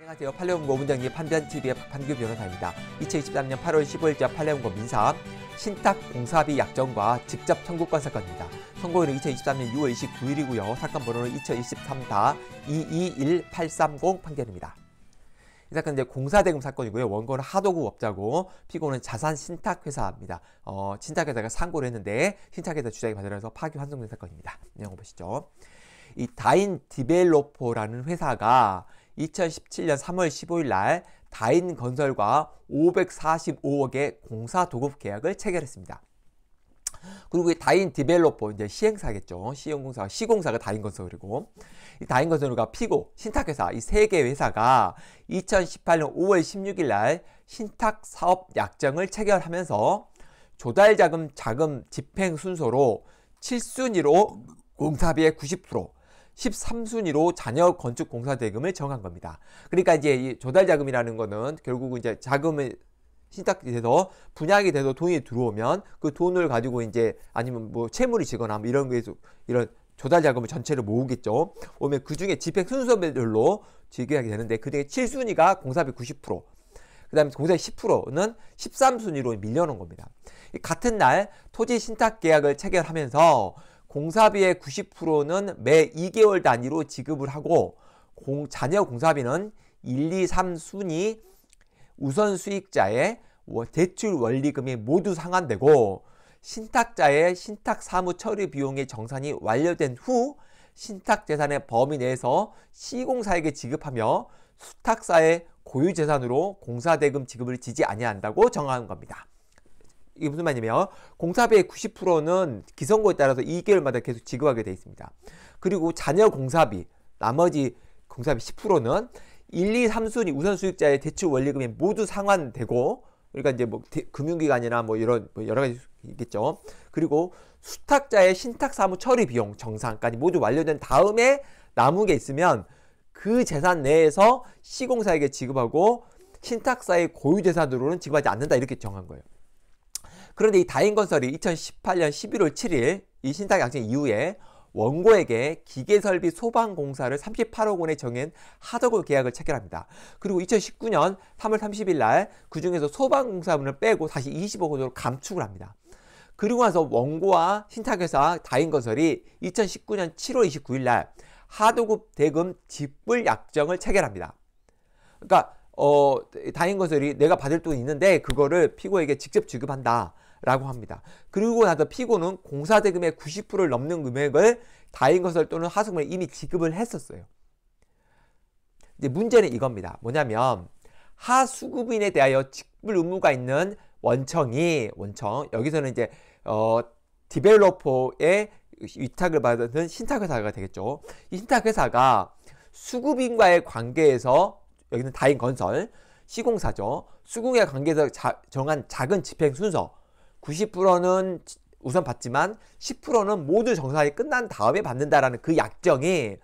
안녕하세요. 팔레온고 문정리 판변TV의 박판규 변호사입니다. 2023년 8월 15일자 팔레온고 민사 신탁 공사비 약정과 직접 청구권 사건입니다. 선고일은 2023년 6월 29일이고요. 사건 번호는 2 0 2 3 221830 판결입니다. 이 사건 이제 공사대금 사건이고요. 원고는 하도급 업자고 피고는 자산 신탁회사입니다. 어, 신탁회사가 상고를 했는데 신탁회사 주장이 받으면서 파기 환송된 사건입니다. 내용 보시죠. 이 다인 디벨로퍼라는 회사가 2017년 3월 15일 날 다인 건설과 545억의 공사 도급 계약을 체결했습니다. 그리고 이 다인 디벨로퍼 이제 시행사겠죠. 시행공사 시공사가 다인 건설이고 이 다인 건설과 피고 신탁회사 이 세 개 회사가 2018년 5월 16일 날 신탁 사업 약정을 체결하면서 조달 자금 자금 집행 순서로 7순위로 공사비의 90%, 13순위로 잔여 건축 공사 대금을 정한 겁니다. 그러니까 이제 이 조달 자금이라는 거는 결국은 이제 자금을 신탁이 돼서 분양이 돼서 돈이 들어오면 그 돈을 가지고 이제 아니면 뭐 채무를 지거나 뭐 이런 거에서 이런 조달 자금을 전체를 모으겠죠. 오면 그 중에 집행 순서별로 지급하게 되는데 그 중에 7순위가 공사비 90%, 그 다음에 공사비 10%는 13순위로 밀려놓은 겁니다. 같은 날 토지 신탁 계약을 체결하면서 공사비의 90%는 매 2개월 단위로 지급을 하고 공, 자녀 공사비는 1, 2, 3순위 우선 수익자의 대출 원리금이 모두 상환되고 신탁자의 신탁 사무 처리 비용의 정산이 완료된 후 신탁 재산의 범위 내에서 시공사에게 지급하며 수탁사의 고유 재산으로 공사 대금 지급을 지지 아니한다고 정하는 겁니다. 이게 무슨 말이냐면 공사비의 90%는 기성고에 따라서 2개월마다 계속 지급하게 되어 있습니다. 그리고 자녀 공사비, 나머지 공사비 10%는 1, 2, 3순위 우선 수익자의 대출 원리금이 모두 상환되고 그러니까 이제 뭐 대, 금융기관이나 뭐 이런 뭐 여러 가지 있겠죠. 그리고 수탁자의 신탁 사무 처리 비용 정산까지 모두 완료된 다음에 남은 게 있으면 그 재산 내에서 시공사에게 지급하고 신탁사의 고유 재산으로는 지급하지 않는다 이렇게 정한 거예요. 그런데 이 다인건설이 2018년 11월 7일 이 신탁 약정 이후에 원고에게 기계설비 소방공사를 38억 원에 정한 하도급 계약을 체결합니다. 그리고 2019년 3월 30일 날 그중에서 소방공사분을 빼고 다시 20억 원으로 감축을 합니다. 그리고 나서 원고와 신탁회사 다인건설이 2019년 7월 29일 날 하도급 대금 집불 약정을 체결합니다. 그러니까 어, 다인건설이 내가 받을 돈이 있는데 그거를 피고에게 직접 지급한다. 라고 합니다. 그리고 나서 피고는 공사대금의 90%를 넘는 금액을 다인건설 또는 하수금에 이미 지급을 했었어요. 이제 문제는 이겁니다. 뭐냐면 하수급인에 대하여 직불 의무가 있는 원청이 원청 여기서는 이제 어 디벨로퍼의 위탁을 받은 신탁회사가 되겠죠. 이 신탁회사가 수급인과의 관계에서 여기는 다인건설 시공사죠. 수공의 관계에서 자, 정한 작은 집행 순서 90%는 우선 받지만 10%는 모든 정산이 끝난 다음에 받는다라는 그 약정이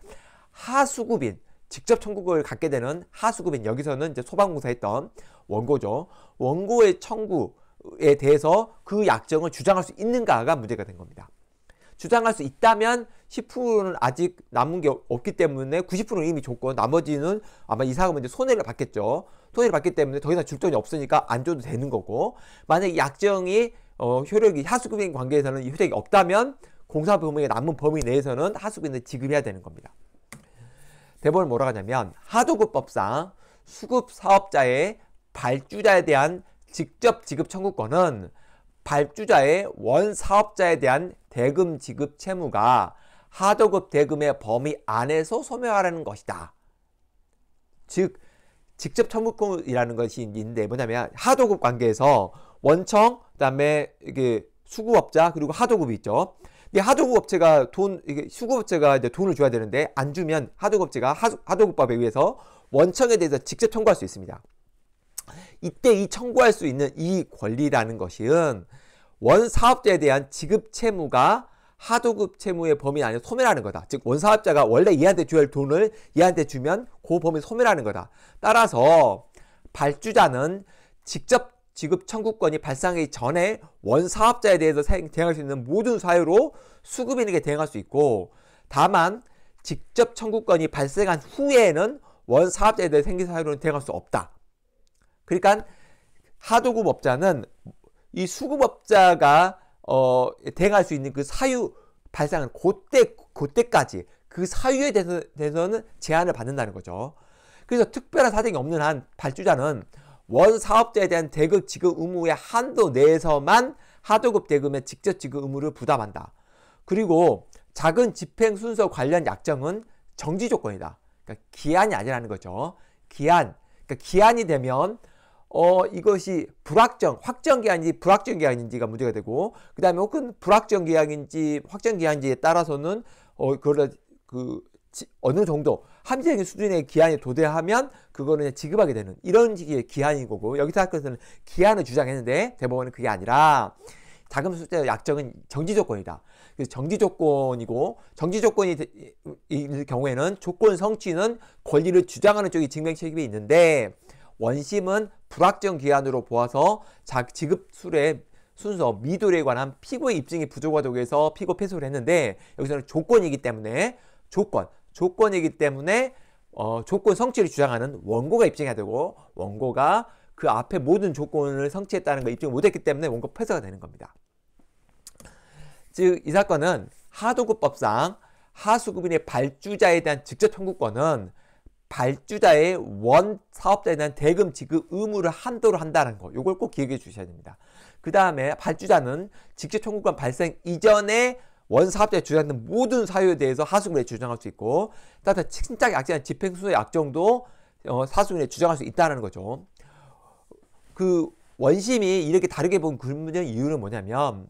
하수급인 직접 청구를 갖게 되는 하수급인 여기서는 이제 소방공사 했던 원고죠. 원고의 청구에 대해서 그 약정을 주장할 수 있는가가 문제가 된 겁니다. 주장할 수 있다면 10%는 아직 남은 게 없기 때문에 90%는 이미 줬고 나머지는 아마 이 사람은 이제 손해를 받겠죠. 손해를 받기 때문에 더 이상 줄 돈이 없으니까 안 줘도 되는 거고 만약 약정이 어, 효력이 하수급인 관계에서는 효력이 없다면 공사 범위의 남은 범위 내에서는 하수급인을 지급해야 되는 겁니다. 대법원 뭐라고 하냐면 하도급법상 수급 사업자의 발주자에 대한 직접 지급 청구권은 발주자의 원 사업자에 대한 대금 지급 채무가 하도급 대금의 범위 안에서 소멸하라는 것이다. 즉 직접 청구권이라는 것이 있는데 뭐냐면 하도급 관계에서 원청 그다음에 이게 수급업자 그리고 하도급이 있죠. 이 하도급업체가 돈 이게 수급업체가 이제 돈을 줘야 되는데 안 주면 하도급업체가 하도급법에 의해서 원청에 대해서 직접 청구할 수 있습니다. 이때 이 청구할 수 있는 이 권리라는 것은 원사업자에 대한 지급 채무가 하도급 채무의 범위 안에 소멸하는 거다. 즉 원사업자가 원래 얘한테 줘야 할 돈을 얘한테 주면 그 범위 소멸하는 거다. 따라서 발주자는 직접 지급 청구권이 발생하기 전에 원 사업자에 대해서 대응할수 있는 모든 사유로 수급인에게 대응할수 있고 다만 직접 청구권이 발생한 후에는 원 사업자에 대해 생긴 사유로는 대응할수 없다. 그러니까 하도급업자는 이 수급업자가 어, 대항할 수 있는 그 사유 발생은 그때 그때까지 그 사유에 대해서, 대해서는 제한을 받는다는 거죠. 그래서 특별한 사정이 없는 한 발주자는 원 사업자에 대한 대급 지급 의무의 한도 내에서만 하도급 대금의 직접 지급 의무를 부담한다. 그리고 작은 집행 순서 관련 약정은 정지 조건이다. 그러니까 기한이 아니라는 거죠. 기한. 그러니까 기한이 되면 어 이것이 불확정, 확정 기한인지 불확정 기한인지가 문제가 되고 그다음에 혹은 불확정 기한인지 확정 기한인지에 따라서는 어 그걸 그 어느 정도 합리적인 수준의 기한이 도대하면 그거는 지급하게 되는 이런 식의 기한인 거고 여기서 학교에서는 기한을 주장했는데 대법원은 그게 아니라 자금 수대 약정은 정지 조건이다. 그래서 정지 조건이고 정지 조건일 경우에는 조건 성취는 권리를 주장하는 쪽이 증명 책임이 있는데 원심은 불확정 기한으로 보아서 자, 지급 수레 순서 미도에 관한 피고의 입증이 부족하다고 해서 피고 패소를 했는데 여기서는 조건이기 때문에 조건, 조건이기 때문에 어, 조건 성취를 주장하는 원고가 입증해야 되고 원고가 그 앞에 모든 조건을 성취했다는 걸 입증 을 못했기 때문에 원고 폐쇄가 되는 겁니다. 즉 이 사건은 하도급법상 하수급인의 발주자에 대한 직접 청구권은 발주자의 원 사업자에 대한 대금 지급 의무를 한도로 한다는 거. 요걸 꼭 기억해 주셔야 됩니다. 그 다음에 발주자는 직접 청구권 발생 이전에 원사업자의 주장하는 모든 사유에 대해서 하수구에 주장할 수 있고 따라서 침착이 악재한 집행수의 약정도 어, 사수구에 주장할 수 있다는 거죠. 그 원심이 이렇게 다르게 본 근본적인 이유는 뭐냐면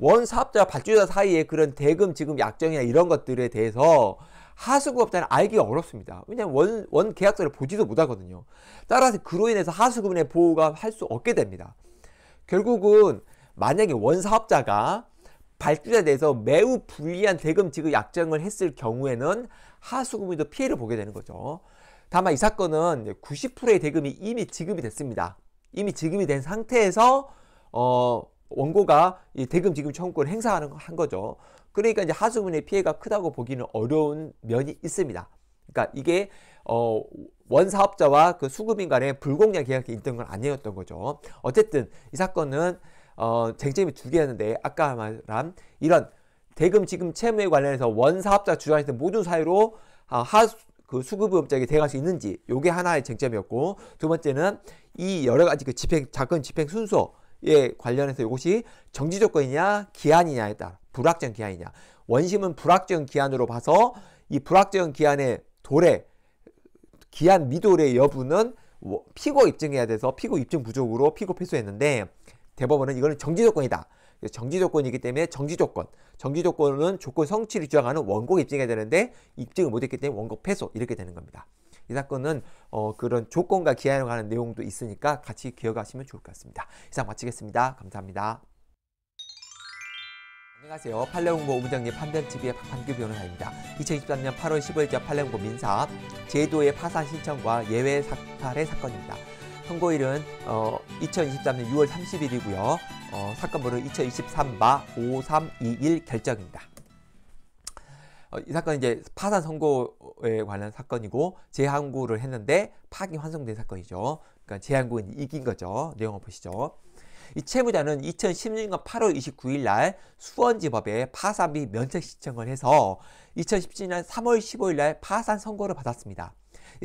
원사업자와 발주자 사이의 그런 대금 지금 약정이나 이런 것들에 대해서 하수구업자는 알기 가 어렵습니다. 왜냐하면 원, 원 계약서를 보지도 못하거든요. 따라서 그로 인해서 하수구분의 보호가 할 수 없게 됩니다. 결국은 만약에 원사업자가 발주에 자 대해서 매우 불리한 대금 지급 약정을 했을 경우에는 하수금이도 피해를 보게 되는 거죠. 다만 이 사건은 90%의 대금이 이미 지급이 됐습니다. 이미 지급이 된 상태에서 어 원고가 이 대금 지급 청구권을 행사하는 한 거죠. 그러니까 이제 하수금의 피해가 크다고 보기는 어려운 면이 있습니다. 그러니까 이게 어, 원 사업자와 그 수급인 간의 불공정 계약이 있던 건 아니었던 거죠. 어쨌든 이 사건은 어, 쟁점이 두 개였는데 아까 말한 이런 대금 지금 채무에 관련해서 원 사업자 주장했던 모든 사유로 아, 하, 그 수급업자에게 대응할 수 있는지 요게 하나의 쟁점이었고 두 번째는 이 여러 가지 그 집행 자금 집행 순서에 관련해서 이것이 정지 조건이냐 기한이냐에 따라 불확정 기한이냐 원심은 불확정 기한으로 봐서 이 불확정 기한의 도래 기한 미도래 여부는 피고 입증해야 돼서 피고 입증 부족으로 피고 패소했는데 대법원은 이거는 정지 조건이다. 정지 조건이기 때문에 정지 조건. 정지 조건은 조건 성취를 주장하는 원고가 입증해야 되는데 입증을 못했기 때문에 원고 패소 이렇게 되는 겁니다. 이 사건은 어, 그런 조건과 기한에 관한 내용도 있으니까 같이 기억하시면 좋을 것 같습니다. 이상 마치겠습니다. 감사합니다. 안녕하세요. 팔레공고 우부장님 판변TV의 박판규 변호사입니다. 2023년 8월 15일자 팔레공고 민사 제도의 파산 신청과 예외 사탈의 사건입니다. 선고일은 어, 2023년 6월 30일이고요. 어, 사건번호 2023마 5321 결정입니다. 어, 이 사건은 이제 파산 선고에 관한 사건이고 재항고를 했는데 파기 환송된 사건이죠. 그러니까 재항고인 이긴 거죠. 내용을 보시죠. 이 채무자는 2016년 8월 29일 날 수원지법에 파산비 면책 신청을 해서 2017년 3월 15일 날 파산 선고를 받았습니다.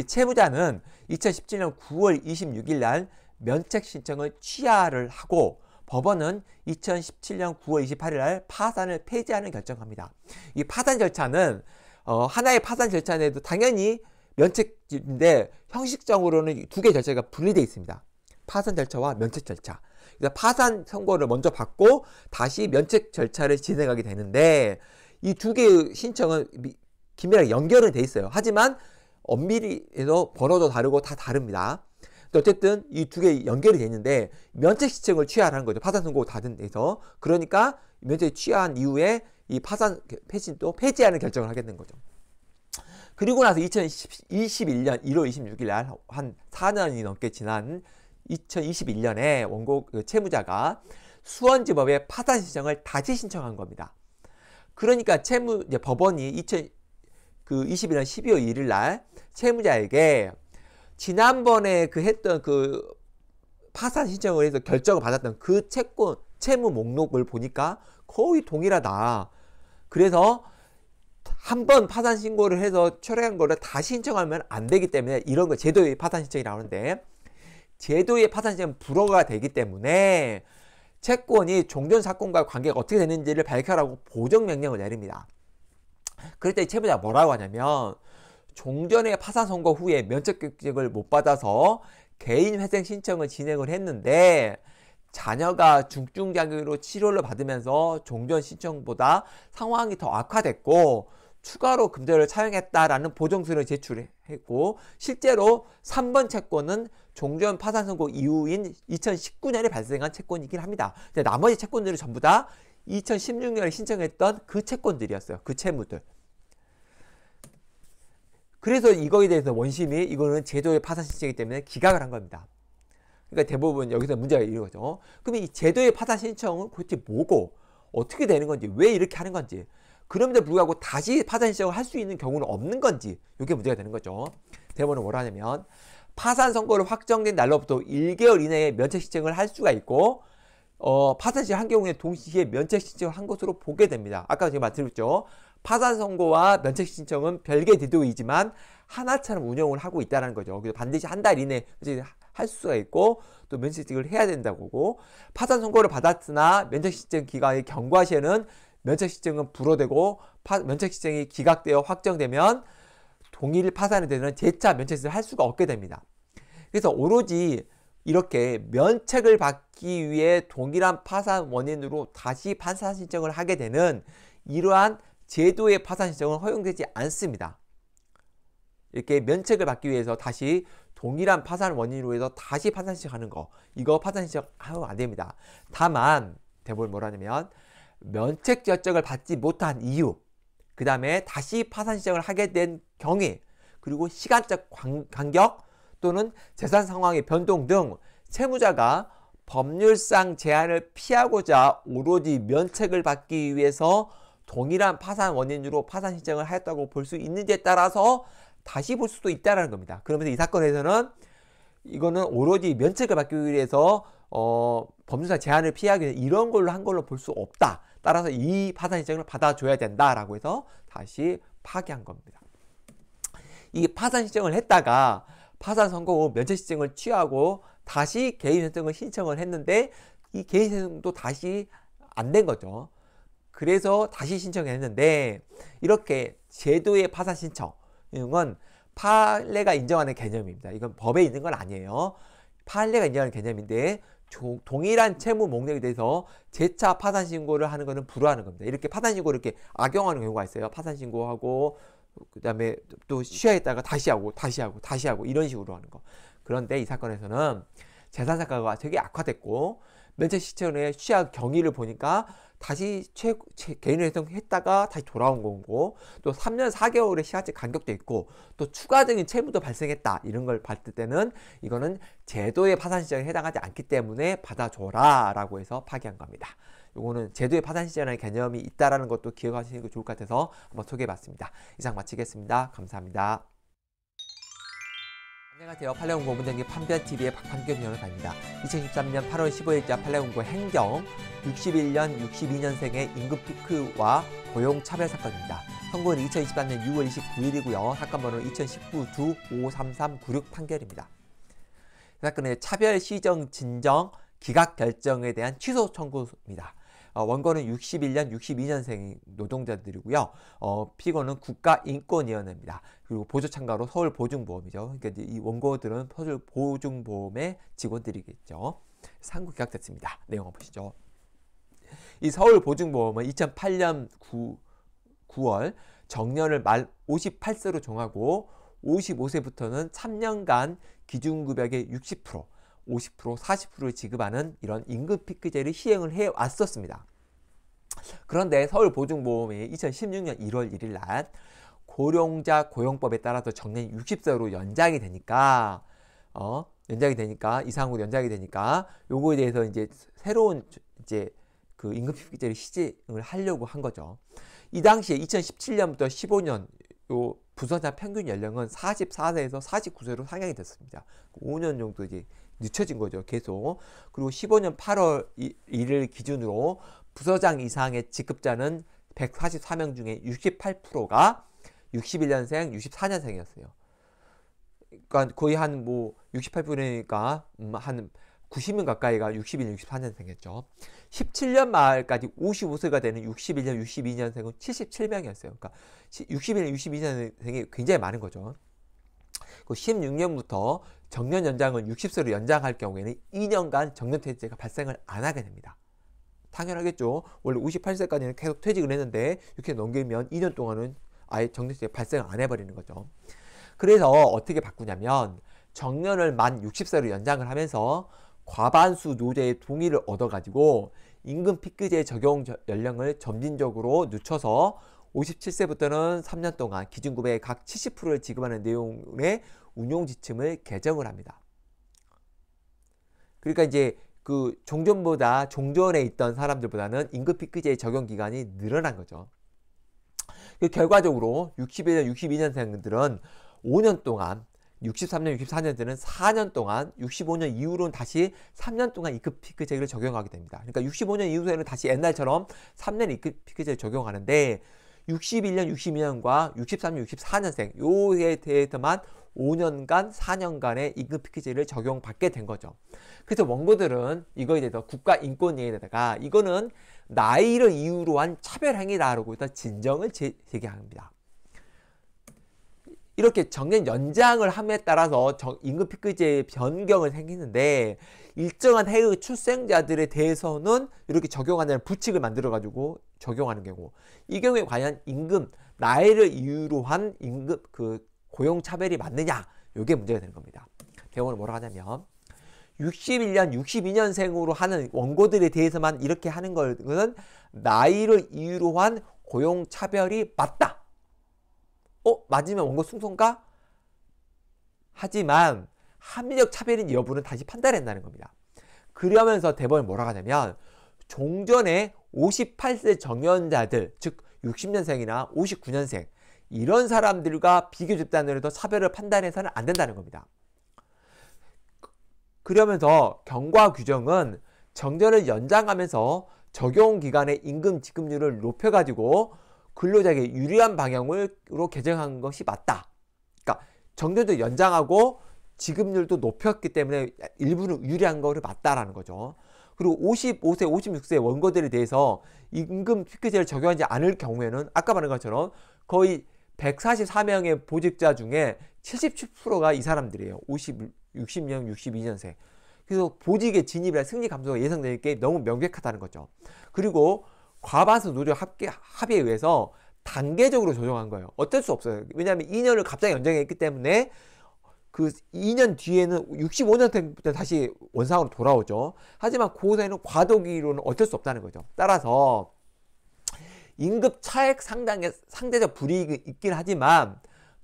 채무자는 2017년 9월 26일 날 면책 신청을 취하를 하고 법원은 2017년 9월 28일 날 파산을 폐지하는 결정합니다. 이 파산 절차는 어, 하나의 파산 절차에도 당연히 면책인데 형식적으로는 두 개 절차가 분리되어 있습니다. 파산 절차와 면책 절차. 그래서 파산 선고를 먼저 받고 다시 면책 절차를 진행하게 되는데 이 두 개의 신청은 미, 긴밀하게 연결은 돼 있어요. 하지만 엄밀히 해서 번호도 다르고 다 다릅니다. 어쨌든 이 두 개 연결이 되는데 면책 시청을 취하라는 거죠. 파산 선고 받은 데서 그러니까 면책 취한 이후에 이 파산 폐진도 폐지하는 결정을 하게 된 거죠. 그리고 나서 2021년 1월 26일 날 한 4년이 넘게 지난 2021년에 원고 그 채무자가 수원지법에 파산 신청을 다시 신청한 겁니다. 그러니까 채무 법원이 2021년 12월 1일 날 채무자에게 지난번에 그 했던 그 파산 신청을 해서 결정을 받았던 그 채권 채무 목록을 보니까 거의 동일하다. 그래서 한번 파산 신고를 해서 철회한 거를 다시 신청하면 안 되기 때문에 이런 거 제도의 파산 신청이나오는데 제도의 파산 신청은 불허가 되기 때문에 채권이 종전 사건과 관계가 어떻게 되는지를 밝혀라고 보정 명령을 내립니다. 그랬더니 채무자가 뭐라고 하냐면 종전의 파산 선거 후에 면책규칙을 못 받아서 개인 회생 신청을 진행을 했는데 자녀가 중증장애로 치료를 받으면서 종전 신청보다 상황이 더 악화됐고 추가로 금전을 차용했다라는 보정서를 제출했고 실제로 3번 채권은 종전 파산 선고 이후인 2019년에 발생한 채권이긴 합니다. 근데 나머지 채권들은 전부 다 2016년에 신청했던 그 채권들이었어요. 그 채무들. 그래서 이거에 대해서 원심이 이거는 제도의 파산 신청이기 때문에 기각을 한 겁니다. 그러니까 대부분 여기서 문제가 이런 거죠. 그럼 이 제도의 파산 신청은 도대체 뭐고 어떻게 되는 건지 왜 이렇게 하는 건지 그럼에도 불구하고 다시 파산 신청을 할 수 있는 경우는 없는 건지 이게 문제가 되는 거죠. 대법원은 뭐라 하냐면 파산 선고를 확정된 날로부터 1개월 이내에 면책 신청을 할 수가 있고 어, 파산 시한 경우에 동시에 면책 신청을 한 것으로 보게 됩니다. 아까 제가 말씀드렸죠. 파산 선고와 면책 신청은 별개 제도이지만 하나처럼 운영을 하고 있다는 거죠. 그래서 반드시 한 달 이내 할 수가 있고 또 면책식을 해야 된다고 고 파산 선고를 받았으나 면책신청 기간의 경과 시에는 면책신청은 불허되고 면책신청이 기각되어 확정되면 동일 파산에 대해는 재차 면책을 할 수가 없게 됩니다. 그래서 오로지 이렇게 면책을 받기 위해 동일한 파산 원인으로 다시 판사 신청을 하게 되는 이러한 제도의 파산 신청은 허용되지 않습니다. 이렇게 면책을 받기 위해서 다시 동일한 파산 원인으로 해서 다시 파산 신청하는 거 이거 파산 신청하면 안 됩니다. 다만 대법 뭐라냐면 면책 결정을 받지 못한 이유 그 다음에 다시 파산 신청을 하게 된 경위 그리고 시간적 간격 또는 재산 상황의 변동 등 채무자가 법률상 제한을 피하고자 오로지 면책을 받기 위해서 동일한 파산 원인으로 파산 신청을 하였다고 볼 수 있는지에 따라서 다시 볼 수도 있다라는 겁니다. 그러면서 이 사건에서는 이거는 오로지 면책을 받기 위해서 어, 법률사 제한을 피하기 위해 이런 걸로 한 걸로 볼 수 없다. 따라서 이 파산 신청을 받아줘야 된다라고 해서 다시 파기한 겁니다. 이 파산 신청을 했다가 파산 선고 후 면책 신청을 취하고 다시 개인 신청을 신청을 했는데 이 개인 신청도 다시 안 된 거죠. 그래서 다시 신청했는데 이렇게 제도의 파산 신청은 판례가 인정하는 개념입니다. 이건 법에 있는 건 아니에요. 판례가 인정하는 개념인데 동일한 채무 목록에 대해서 재차 파산 신고를 하는 것은 불허하는 겁니다. 이렇게 파산 신고를 이렇게 악용하는 경우가 있어요. 파산 신고하고 그다음에 또 쉬어 있다가 다시 하고 다시 하고 다시 하고 이런 식으로 하는 거. 그런데 이 사건에서는 재산 사가가 되게 악화됐고 맨체스터의 시합 경위를 보니까 다시 최, 최 개인 회생했다가 다시 돌아온 거고 또 3년 4개월의 시간제 간격도 있고 또 추가적인 채무도 발생했다 이런 걸 봤을 때는 이거는 제도의 파산 시장에 해당하지 않기 때문에 받아줘라 라고 해서 파기한 겁니다. 이거는 제도의 파산 시장의 개념이 있다라는 것도 기억하시는 게 좋을 것 같아서 한번 소개해 봤습니다. 이상 마치겠습니다. 감사합니다. 안녕하세요. 팔레온고 문장기 판변TV의 박판겸 변호사입니다. 2013년 8월 15일자 팔레온고 행정 61년, 62년생의 임금 피크와 고용 차별 사건입니다. 선고는 2023년 6월 29일이고요. 사건 번호2019주53396 판결입니다. 사건은 차별 시정 진정 기각 결정에 대한 취소 청구입니다. 어, 원고는 61년, 62년생 노동자들이고요. 어, 피고는 국가인권위원회입니다. 그리고 보조 참가로 서울보증보험이죠. 그러니까 이 원고들은 서울보증보험의 직원들이겠죠. 상고 계약됐습니다. 내용 보시죠. 이 서울보증보험은 2008년 9, 9월 정년을 말 58세로 정하고 55세부터는 3년간 기준급여의 60% 50% 40%를 지급하는 이런 임금 피크제를 시행을 해 왔었습니다. 그런데 서울보증보험이 2016년 1월 1일 날 고령자 고용법에 따라서 정년 60세로 연장이 되니까 어 연장이 되니까 이상으로 연장이 되니까 요거에 대해서 이제 새로운 이제 그 임금 피크제를 시행을 하려고 한 거죠. 이 당시에 2017년부터 15년 요 부서자 평균 연령은 44세에서 49세로 상향이 됐습니다. 5년 그 정도 이제 늦춰진 거죠. 계속. 그리고 15년 8월 1일 기준으로 부서장 이상의 직급자는 144명 중에 68%가 61년생, 64년생이었어요. 그러니까 거의 한 뭐 68%니까 한 90명 뭐 음, 가까이가 61년, 64년생이었죠. 17년 말까지 55세가 되는 61년, 62년생은 77명이었어요. 그러니까 61년, 62년생이 굉장히 많은 거죠. 그 16년부터 정년 연장을 60세로 연장할 경우에는 2년간 정년 퇴직제가 발생을 안 하게 됩니다. 당연하겠죠. 원래 58세까지는 계속 퇴직을 했는데 이렇게 넘기면 2년 동안은 아예 정년퇴직 발생을 안 해버리는 거죠. 그래서 어떻게 바꾸냐면 정년을 만 60세로 연장을 하면서 과반수 노제의 동의를 얻어가지고 임금 피크제 적용 연령을 점진적으로 늦춰서 57세부터는 3년 동안 기준급의 각 70%를 지급하는 내용의 운용 지침을 개정을 합니다. 그러니까 이제 그 종전보다 종전에 있던 사람들보다는 임금 피크제 적용 기간이 늘어난 거죠. 그 결과적으로 61년, 62년생들은 5년 동안 63년, 64년들은 4년 동안, 65년 이후로는 다시 3년 동안 임금 피크 제를 적용하게 됩니다. 그러니까 65년 이후에는 다시 옛날처럼 3년 임금 피크 제를 적용하는데 61년, 62년과 63년, 64년생 요에 대해서만 5년간, 4년간의 임금 피크제를 적용받게 된 거죠. 그래서 원고들은 이거에 대해서 국가인권위에다가 이거는 나이를 이유로 한 차별행위다라고 해서 진정을 제, 제기합니다. 이렇게 정년 연장을 함에 따라서 임금 피크제의 변경을 생기는데 일정한 해의 출생자들에 대해서는 이렇게 적용하는 부칙을 만들어 가지고 적용하는 경우 이 경우에 과연 임금 나이를 이유로 한 임금 그 고용 차별이 맞느냐 이게 문제가 되는 겁니다. 대원을 뭐라 하냐면 61년, 62년생으로 하는 원고들에 대해서만 이렇게 하는 것은 나이를 이유로 한 고용 차별이 맞다. 어? 맞으면 원고 승소인가? 하지만 합리적 차별인 여부는 다시 판단한다는 겁니다. 그러면서 대법원이 뭐라고 하냐면 종전에 58세 정년자들 즉 60년생이나 59년생 이런 사람들과 비교 집단으로도 차별을 판단해서는 안 된다는 겁니다. 그러면서 경과 규정은 정전을 연장하면서 적용 기간의 임금 지급률을 높여가지고 근로자에게 유리한 방향으로 개정한 것이 맞다. 그러니까 정년도 연장하고 지급률도 높였기 때문에 일부는 유리한 거를 맞다라는 거죠. 그리고 55세, 56세 원고들에 대해서 임금 피크제를 적용하지 않을 경우에는 아까 말한 것처럼 거의 144명의 보직자 중에 77%가 이 사람들이에요. 50, 60명, 62년생. 그래서 보직의 진입이나 승리 감소가 예상되는 게 너무 명백하다는 거죠. 그리고 과반수 누적 합계, 합의에 의해서 단계적으로 조정한 거예요. 어쩔 수 없어요. 왜냐하면 2년을 갑자기 연장했기 때문에 그 2년 뒤에는 65년 때부터 다시 원상으로 돌아오죠. 하지만 고사에는 그 과도기로는 어쩔 수 없다는 거죠. 따라서 임금 차액 상당의 상대적 불이익이 있긴 하지만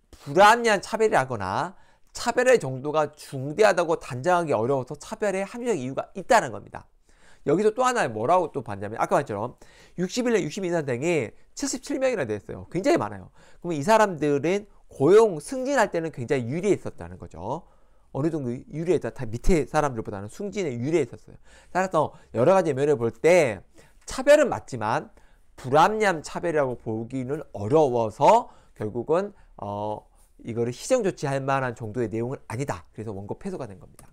불합리한 차별이라거나 차별의 정도가 중대하다고 단정하기 어려워서 차별의 합리적 이유가 있다는 겁니다. 여기서 또 하나 뭐라고 또 봤냐면 아까 말처럼 61년 62년생이 77명이나 됐어요. 굉장히 많아요. 그러면 이 사람들은 고용 승진할 때는 굉장히 유리했었다는 거죠. 어느 정도 유리했다. 다 밑에 사람들보다는 승진에 유리했었어요. 따라서 여러 가지 면을 볼 때 차별은 맞지만 불합리한 차별이라고 보기는 어려워서 결국은 어 이거를 희생 조치할 만한 정도의 내용은 아니다. 그래서 원고 패소가 된 겁니다.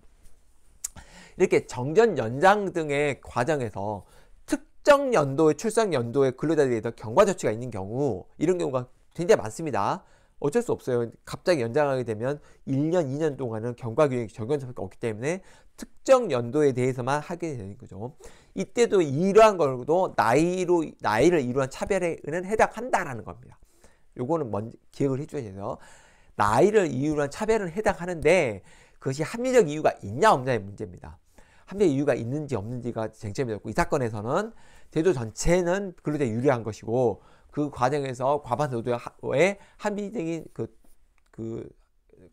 이렇게 정전 연장 등의 과정에서 특정 연도의 출산 연도의 근로자에 대해서 경과 조치가 있는 경우 이런 경우가 굉장히 많습니다. 어쩔 수 없어요. 갑자기 연장하게 되면 1년, 2년 동안은 경과 규정이 적용할 수밖에 없기 때문에 특정 연도에 대해서만 하게 되는 거죠. 이때도 이러한 걸도 나이로 나이를 이루한 차별에는 해당한다라는 겁니다. 요거는 먼저 기억을 해줘야 돼요. 나이를 이유로 한 차별은 해당하는데 그것이 합리적 이유가 있냐 없냐의 문제입니다. 합의 이유가 있는지 없는지가 쟁점이 었고이 사건에서는 제도 전체는 근로자에 유리한 것이고 그 과정에서 과반 노조의 합의적인 그, 그,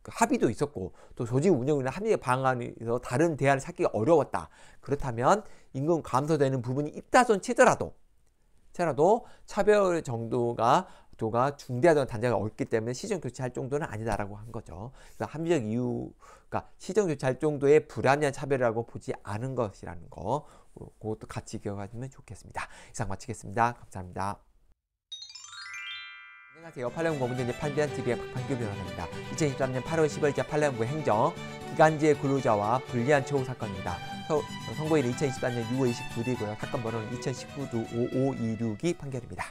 그, 합의도 있었고 또 조직 운영이나 합의 방안에서 다른 대안을 찾기가 어려웠다. 그렇다면 임금 감소되는 부분이 있다 손 치더라도 치라도 차별 정도가 도가 중대하던 단자가 없기 때문에 시정 교체할 정도는 아니다라고 한 거죠. 그래서 그러니까 합리적 이유, 가 그러니까 시정 교체할 정도의 불합리한 차별이라고 보지 않은 것이라는 거, 그것도 같이 기억하시면 좋겠습니다. 이상 마치겠습니다. 감사합니다. 안녕하세요. 팔레온 고문전제 판비한 TV의 박판규 변호사입니다. 2023년 8월 10일자 팔레온구 행정 기간제 근로자와 불리한 처우 사건입니다. 서, 선고일은 2023년 6월 29일이고요. 사건 번호는 2019도 5526이 판결입니다.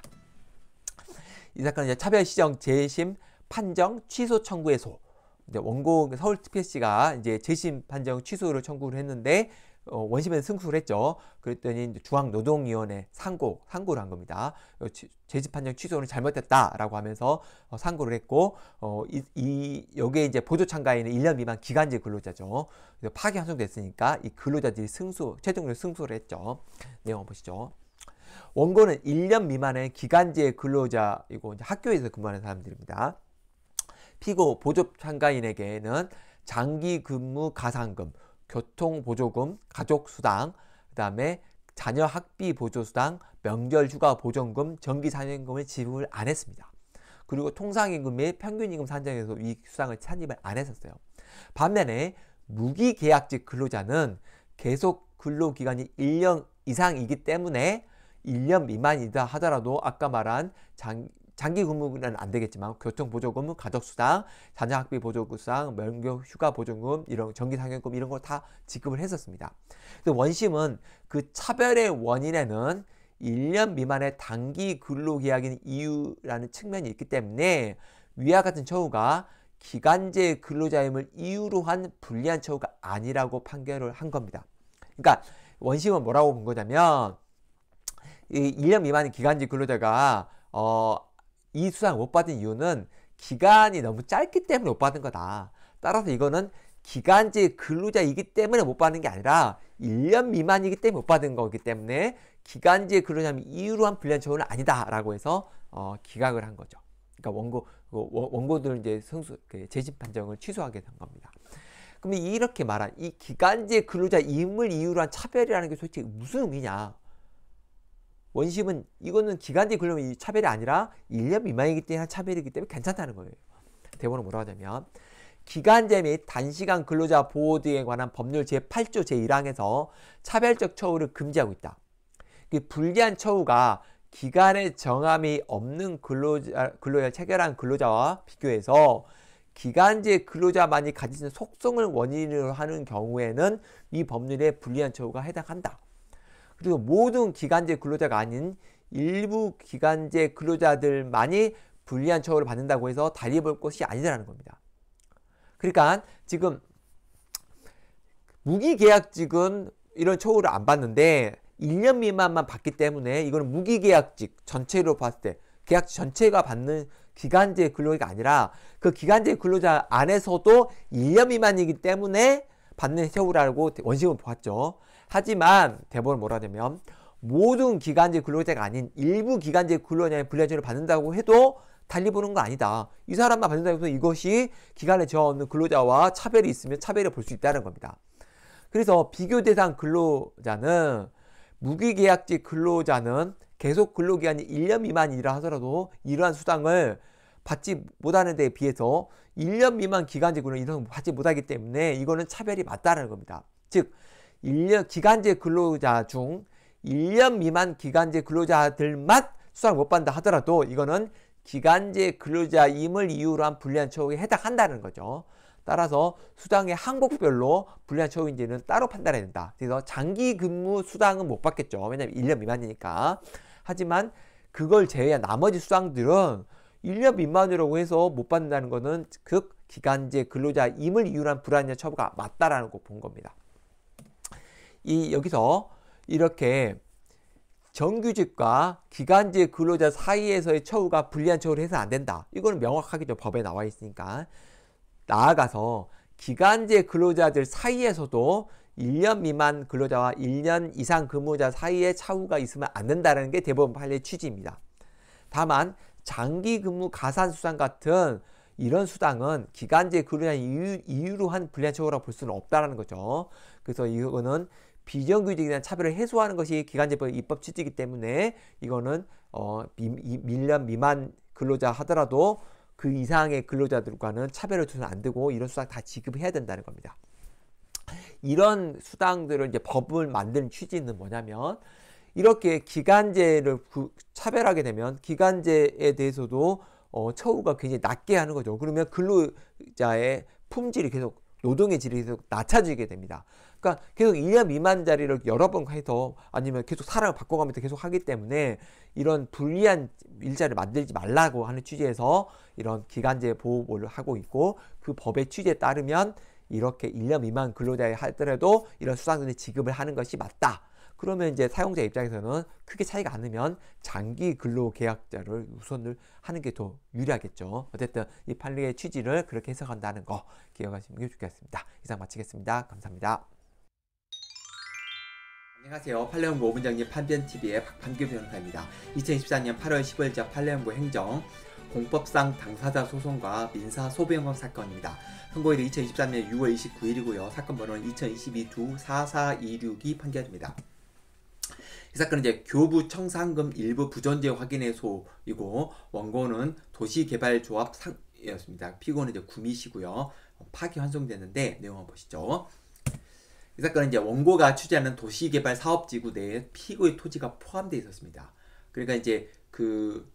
이 사건은 이제 차별시정 재심 판정 취소 청구해소 이제 원고 서울특별시가 이제 재심 판정 취소를 청구를 했는데 어, 원심에는 승소를 했죠. 그랬더니 중앙노동위원회 상고, 상고를 한 겁니다. 어, 재집 판정 취소는 잘못됐다라고 하면서 어, 상고를 했고, 어, 이, 이, 여기에 이제 보조 참가인은 1년 미만 기간제 근로자죠. 파기 환송됐으니까 이 근로자들이 승소, 최종적으로 승소를 했죠. 내용 보시죠. 원고는 1년 미만의 기간제 근로자이고 학교에서 근무하는 사람들입니다. 피고 보조 참가인에게는 장기 근무 가상금, 교통 보조금, 가족 수당, 그다음에 자녀 학비 보조 수당, 명절 휴가 보전금, 정기 산임금을 지급을 안 했습니다. 그리고 통상임금 및 평균임금 산정에서 위 수당을 산입을 안 했었어요. 반면에 무기계약직 근로자는 계속 근로기간이 1년 이상이기 때문에 1년 미만이다 하더라도 아까 말한 장, 장기 근무는 안 되겠지만 교통보조금은 가족수당, 자녀학비 보조금상, 명교휴가 보조금, 이런 정기상여금 이런 걸 다 지급을 했었습니다. 근 원심은 그 차별의 원인에는 1년 미만의 단기 근로계약인 이유라는 측면이 있기 때문에 위와 같은 처우가 기간제 근로자임을 이유로 한 불리한 처우가 아니라고 판결을 한 겁니다. 그러니까 원심은 뭐라고 본 거냐면 이 1년 미만의 기간직 근로자가 어, 이 수당을 못 받은 이유는 기간이 너무 짧기 때문에 못 받은 거다. 따라서 이거는 기간제 근로자이기 때문에 못 받는 게 아니라 1년 미만이기 때문에 못 받은 거기 때문에 기간제 근로자 이유로 한 불리한 처분은 아니다라고 해서 어, 기각을 한 거죠. 그러니까 원고 그 원고들 이제 승소 그 재심 판정을 취소하게 된 겁니다. 그럼 이렇게 말한 이 기간제 근로자 임을 이유로 한 차별이라는 게 솔직히 무슨 의미냐? 원심은 이거는 기간제 근로이 차별이 아니라 1년 미만이기 때문에 차별이기 때문에 괜찮다는 거예요. 대본을 뭐라고 하냐면 기간제 및 단시간 근로자 보호 등에 관한 법률 제8조 제1항에서 차별적 처우를 금지하고 있다. 그 불리한 처우가 기간의 정함이 없는 근로자, 근로자를 체결한 근로자와 비교해서 기간제 근로자만이 가지는 속성을 원인으로 하는 경우에는 이 법률에 불리한 처우가 해당한다. 그리고 모든 기간제 근로자가 아닌 일부 기간제 근로자들만이 불리한 처우를 받는다고 해서 달리해볼 것이 아니라는 겁니다. 그러니까 지금 무기계약직은 이런 처우를 안 받는데 1년 미만만 받기 때문에 이거는 무기계약직 전체로 봤을 때계약 전체가 받는 기간제 근로가 아니라 그 기간제 근로자 안에서도 1년 미만이기 때문에 받는 세우라고 원심을 보았죠. 하지만 대본을은 뭐라 하냐면 모든 기간제 근로자가 아닌 일부 기간제 근로자의 불량한점을 받는다고 해도 달리 보는 거 아니다. 이 사람만 받는다고 해서 이것이 기간에 저어놓는 근로자와 차별이 있으면 차별을 볼 수 있다는 겁니다. 그래서 비교 대상 근로자는 무기계약직 근로자는 계속 근로기한이 1년 미만이라 하더라도 이러한 수당을 받지 못하는 데에 비해서 1년 미만 기간제 근로 이런 받지 못하기 때문에 이거는 차별이 맞다는 겁니다. 즉 1년 기간제 근로자 중 1년 미만 기간제 근로자들만 수당을 못 받는다 하더라도 이거는 기간제 근로자임을 이유로 한 불리한 처우에 해당한다는 거죠. 따라서 수당의 항목별로 불리한 처우인지는 따로 판단해야 된다. 그래서 장기 근무 수당은 못 받겠죠. 왜냐면 하 1년 미만이니까. 하지만 그걸 제외한 나머지 수당들은 1년 미만이라고 해서 못 받는다는 거는 극 기간제 근로자임을 이유로 한 불안한 처우가 맞다라는 거 본 겁니다. 이 여기서 이렇게 정규직과 기간제 근로자 사이에서의 처우가 불리한 처우를 해서 안 된다. 이거는 명확하게 좀 법에 나와 있으니까 나아가서 기간제 근로자들 사이에서도 1년 미만 근로자와 1년 이상 근무자 사이에 차후가 있으면 안 된다는 게 대법원 판례의 취지입니다. 다만 장기 근무 가산 수당 같은 이런 수당은 기간제 근로자 이유, 이유로 한 불리한 처우라고 볼 수는 없다는 거죠. 그래서 이거는 비정규직에 대한 차별을 해소하는 것이 기간제법 입법 취지이기 때문에 이거는 어, 미, 이, 밀년 미만 근로자 하더라도 그 이상의 근로자들과는 차별을 두면안 되고 이런 수당 다 지급해야 된다는 겁니다. 이런 수당들을 이제 법을 만드는 취지는 뭐냐면 이렇게 기간제를 구, 차별하게 되면 기간제에 대해서도 어, 처우가 굉장히 낮게 하는 거죠. 그러면 근로자의 품질이 계속 노동의 질이 계속 낮아지게 됩니다. 그러니까 계속 1년 미만자리를 여러 번 해서 아니면 계속 사람을 바꿔가면서 계속 하기 때문에 이런 불리한 일자를 만들지 말라고 하는 취지에서 이런 기간제 보호를 하고 있고 그 법의 취지에 따르면 이렇게 1년 미만 근로자에 하더라도 이런 수당금의 지급을 하는 것이 맞다. 그러면 이제 사용자 입장에서는 크게 차이가 않으면 장기 근로 계약자를 우선을 하는 게 더 유리하겠죠. 어쨌든 이 판례의 취지를 그렇게 해석한다는 거기억하시면 좋겠습니다. 이상 마치겠습니다. 감사합니다. 안녕하세요. 팔레온고 오분장님 판변TV의 박판규 변호사입니다. 2024년 8월 15일자 팔레온고 행정 공법상 당사자 소송과 민사 소변검 사건입니다. 선고일이 2023년 6월 29일이고요. 사건 번호는 2022-24426이 판결입니다. 이 사건은 이제 교부 청산금 일부 부전제 확인의 소이고 원고는 도시개발조합 상이었습니다. 피고는 이제 구미시고요. 파기 환송됐는데 내용 한번 보시죠. 이 사건은 이제 원고가 취재하는 도시개발 사업지구 내에 피고의 토지가 포함되어 있었습니다. 그러니까 이제 그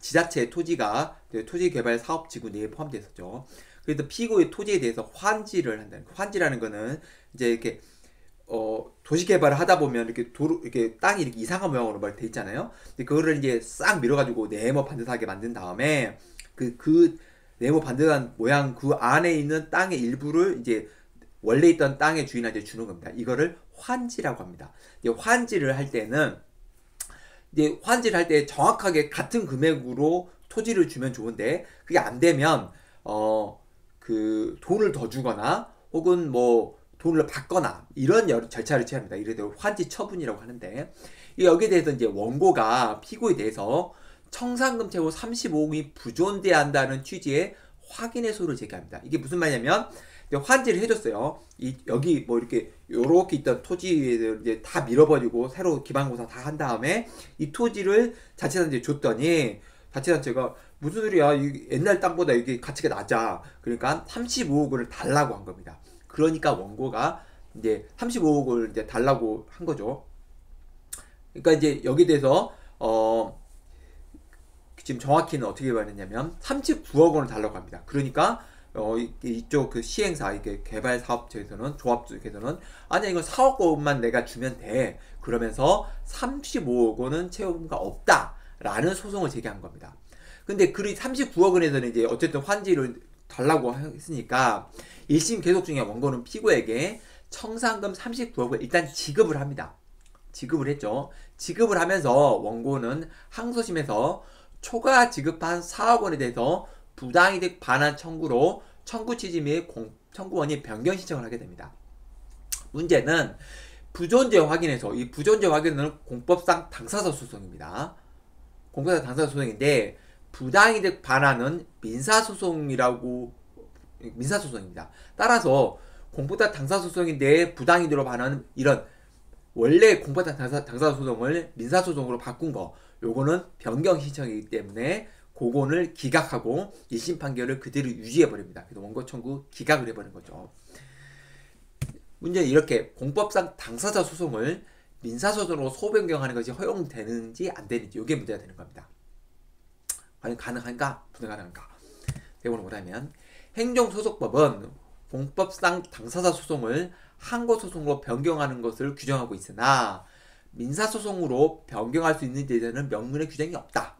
지자체의 토지가 토지개발 사업지구 내에 포함되어 있었죠. 그래서 피고의 토지에 대해서 환지를 한다는 환지라는 거는 이제 이렇게 어 도시개발을 하다 보면 이렇게 도로 이렇게 땅이 이렇게 이상한 모양으로 막돼 있잖아요. 근데 그거를 이제 싹 밀어가지고 네모 반듯하게 만든 다음에 그그 그 네모 반듯한 모양 그 안에 있는 땅의 일부를 이제 원래 있던 땅의 주인한테 주는 겁니다. 이거를 환지라고 합니다. 환지를 할 때는 이제 환지를 할 때 정확하게 같은 금액으로 토지를 주면 좋은데 그게 안 되면 어 그 돈을 더 주거나 혹은 뭐 돈을 받거나 이런 절차를 취합니다. 이래서 환지 처분이라고 하는데 여기에 대해서 이제 원고가 피고에 대해서 청산금 채고 35억이 부존돼야 한다는 취지의 확인의소를 제기합니다. 이게 무슨 말이냐면 그 환지를 해줬어요. 이, 여기 뭐 이렇게 요렇게 있던 토지를 이제 다 밀어버리고 새로 기반고사 다 한 다음에 이 토지를 자치단체 줬더니 자치단체가 무슨 소리야 이 옛날 땅보다 이게 가치가 낮아 그러니까 35억 원을 달라고 한 겁니다. 그러니까 원고가 이제 35억 원을 이제 달라고 한 거죠. 그러니까 이제 여기 대해서 어 지금 정확히는 어떻게 말했냐면 39억 원을 달라고 합니다. 그러니까 어, 이쪽 그 시행사, 이게 개발 사업체에서는, 조합쪽에서는아니 이건 4억 원만 내가 주면 돼. 그러면서 35억 원은 채무가 없다. 라는 소송을 제기한 겁니다. 근데 그 39억 원에서는 이제 어쨌든 환지를 달라고 했으니까 1심 계속 중에 원고는 피고에게 청산금 39억을 일단 지급을 합니다. 지급을 했죠. 지급을 하면서 원고는 항소심에서 초과 지급한 4억 원에 대해서 부당이득 반환 청구로 청구 취지 및 공, 청구원이 변경 신청을 하게 됩니다. 문제는 부존재 확인에서 이 부존재 확인은 공법상 당사자 소송입니다. 공사자 당사자 소송인데 부당이득 반환은 민사 소송이라고 민사 소송입니다. 따라서 공보다 당사 소송인데 부당이득으로 반환 이런 원래 공보다 당사, 당사 소송을 민사 소송으로 바꾼 거 요거는 변경 신청이기 때문에 고건을 기각하고 1심 판결을 그대로 유지해버립니다. 그래서 원고 청구 기각을 해버린 거죠. 문제는 이렇게 공법상 당사자 소송을 민사소송으로 소변경하는 것이 허용되는지 안 되는지 이게 문제가 되는 겁니다. 과연 가능한가 불가능한가 대본을 보라면 행정소송법은 공법상 당사자 소송을 항고소송으로 변경하는 것을 규정하고 있으나 민사소송으로 변경할 수 있는지에 대한 명문의 규정이 없다.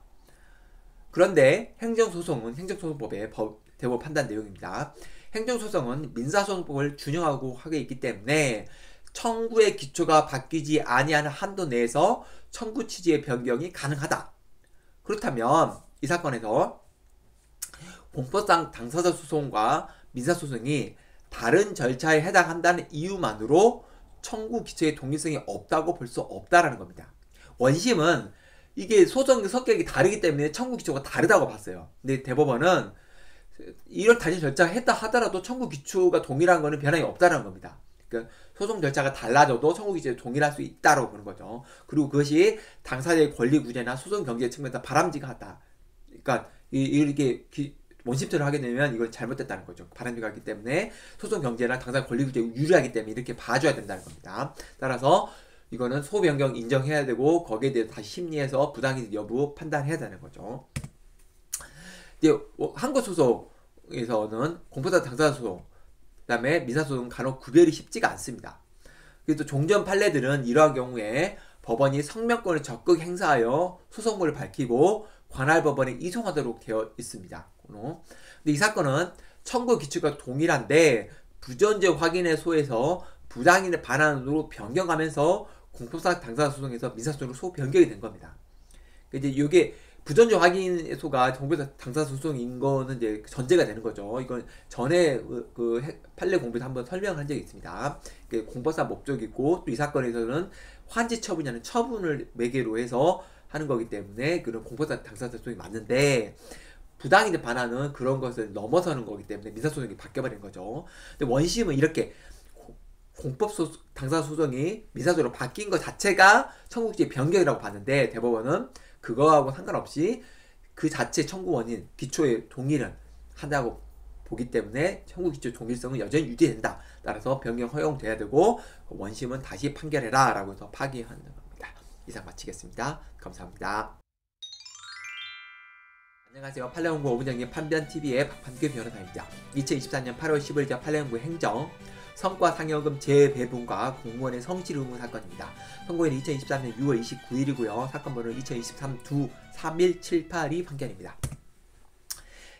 그런데 행정소송은 행정소송법의 법, 대법 판단 내용입니다. 행정소송은 민사소송법을 준용하고 하게 있기 때문에 청구의 기초가 바뀌지 아니하 한도 내에서 청구 취지의 변경이 가능하다. 그렇다면 이 사건에서 공포상 당사자 소송과 민사소송이 다른 절차에 해당한다는 이유만으로 청구 기초의 동일성이 없다고 볼 수 없다라는 겁니다. 원심은 이게 소송 성격이 다르기 때문에 청구 기초가 다르다고 봤어요. 근데 대법원은 이런 단일 절차했다 하더라도 청구 기초가 동일한 거는 변함이 없다는 겁니다. 그러니까 소송 절차가 달라져도 청구 기초에 동일할 수있다고 보는 거죠. 그리고 그것이 당사자의 권리 구제나 소송 경제 측면에서 바람직하다. 그러니까 이렇게 원심투를 하게 되면 이건 잘못됐다는 거죠. 바람직하기 때문에 소송 경제나 당사 권리 구제에 유리하기 때문에 이렇게 봐줘야 된다는 겁니다. 따라서 이거는 소 변경 인정해야 되고 거기에 대해서 다시 심리해서 부당이득 여부 판단해야 되는 거죠. 이제 뭐 한국 소송에서는 공포자 당사자 소송, 그다음에 민사 소송 간혹 구별이 쉽지가 않습니다. 그래서 종전 판례들은 이러한 경우에 법원이 성명권을 적극 행사하여 소송물을 밝히고 관할 법원에 이송하도록 되어 있습니다. 근데 이 사건은 청구 기초가 동일한데 부전제 확인의 소에서 부당인의 반환으로 변경하면서 공포사 당사 소송에서 민사소송으로 소 변경이 된 겁니다. 그러니까 이제 이게 부전제 확인 소가 공소사 당사 소송인 거는 이제 전제가 되는 거죠. 이건 전에 그, 그 판례 공부에서 한번 설명한 적이 있습니다. 공법상 목적이고 또 이 사건에서는 환지 처분이라는 처분을 매개로 해서 하는 거기 때문에 그런 공법상 당사 소송이 맞는데 부당이득 반하는 그런 것을 넘어서는 거기 때문에 민사소송이 바뀌어버린 거죠. 근데 원심은 이렇게 공법 소 당사 소송이 민사소로 바뀐 것 자체가 청구지 변경이라고 봤는데 대법원은 그거하고 상관없이 그 자체 청구 원인 기초의 동일은 한다고 보기 때문에 청구 기초 동일성은 여전히 유지된다. 따라서 변경 허용돼야 되고 원심은 다시 판결해라 라고 해서 파기하는 겁니다. 이상 마치겠습니다. 감사합니다. 안녕하세요. 팔레온구 오분영의 판변TV의 박판규 변호사입니다. 2024년 8월 15일자 팔레온구 행정 성과상여금 재배분과 공무원의 성실 의무 사건입니다. 선고일은 2023년 6월 29일이고요. 사건 번호 2023-2-31782 판결입니다.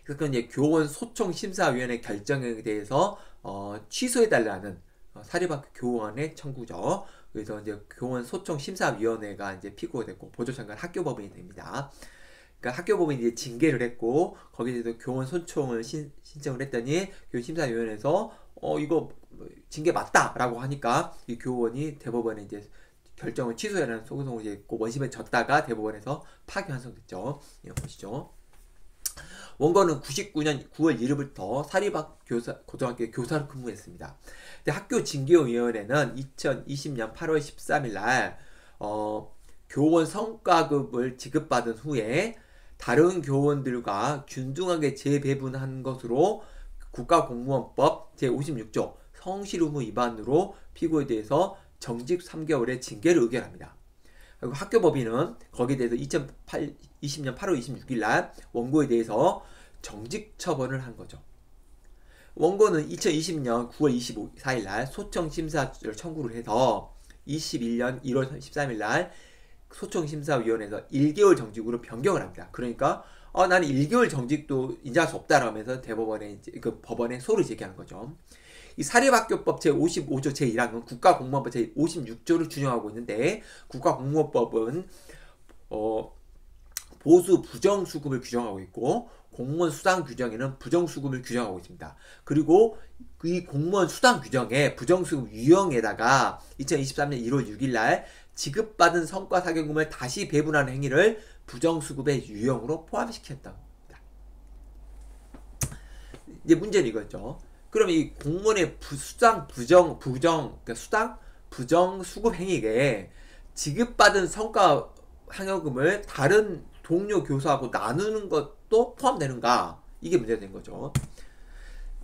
그건 이제 교원 소청 심사위원회 결정에 대해서 어, 취소해달라는 어, 사립학교 교원의 청구죠. 그래서 이제 교원 소청 심사위원회가 이제 피고가 됐고 보조청관 학교법인이 됩니다. 그러니까 학교법인이 이제 징계를 했고 거기에서 교원 소청을 신, 청을 했더니 교 심사위원회에서 어 이거 징계 맞다라고 하니까 이 교원이 대법원에 이제 결정을 취소해라는 소송을 이제 그 원심에 졌다가 대법원에서 파기환송됐죠. 예, 보시죠. 원고는 99년 9월 1일부터 사립학 교사, 고등학교 교사로 근무했습니다. 학교 징계위원회는 2020년 8월 13일 날, 어, 교원 성과급을 지급받은 후에 다른 교원들과 균등하게 재배분한 것으로 국가공무원법 제56조 성실 의무 위반으로 피고에 대해서 정직 3개월의 징계를 의결합니다. 그리고 학교법인은 거기에 대해서 2 0 20년 8월 26일 날 원고에 대해서 정직 처벌을 한 거죠. 원고는 2020년 9월 24일 날 소청 심사를 청구를 해서 21년 1월 13일 날 소청 심사위원회에서 1개월 정직으로 변경을 합니다. 그러니까 어, 나는 1개월 정직도 인정할 수 없다라면서 대법원에 그 법원에 소를 제기한 거죠. 이 사립학교법 제55조 제1항은 국가공무원법 제56조를 준용하고 있는데 국가공무원법은 어, 보수 부정수급을 규정하고 있고 공무원 수당 규정에는 부정수급을 규정하고 있습니다. 그리고 이 공무원 수당 규정에 부정수급 유형에다가 2023년 1월 6일 날 지급받은 성과 사경금을 다시 배분하는 행위를 부정수급의 유형으로 포함시켰다. 이제 문제는 이거죠. 그럼 이 공무원의 부, 수당 부정 부정 그러니까 수당 부정 수급 행위에 지급받은 성과 항여금을 다른 동료 교수하고 나누는 것도 포함되는가 이게 문제가 된 거죠.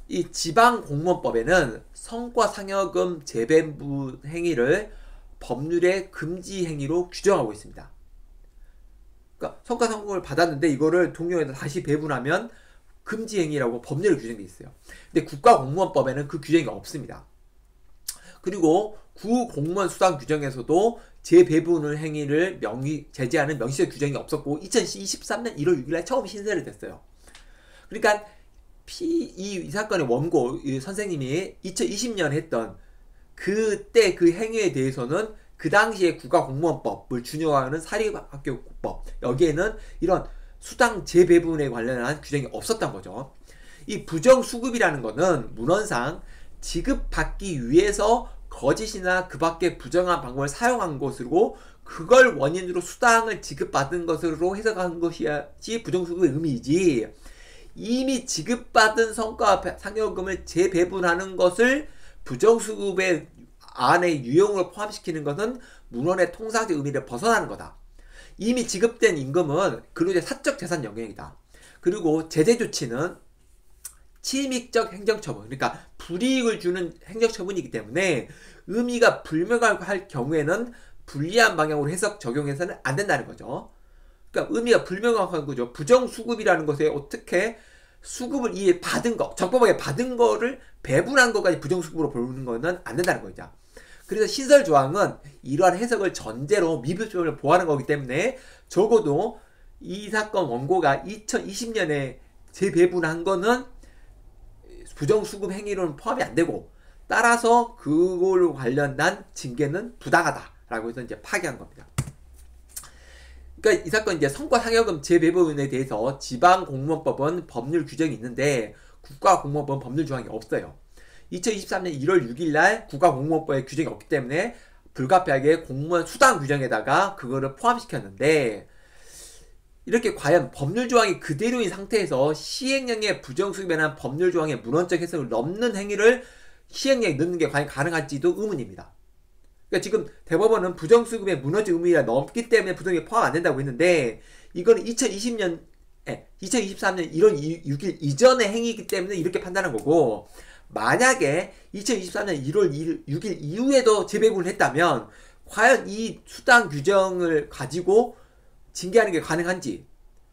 이 지방 공무원법에는 성과 상여금 재배분 행위를 법률의 금지 행위로 규정하고 있습니다. 그러니까 성과 상금을 받았는데 이거를 동료에다 다시 배분하면 금지 행위라고 법률에 규정돼 있어요. 근데 국가공무원법에는 그 규정이 없습니다. 그리고 구공무원 수당 규정에서도 재배분을 행위를 명의 제재하는 명시적 규정이 없었고 2023년 1월 6일에 처음 신세를 됐어요 그러니까 피, 이, 이 사건의 원고 이 선생님이 2020년 했던 그때 그 행위에 대해서는 그 당시에 국가공무원법을 준용하는 사립학교법 여기에는 이런 수당 재배분에 관련한 규정이 없었던 거죠. 이 부정수급이라는 것은 문헌상 지급받기 위해서 거짓이나 그 밖의 부정한 방법을 사용한 것으로 그걸 원인으로 수당을 지급받은 것으로 해석한 것이지 부정수급의 의미이지 이미 지급받은 성과 상여금을 재배분하는 것을 부정수급의 안에 유형으로 포함시키는 것은 문헌의 통상적 의미를 벗어나는 거다. 이미 지급된 임금은 근로자의 사적 재산 영역이다. 그리고 제재 조치는 침익적 행정처분, 그러니까 불이익을 주는 행정처분이기 때문에 의미가 불명할 경우에는 불리한 방향으로 해석 적용해서는 안 된다는 거죠. 그러니까 의미가 불명확한 거죠. 부정수급이라는 것에 어떻게 수급을 이해 받은 거, 적법하게 받은 거를 배분한 것까지 부정수급으로 보는 거는 안 된다는 거죠. 그래서 신설 조항은 이러한 해석을 전제로 미비점을 보하는 거기 때문에 적어도 이 사건 원고가 2020년에 재배분한 거는 부정수급 행위로는 포함이 안 되고 따라서 그걸로 관련한 징계는 부당하다라고 해서 이제 파기한 겁니다. 그러니까 이 사건 이제 성과 상여금 재배분에 대해서 지방 공무원법은 법률 규정이 있는데 국가 공무원법 은 법률 조항이 없어요. 2023년 1월 6일 날 국가공무원법에 규정이 없기 때문에 불가피하게 공무원 수당 규정에다가 그거를 포함시켰는데 이렇게 과연 법률 조항이 그대로인 상태에서 시행령에 부정수입에 관한 법률 조항의 문헌적 해석을 넘는 행위를 시행령에 넣는 게 과연 가능할지도 의문입니다. 그러니까 지금 대법원은 부정수급의 무너지 의무가 넘기 때문에 부정이 포함 안 된다고 했는데 이거는 2020년 2023년 1월 6일 이전의 행위이기 때문에 이렇게 판단한 거고 만약에 2024년 1월 2일, 6일 이후에도 재배분을 했다면 과연 이 수당 규정을 가지고 징계하는 게 가능한지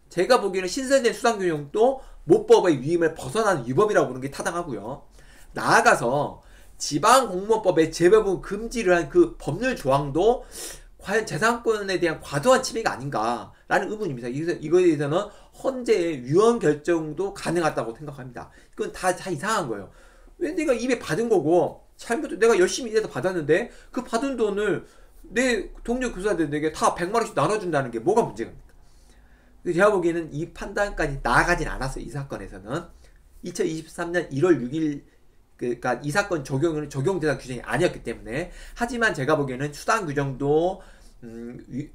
제가 보기에는 신설된 수당 규정도 모법의 위임을 벗어나는 위법이라고 보는 게 타당하고요. 나아가서 지방공무원법의 재배분 금지를 한 그 법률 조항도 과연 재산권에 대한 과도한 침해가 아닌가라는 의문입니다. 이거에 대해서는 헌재의 위헌 결정도 가능하다고 생각합니다. 이건 다, 다 이상한 거예요. 왜 내가 입에 받은 거고 잘못 내가 열심히 일해서 받았는데 그 받은 돈을 내 동료 교사들에게 다 100만 원씩 나눠준다는 게 뭐가 문제입니까? 제가 보기에는 이 판단까지 나아가진 않았어요. 이 사건에서는 2023년 1월 6일 그니까이 사건 적용은 적용 대상 규정이 아니었기 때문에 하지만 제가 보기에는 수당 규정도 음, 위,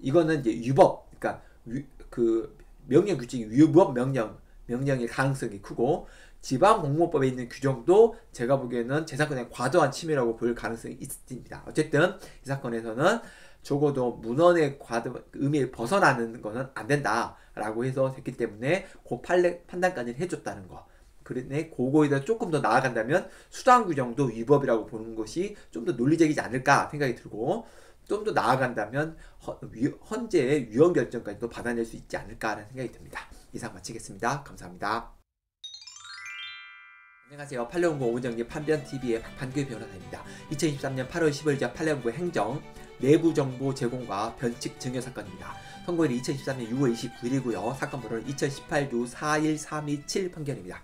이거는 이제 유법 그러니까 위, 그 명령 규칙이 유법 명령 명령일 가능성이 크고 지방 공무원법에 있는 규정도 제가 보기에는 재산권의 과도한 침해라고 볼 가능성이 있습니다. 어쨌든 이 사건에서는 적어도 문헌의 과도 의미를 벗어나는 것은 안 된다라고 해서 됐기 때문에 고 그 판례, 판단까지 해줬다는 거. 그런데 고거에다 조금 더 나아간다면 수당 규정도 위법이라고 보는 것이 좀 더 논리적이지 않을까 생각이 들고 좀 더 나아간다면 헌, 재의 위헌 결정까지도 받아낼 수 있지 않을까라는 생각이 듭니다. 이상 마치겠습니다. 감사합니다. 안녕하세요. 팔레온고 오정의 판변TV의 박판규 변호사입니다. 2023년 8월 10일 자 팔레온고 행정 내부 정보 제공과 변칙 증여 사건입니다. 선고일이 2023년 6월 29일이고요. 사건 번호는 2018유 41327 판결입니다.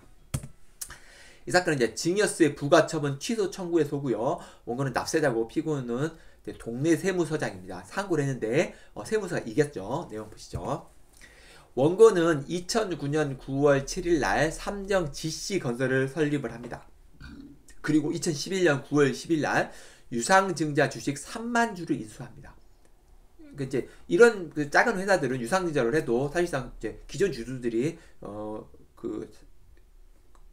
이 사건은 이제 증여세 부가처분 취소 청구에 소고요. 원고는 납세자고 피고는 동네 세무서장입니다. 상고를 했는데 어, 세무서가 이겼죠. 내용 보시죠. 원고는 2009년 9월 7일 날 삼정 GC 건설을 설립을 합니다. 그리고 2011년 9월 10일 날 유상증자 주식 3만 주를 인수합니다. 그러니까 이제 이런 그 작은 회사들은 유상증자를 해도 사실상 이제 기존 주주들이 어 그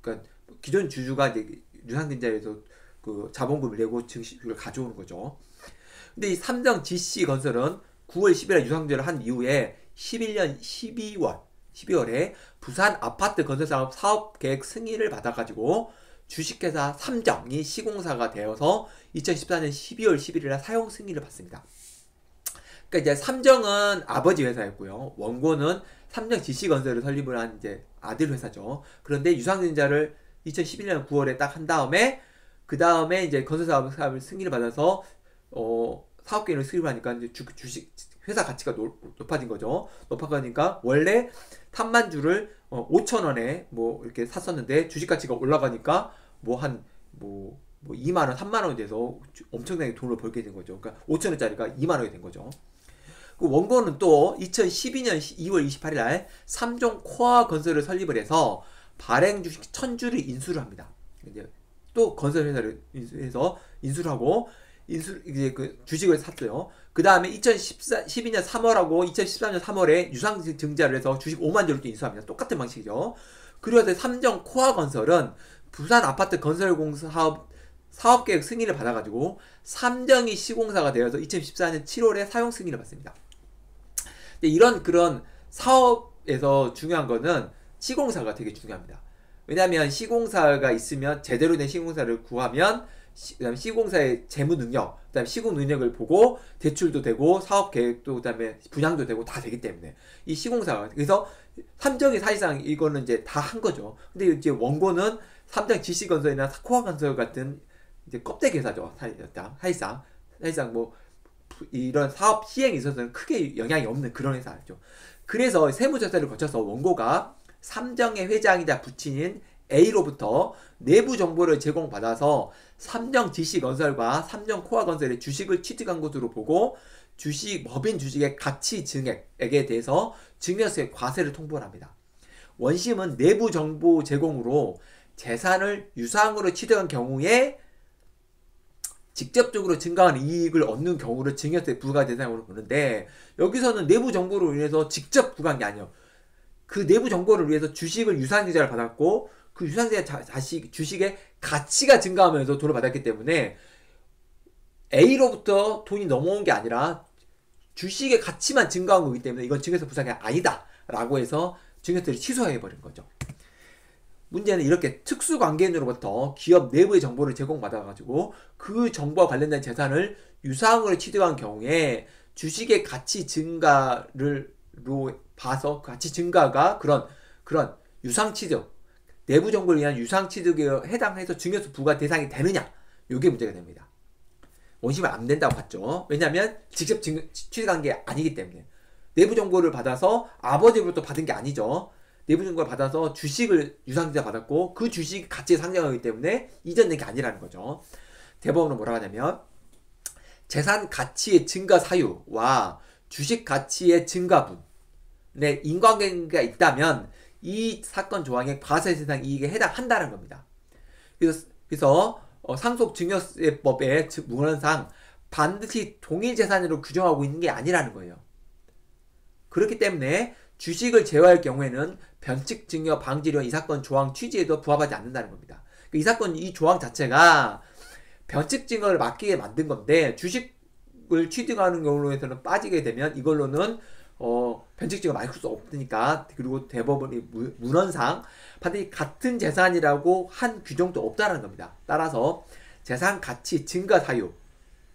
그러니까 기존 주주가 이제 유상증자에서 그 자본금을 내고 증식을 가져오는 거죠. 근데 이 삼성 GC 건설은 9월 10일에 유상증자를 한 이후에 11년 12월 12월에 부산 아파트 건설사업 사업 계획 승인을 받아가지고 주식회사 삼정이 시공사가 되어서 2014년 12월 11일 날 사용 승인을 받습니다. 그러니까 이제 삼정은 아버지 회사였고요. 원고는 삼정 지시건설을 설립을 한 이제 아들 회사죠. 그런데 유상증자를 2011년 9월에 딱 한 다음에 그 다음에 이제 건설사업을 승인을 받아서 어 사업계획을 수립하니까 이제 주, 주식 회사 가치가 높, 아진 거죠. 높아가니까 원래 3만 주를 어, 5천 원에 뭐 이렇게 샀었는데 주식 가치가 올라가니까 뭐 한 뭐 뭐, 2만 뭐 원, 3만 원이 돼서 엄청나게 돈을 벌게 된 거죠. 그러니까 5천 원짜리가 2만 원이 된 거죠. 그 원고는 또 2012년 2월 28일 날 3종 코아 건설을 설립을 해서 발행 주식 1000주를 인수를 합니다. 이제 또 건설 회사를 인수해서 인수를 하고 인수 이제 그 주식을 샀어요. 그 다음에 2012년 3월하고 2013년 3월에 유상 증자를 해서 주식 5만 주를 또 인수합니다. 똑같은 방식이죠. 그리고 삼정 코아 건설은 부산 아파트 건설공사업 사업계획 승인을 받아가지고 삼정이 시공사가 되어서 2014년 7월에 사용 승인을 받습니다. 이런 그런 사업에서 중요한 거는 시공사가 되게 중요합니다. 왜냐하면 시공사가 있으면 제대로 된 시공사를 구하면 시, 그다음에 시공사의 재무 능력, 그다음에 시공 능력을 보고 대출도 되고 사업 계획도 그다음에 분양도 되고 다 되기 때문에 이 시공사가 그래서 삼정이 사실상 이거는 이제 다 한 거죠. 근데 이제 원고는 삼정 지시건설이나 사코아 건설 같은 이제 껍데기 회사죠. 사실상 사실상 사실상 뭐 이런 사업 시행에 있어서는 크게 영향이 없는 그런 회사죠. 그래서 세무조사를 거쳐서 원고가 삼정의 회장이자 부친인 A로부터 내부 정보를 제공받아서 삼정 GC 건설과 삼정 코아 건설의 주식을 취득한 것으로 보고 주식 법인 주식의 가치 증액에 대해서 증여세 과세를 통보합니다. 원심은 내부 정보 제공으로 재산을 유상으로 취득한 경우에 직접적으로 증가한 이익을 얻는 경우를 증여세 부과 대상으로 보는데 여기서는 내부 정보로 인해서 직접 부과한 게 아니에요. 그 내부 정보를 위해서 주식을 유상계좌를 받았고 그 유상세 자식 주식의 가치가 증가하면서 돈을 받았기 때문에 A로부터 돈이 넘어온 게 아니라 주식의 가치만 증가한 거기 때문에 이건 증여세 부상이 아니다 라고 해서 증여세를 취소해 버린 거죠. 문제는 이렇게 특수 관계인으로부터 기업 내부의 정보를 제공받아 가지고 그 정보와 관련된 재산을 유상으로 취득한 경우에 주식의 가치 증가를 봐서 그 가치 증가가 그런 그런 유상 취득 내부 정보를 위한 유상 취득에 해당해서 증여수 부과 대상이 되느냐 이게 문제가 됩니다. 원심은 안 된다고 봤죠. 왜냐하면 직접 취득한 게 아니기 때문에 내부 정보를 받아서 아버지부터 받은 게 아니죠. 내부 정보를 받아서 주식을 유상증자 받았고 그 주식 가치에 상장하기 때문에 이전 낸게 아니라는 거죠. 대법원은 뭐라고 하냐면 재산 가치의 증가 사유와 주식 가치의 증가분의 인과관계가 있다면 이 사건 조항에 과세세상 이익에 해당한다는 겁니다. 그래서, 그래서 어, 상속증여세법의 문헌상 반드시 동일 재산으로 규정하고 있는 게 아니라는 거예요. 그렇기 때문에 주식을 제외할 경우에는 변칙증여 방지령 이 사건 조항 취지에도 부합하지 않는다는 겁니다. 그러니까 이 사건 이 조항 자체가 변칙증여를 막기에 만든 건데 주식을 취득하는 경우로 서는 빠지게 되면 이걸로는 어, 변칙지가 맞을 수 없으니까 그리고 대법원이 문헌상 반드시 같은 재산이라고 한 규정도 없다는 겁니다. 따라서 재산 가치 증가 사유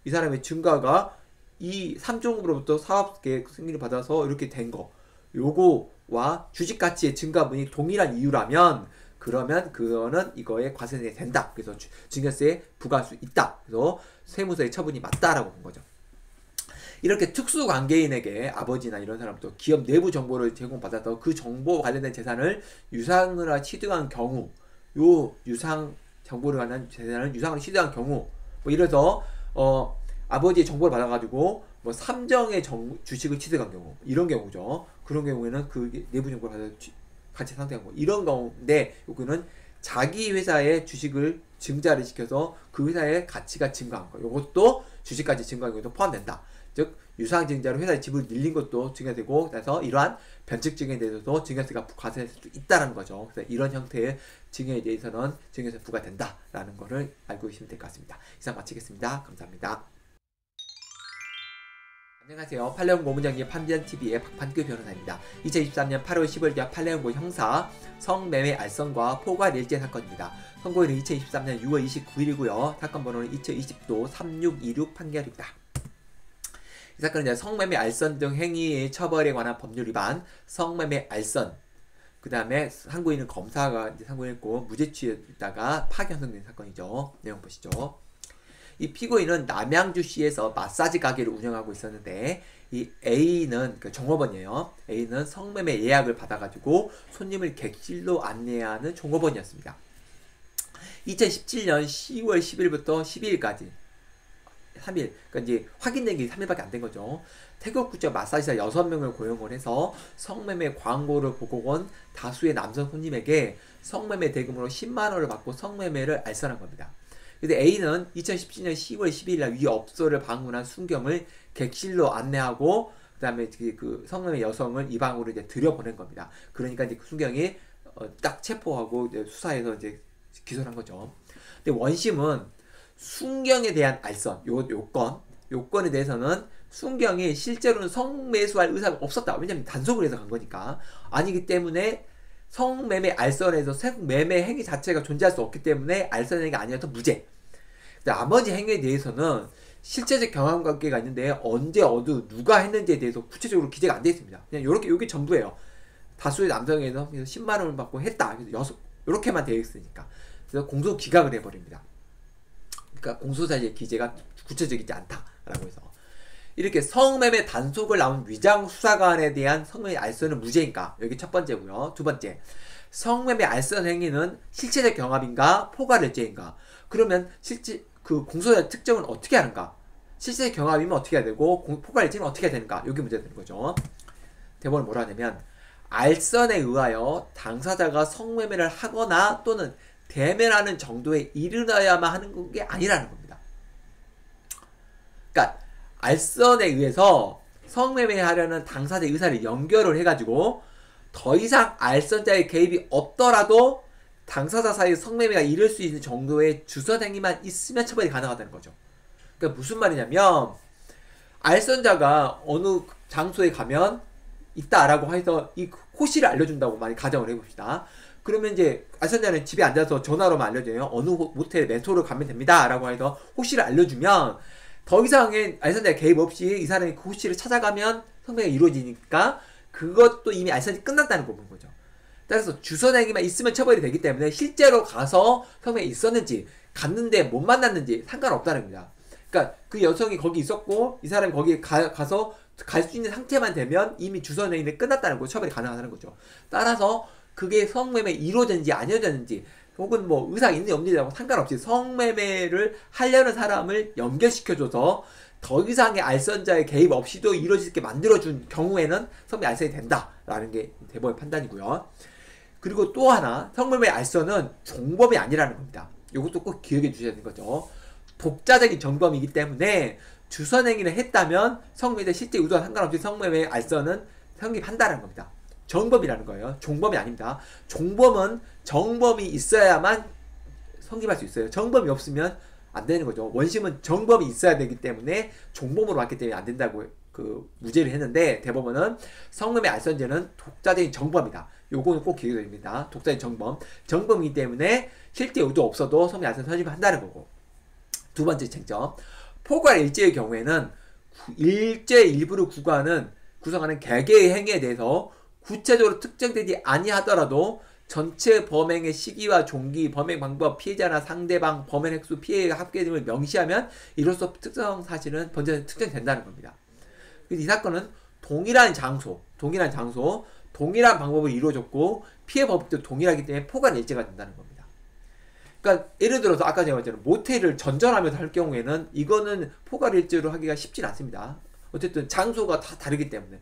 이 사람의 증가가 이삼종으로부터 사업계획 승인을 받아서 이렇게 된 거 요거와 주식가치의 증가분이 동일한 이유라면 그러면 그거는 이거에 과세세 된다. 그래서 증여세 에 부과할 수 있다. 그래서 세무서의 처분이 맞다라고 본 거죠. 이렇게 특수 관계인에게 아버지나 이런 사람부터 기업 내부 정보를 제공받아서 그 정보 관련된 재산을 유상으로 취득한 경우 요 유상 정보를 관한 재산을 유상으로 취득한 경우 뭐 이래서 어 아버지의 정보를 받아가지고 뭐 삼정의 정, 주식을 취득한 경우 이런 경우죠 그런 경우에는 그 내부 정보를 받아 같이 상태한 거 이런 경우인데 요거는 자기 회사의 주식을 증자를 시켜서 그 회사의 가치가 증가한 거. 이것도 주식까지 증가한 것도 포함된다. 즉 유상증자로 회사의 지분을 늘린 것도 증여되고 그래서 이러한 변칙증에 대해서도 증여세가 부과될 수도 있다는 거죠. 그래서 이런 형태의 증여에 대해서는 증여세 부과된다라는 것을 알고 계시면 될 것 같습니다. 이상 마치겠습니다. 감사합니다. 안녕하세요. 팔레온 고문장의 판비안TV의 박판규 변호사입니다. 2023년 8월 15일자 팔레온고 형사 성매매 알선과 포괄 일제 사건입니다. 선고일은 2023년 6월 29일이고요. 사건 번호는 2020도 3626 판결입니다. 이 사건은 성매매 알선 등 행위의 처벌에 관한 법률 위반, 성매매 알선, 그 다음에 상고인은 검사가 상고했고 무죄취했다가 파기 환송된 사건이죠. 내용 보시죠. 이 피고인은 남양주시에서 마사지 가게를 운영하고 있었는데 이 A는 그 종업원이에요. A는 성매매 예약을 받아가지고 손님을 객실로 안내하는 종업원이었습니다. 2017년 10월 10일부터 12일까지 3일. 그러니까 이제 확인된 게 3일밖에 안 된 거죠. 태국 국적 마사지사 6명을 고용을 해서 성매매 광고를 보고온 다수의 남성 손님에게 성매매 대금으로 10만 원을 받고 성매매를 알선한 겁니다. 근데 A는 2017년 10월 12일 날 위 업소를 방문한 순경을 객실로 안내하고 그다음에 그 성매매 여성을 이 방으로 이제 들여보낸 겁니다. 그러니까 이제 그 순경이 어, 딱 체포하고 이제 수사해서 이제 기소한 거죠. 근데 원심은 순경에 대한 알선, 요, 요건, 요건에 대해서는 순경이 실제로는 성매수할 의사가 없었다. 왜냐면 단속을 해서 간 거니까. 아니기 때문에 성매매 알선에서 성매매 행위 자체가 존재할 수 없기 때문에 알선 행위가 아니어서 무죄. 나머지 행위에 대해서는 실제적 경험 관계가 있는데 언제 어디 누가 했는지에 대해서 구체적으로 기재가 안 되어 있습니다. 그냥 요렇게 요게 전부예요. 다수의 남성에서 게 10만 원을 받고 했다. 그래서 여섯 요렇게만 되어 있으니까. 그래서 공소 기각을 해버립니다. 그러니까 공소사의 기재가 구체적이지 않다라고 해서 이렇게 성매매 단속을 나온 위장 수사관에 대한 성매매 알선은 무죄인가? 여기 첫 번째고요. 두 번째, 성매매 알선 행위는 실체적 경합인가, 포괄일죄인가? 그러면 실제 그 공소자 특정은 어떻게 하는가? 실체적 경합이면 어떻게 해야 되고 포괄일죄는 어떻게 해야 되는가? 여기 문제 되는 거죠. 대본을 뭐라 하냐면 알선에 의하여 당사자가 성매매를 하거나 또는 대면하는 정도에 이르러야만 하는 게 아니라는 겁니다. 그러니까 알선에 의해서 성매매하려는 당사자 의사를 연결을 해가지고 더 이상 알선자의 개입이 없더라도 당사자 사이 성매매가 이룰 수 있는 정도의 주선행위만 있으면 처벌이 가능하다는 거죠. 그러니까 무슨 말이냐면 알선자가 어느 장소에 가면 있다라고 해서 이 호시를 알려준다고 많이 가정을 해봅시다. 그러면 이제 아선자는 집에 앉아서 전화로만 알려줘요. 어느 모텔 멘토로 가면 됩니다라고 해서 호시를 알려주면 더 이상의 알선자의 개입 없이 이 사람이 그 호씨를 찾아가면 성매가 이루어지니까 그것도 이미 알선이 끝났다는 거보 거죠. 따라서 주선행위만 있으면 처벌이 되기 때문에 실제로 가서 성매가 있었는지 갔는데 못 만났는지 상관없다는 겁니다. 그러니까 그 여성이 거기 있었고 이 사람이 거기 가, 가서 갈 수 있는 상태만 되면 이미 주선행위는 끝났다는 거 처벌이 가능하다는 거죠. 따라서 그게 성매매 이루어졌는지아니어졌는지 혹은 뭐 의사가 있는지 없는지고 뭐 상관없이 성매매를 하려는 사람을 연결시켜줘서 더 이상의 알선자의 개입 없이도 이루어지게 만들어준 경우에는 성매 매 알선이 된다라는 게 대법의 판단이고요. 그리고 또 하나 성매매 알선은 종범이 아니라는 겁니다. 이것도 꼭 기억해 주셔야 되는 거죠. 독자적인 점검이기 때문에 주선행위를 했다면 성매매 실제 의도와 상관없이 성매매 알선은 성립한다는 겁니다. 정범이라는 거예요. 종범이 아닙니다. 종범은 정범이 있어야만 성립할 수 있어요. 정범이 없으면 안 되는 거죠. 원심은 정범이 있어야 되기 때문에 종범으로 왔기 때문에 안 된다고 그 무죄를 했는데 대법원은 성범의 알선죄는 독자적인 정범이다. 요거는 꼭기억 됩니다. 독자적인 정범. 정범이기 때문에 실제 의도 없어도 성범의 알선 설립을 한다는 거고. 두 번째 쟁점. 포괄 일제의 경우에는 일제 일부를 구가하는 구성하는 개개의 행위에 대해서 구체적으로 특정되지 아니하더라도 전체 범행의 시기와 종기, 범행 방법, 피해자나 상대방, 범행 횟수, 피해 가 합계 됨을 명시하면 이로써 특정 사실은 범죄는 특정된다는 겁니다. 이 사건은 동일한 장소, 동일한 장소, 동일한 방법으 이루어졌고 피해 법도 동일하기 때문에 포괄 일제가 된다는 겁니다. 그러니까 예를 들어서 아까 제가 말했잖 모텔을 전전하면서 할 경우에는 이거는 포괄 일제로 하기가 쉽진 않습니다. 어쨌든 장소가 다 다르기 때문에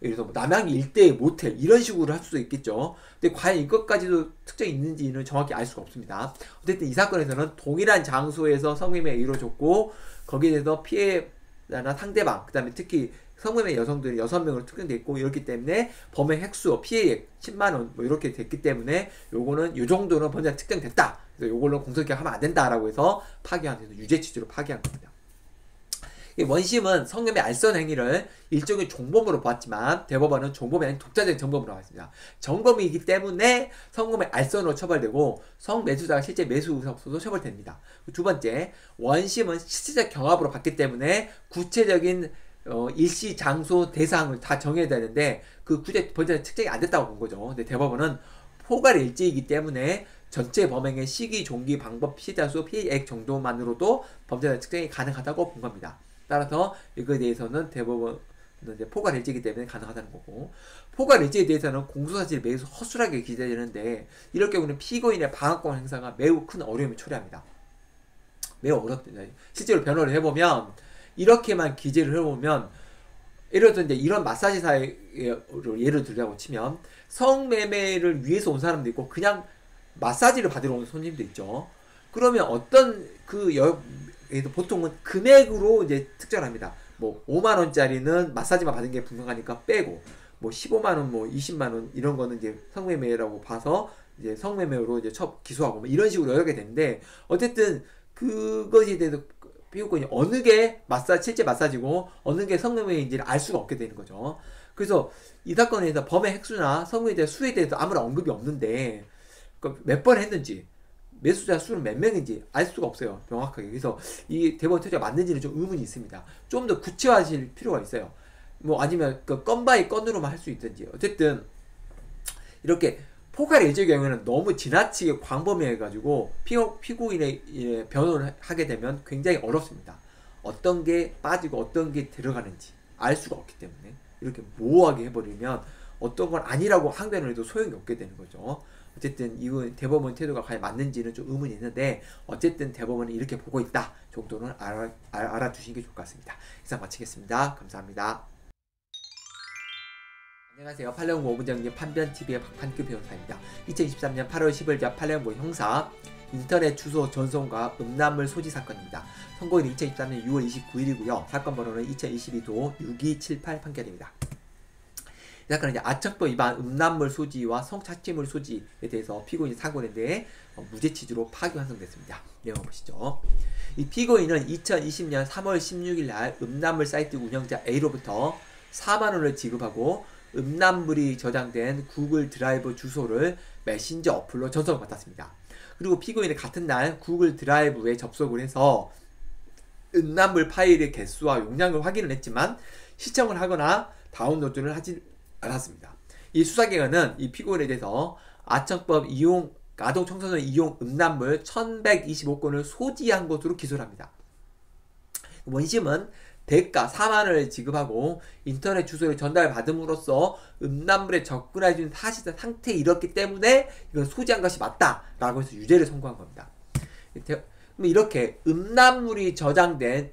그래서 뭐 남양 일대의 모텔 이런 식으로 할 수도 있겠죠. 근데 과연 이것까지도 특정이 있는지는 정확히 알 수가 없습니다. 어쨌든 이 사건에서는 동일한 장소에서 성매매가 이루어졌고 거기에 대해서 피해자나 상대방 그다음에 특히 성매매 여성들이 여섯 명으로 특정됐고 이렇기 때문에 범행 획수, 피해액 10만 원 뭐 이렇게 됐기 때문에 요거는 요 정도는 범죄가 특정됐다. 그래서 요걸로 공소기각 하면 안 된다라고 해서 파기한 해서 유죄 취지로 파기한 겁니다. 원심은 성념의 알선 행위를 일종의 종범으로 보았지만 대법원은 종범이 아닌 독자적인 점검으로 봤습니다. 점검이기 때문에 성검의 알선으로 처벌되고 성매수자가 실제 매수우상으로 처벌됩니다. 두 번째, 원심은 실질적 경합으로 봤기 때문에 구체적인 어, 일시 장소 대상을 다 정해야 되는데 그 구제 범죄는 특정이 안 됐다고 본 거죠. 근데 대법원은 포괄 일지이기 때문에 전체 범행의 시기, 종기, 방법, 피자 수, 피해액 정도만으로도 범죄자 특정이 가능하다고 본 겁니다. 따라서 이거에 대해서는 대법원 은 이제 포괄 일지이기 때문에 가능하다는 거고 포괄 일지에 대해서는 공소사실 매우 허술하게 기재되는데 이럴 경우는 피고인의 방어권 행사가 매우 큰 어려움을 초래합니다. 매우 어렵습니다. 실제로 변호를 해보면 이렇게만 기재를 해보면 예를 들어 이제 이런 마사지사의 예를 들자고 치면 성매매를 위해서 온 사람도 있고 그냥 마사지를 받으러 온 손님도 있죠. 그러면 어떤 그 여, 그래서 보통은 금액으로 이제 특정합니다. 뭐 5만 원짜리는 마사지만 받은 게 분명하니까 빼고 뭐 15만 원, 뭐 20만 원 이런 거는 이제 성매매라고 봐서 이제 성매매로 이제 첩 기소하고 뭐 이런 식으로 여러 개 되는데 어쨌든 그것에 대해서 피고권이 어느 게 마사 지 실제 마사지고 어느 게 성매매인지를 알 수가 없게 되는 거죠. 그래서 이 사건에서 범의 횟수나 성매에 수에 대해서 아무런 언급이 없는데 그몇번 그러니까 했는지 매수자 수는 몇 명인지 알 수가 없어요. 명확하게. 그래서 이 대법원 퇴짜 맞는지는 좀 의문이 있습니다. 좀 더 구체화하실 필요가 있어요. 뭐 아니면 그 건바이 건으로만 할 수 있든지. 어쨌든 이렇게 포괄 예제 경우에는 너무 지나치게 광범위해가지고 피고, 인의 예, 변호를 하게 되면 굉장히 어렵습니다. 어떤 게 빠지고 어떤 게 들어가는지 알 수가 없기 때문에 이렇게 모호하게 해버리면 어떤 건 아니라고 항변을 해도 소용이 없게 되는 거죠. 어쨌든 이후 대법원 태도가 과연 맞는지는 좀 의문이 있는데 어쨌든 대법원은 이렇게 보고 있다 정도는 알아, 알아두시는 게 좋을 것 같습니다. 이상 마치겠습니다. 감사합니다. 안녕하세요. 팔레옹고 오문님 판변TV의 박판규 변호사입니다. 2023년 8월 10일 자 팔레옹고 형사 인터넷 주소 전송과 음란물 소지 사건입니다. 선고일은 2023년 6월 29일이고요. 사건 번호는 2022도 6278 판결입니다. 약간 이제 아첨도 위반 음란물 소지와 성착취물 소지에 대해서 피고인 이 사고인데 어, 무죄 취지로 파기 환송됐습니다. 내용 보시죠. 이 피고인은 2020년 3월 16일 날 음란물 사이트 운영자 A로부터 4만 원을 지급하고 음란물이 저장된 구글 드라이브 주소를 메신저 어플로 전송을 받았습니다. 그리고 피고인은 같은 날 구글 드라이브에 접속을 해서 음란물 파일의 개수와 용량을 확인을 했지만 시청을 하거나 다운로드를 하지 알았습니다이 수사기관은 이 피고인에 대해서 아청법 이용 아동 청소년 이용 음란물 1125건을 소지한 것으로 기소를 합니다. 원심은 대가 4만원을 지급하고 인터넷 주소를 전달받음으로써 음란물에 접근해주는 사실상 상태에 이렇기 때문에 이건 소지한 것이 맞다라고 해서 유죄를 선고한 겁니다. 이렇게 음란물이 저장된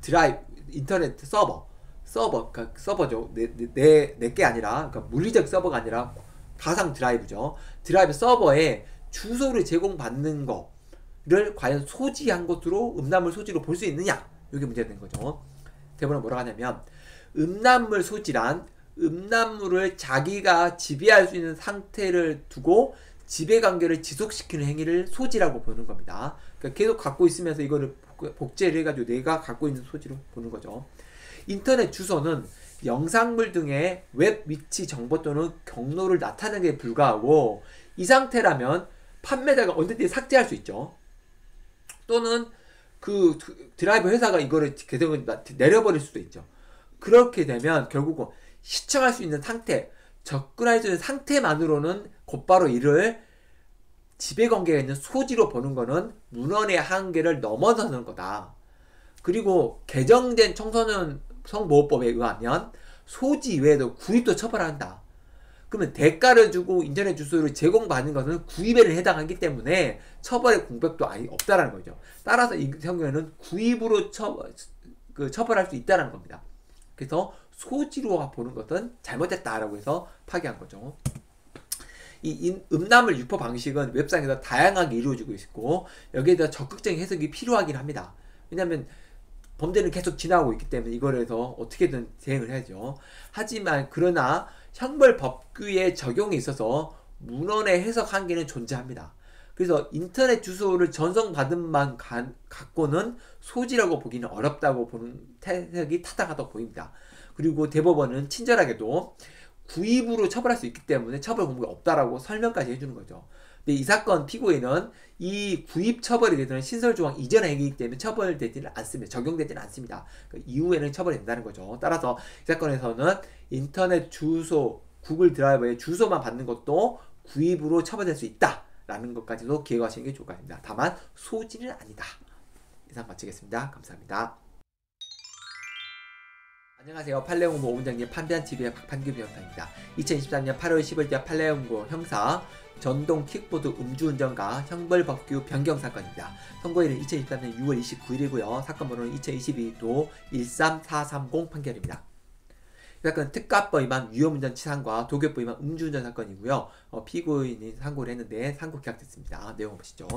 드라이브 인터넷 서버 서버, 그러니까 서버죠. 내 내 내 게 아니라 그러니까 물리적 서버가 아니라 가상 드라이브죠. 드라이브 서버에 주소를 제공받는 거를 과연 소지한 것으로 음란물 소지로 볼 수 있느냐? 이게 문제가 된 거죠. 대본에 뭐라고 하냐면 음란물 소지란 음란물을 자기가 지배할 수 있는 상태를 두고 지배 관계를 지속시키는 행위를 소지라고 보는 겁니다. 그러니까 계속 갖고 있으면서 이거를 복제를 해가지고 내가 갖고 있는 소지로 보는 거죠. 인터넷 주소는 영상물 등의 웹 위치 정보 또는 경로를 나타내는 게 불과하고 이 상태라면 판매자가 언제든지 삭제할 수 있죠. 또는 그 드라이브 회사가 이거를 계속 내려버릴 수도 있죠. 그렇게 되면 결국은 시청할 수 있는 상태, 접근할 수 있는 상태만으로는 곧바로 이를 지배관계에 있는 소지로 보는 거는 문헌의 한계를 넘어서는 거다. 그리고 개정된 청소년 성보호법에 의하면 소지 외에도 구입도 처벌한다. 그러면 대가를 주고 인터넷 주소를 제공받는 것은 구입에 해당하기 때문에 처벌의 공백도 아예 없다라는 거죠. 따라서 이 경우에는 구입으로 처, 그 처벌할 수있다는 겁니다. 그래서 소지로 보는 것은 잘못됐다라고 해서 파기한 거죠. 이 음란물 유포 방식은 웹상에서 다양하게 이루어지고 있고 여기에 대해 적극적인 해석이 필요하긴 합니다. 왜냐하면 범죄는 계속 지나고 있기 때문에 이걸해서 어떻게든 대응을 해야죠. 하지만 그러나 형벌 법규의 적용에 있어서 문헌의 해석 한계는 존재합니다. 그래서 인터넷 주소를 전송받은만 갖고는 소지라고 보기는 어렵다고 보는 해석이 타당하다고 보입니다. 그리고 대법원은 친절하게도 구입으로 처벌할 수 있기 때문에 처벌 공부가 없다라고 설명까지 해주는 거죠. 근데 이 사건 피고인은 이 구입 처벌이되해는 신설 조항 이전 행위이기 때문에 처벌되지는 않습니다. 적용되지는 않습니다. 그 이후에는 처벌된다는 이 거죠. 따라서 이 사건에서는 인터넷 주소, 구글 드라이버의 주소만 받는 것도 구입으로 처벌될 수 있다라는 것까지도 기억하시는 게 좋을 것니다 다만 소지는 아니다. 이상 마치겠습니다. 감사합니다. 안녕하세요. 팔레옹고 오장님판한 t v 의 박판규 변호사입니다. 2023년 8월 10일자 팔레옹고 형사 전동 킥보드 음주운전과 형벌법규 변경 사건입니다. 선고일은 2023년 6월 29일이고요. 사건 번호는 2022도 13430 판결입니다. 이 사건은 특가법 위반 위험운전 치상과 도교법 위반 음주운전 사건이고요. 어, 피고인이 상고를 했는데 상고 기각됐습니다. 내용 보시죠.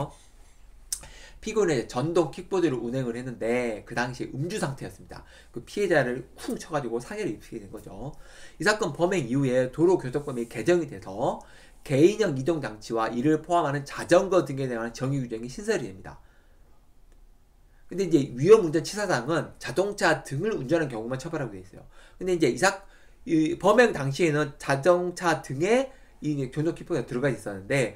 피고인의 전동 킥보드를 운행을 했는데 그 당시 음주 상태였습니다. 그 피해자를 쿵 쳐가지고 상해를 입히게 된 거죠. 이 사건 범행 이후에 도로교통법이 개정이 돼서 개인형 이동 장치와 이를 포함하는 자전거 등에 대한 정의 규정이 신설이 됩니다. 근데 이제 위험 운전 치사상은 자동차 등을 운전한 경우만 처벌하고 돼 있어요. 근데 이제 이사 이 범행 당시에는 자동차 등에 이 존속 키퍼가 들어가 있었는데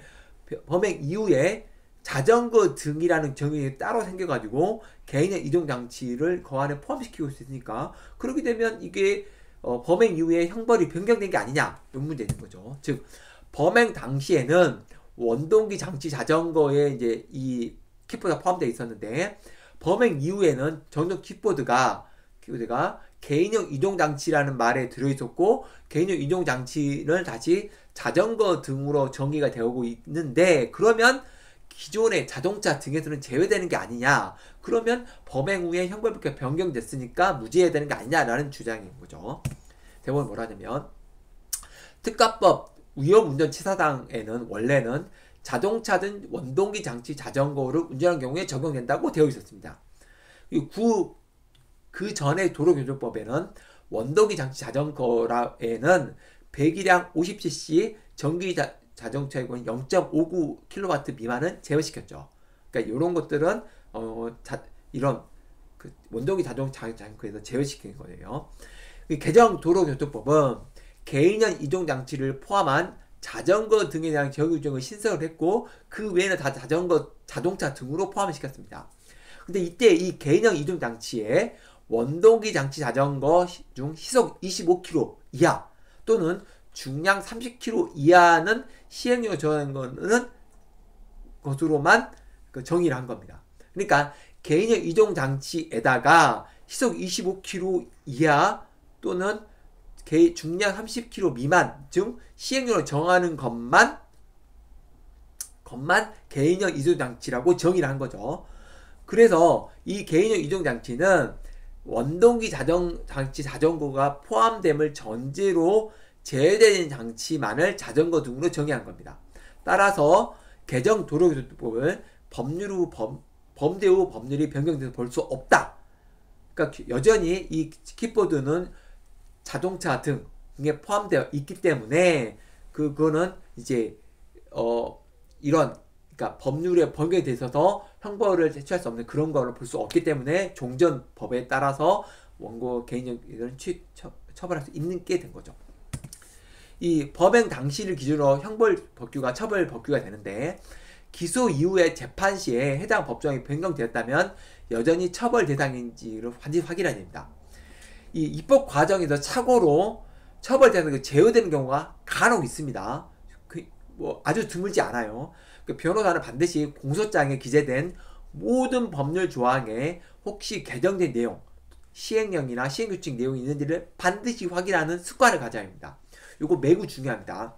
범행 이후에 자전거 등이라는 정의가 따로 생겨가지고 개인의 이동 장치를 거 안에 포함시키고 있으니까 그렇게 되면 이게 어, 범행 이후에 형벌이 변경된 게 아니냐 이 문제 있 거죠. 즉 범행 당시에는 원동기 장치 자전거에 이제 이 킥보드가 포함되어 있었는데 범행 이후에는 전동 킥보드가 킥보드가 개인용 이동 장치라는 말에 들어 있었고 개인용 이동 장치는 다시 자전거 등으로 정의가 되고 있는데 그러면 기존의 자동차 등에서는 제외되는 게 아니냐 그러면 범행 후에 형벌법가 변경됐으니까 무죄해야 되는 게 아니냐라는 주장인 거죠 대법원 뭐라 하냐면 특가법 위험운전치사당에는 원래는 자동차 등 원동기 장치 자전거를 운전한 경우에 적용된다고 되어 있었습니다. 그 전에 도로교통법에는 원동기 장치 자전거라에는 배기량 50cc 전기 자, 동차의권 0.59kW 미만은 제외시켰죠. 그러니까 이런 것들은 어, 자, 이런 그 원동기 자동차 장치에서 제외시킨 거예요. 그 개정 도로교통법은 개인형 이동 장치를 포함한 자전거 등에 대한 개혁 증을 신설을 했고 그 외에는 다 자전거 자동차 등으로 포함을 시켰습니다. 근데 이때 이 개인형 이동 장치에 원동기 장치 자전거 중 시속 25km 이하 또는 중량 30km 이하는 시행령 전거는 것으로만 그 정의를 한 겁니다. 그러니까 개인형 이동 장치에다가 시속 25km 이하 또는 중량 30kg 미만 중 시행령을 정하는 것만 것만 개인형 이동 장치라고 정의를 한 거죠. 그래서 이 개인형 이동 장치는 원동기 자전 장치 자전거가 포함됨을 전제로 제외된 장치만을 자전거 등으로 정의한 겁니다. 따라서 개정 도로교통법은 법률 후 범, 범대 후 법률이 변경돼서 볼 수 없다. 그러니까 여전히 이 킥보드는 자동차 등에 포함되어 있기 때문에 그거는 이제 어 이런 그러니까 법률의 범위에 대해서 형벌을 제출할 수 없는 그런 거를 볼 수 없기 때문에 종전법에 따라서 원고 개인적인 취, 처, 처벌할 수 있는 게 된 거죠. 이 법행 당시를 기준으로 형벌 법규가 처벌 법규가 되는데 기소 이후에 재판 시에 해당 법정이 변경되었다면 여전히 처벌 대상인지를 반드시 확인해야 됩니다. 이 입법 과정에서 착오로 처벌되는 그 제어되는 경우가 간혹 있습니다. 그 뭐 아주 드물지 않아요. 그 변호사는 반드시 공소장에 기재된 모든 법률 조항에 혹시 개정된 내용, 시행령이나 시행규칙 내용이 있는지를 반드시 확인하는 습관을 가져야 합니다. 이거 매우 중요합니다.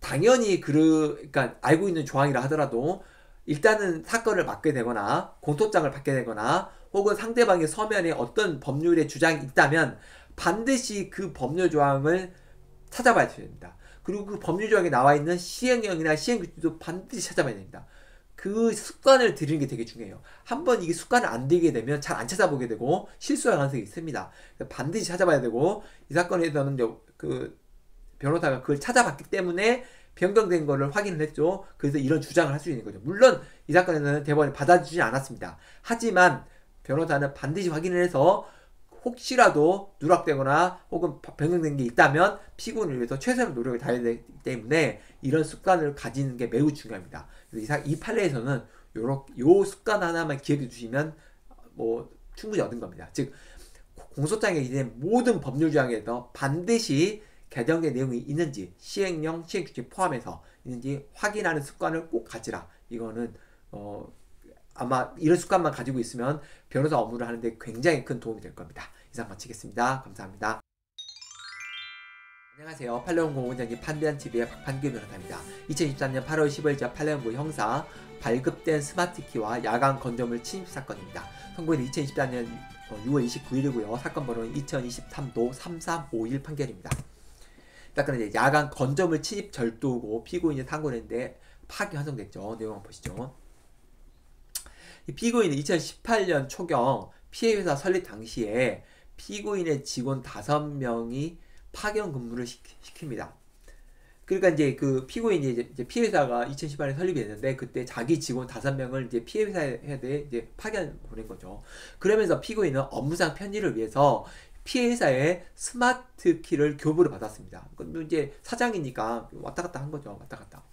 당연히 그 그러니까 알고 있는 조항이라 하더라도 일단은 사건을 맡게 되거나 공소장을 받게 되거나 혹은 상대방의 서면에 어떤 법률의 주장이 있다면 반드시 그 법률 조항을 찾아봐야 됩니다. 그리고 그 법률 조항에 나와 있는 시행령이나 시행 규칙도 반드시 찾아봐야 됩니다. 그 습관을 들이는 게 되게 중요해요. 한번 이게 습관을 안들게 되면 잘 안 찾아보게 되고 실수할 가능성이 있습니다. 반드시 찾아봐야 되고 이 사건에서는 그 변호사가 그걸 찾아봤기 때문에 변경된 거를 확인을 했죠. 그래서 이런 주장을 할 수 있는 거죠. 물론 이 사건에는 대법원이 받아주지 않았습니다. 하지만 변호사는 반드시 확인을 해서 혹시라도 누락되거나 혹은 변경된 게 있다면 피고인을 위해서 최선의 노력을 다해야 되기 때문에 이런 습관을 가지는 게 매우 중요합니다. 그래 이, 판례에서는 요렇, 요 습관 하나만 기억해 주시면 뭐 충분히 얻은 겁니다. 즉 공소장에 있는 모든 법률 조항에서 반드시 개정된 내용이 있는지 시행령, 시행규칙 포함해서 있는지 확인하는 습관을 꼭 가지라. 이거는 어 아마 이런 습관만 가지고 있으면 변호사 업무를 하는데 굉장히 큰 도움이 될 겁니다. 이상 마치겠습니다. 감사합니다. 안녕하세요. 팔레온 공원장님 판단TV의 박판규 변호사입니다. 2023년 8월 15일자 팔레온구 형사 발급된 스마트키와 야간 건조물 침입 사건입니다. 선고일은 2023년 6월 29일이고요. 사건 번호는 2023도 3351 판결입니다. 일단 이 야간 건조물 침입 절도고 피고인이 상고했는데 파기 환송됐죠. 내용 한번 보시죠. 피고인은 2018년 초경 피해회사 설립 당시에 피고인의 직원 5명이 파견 근무를 시, 킵니다 그러니까 이제 그 피고인이 이제 피해회사가 2018년에 설립이 됐는데 그때 자기 직원 5명을 이제 피해회사에 이제 파견 보낸 거죠. 그러면서 피고인은 업무상 편의를 위해서 피해회사의 스마트 키를 교부를 받았습니다. 근 이제 사장이니까 왔다 갔다 한 거죠. 왔다 갔다.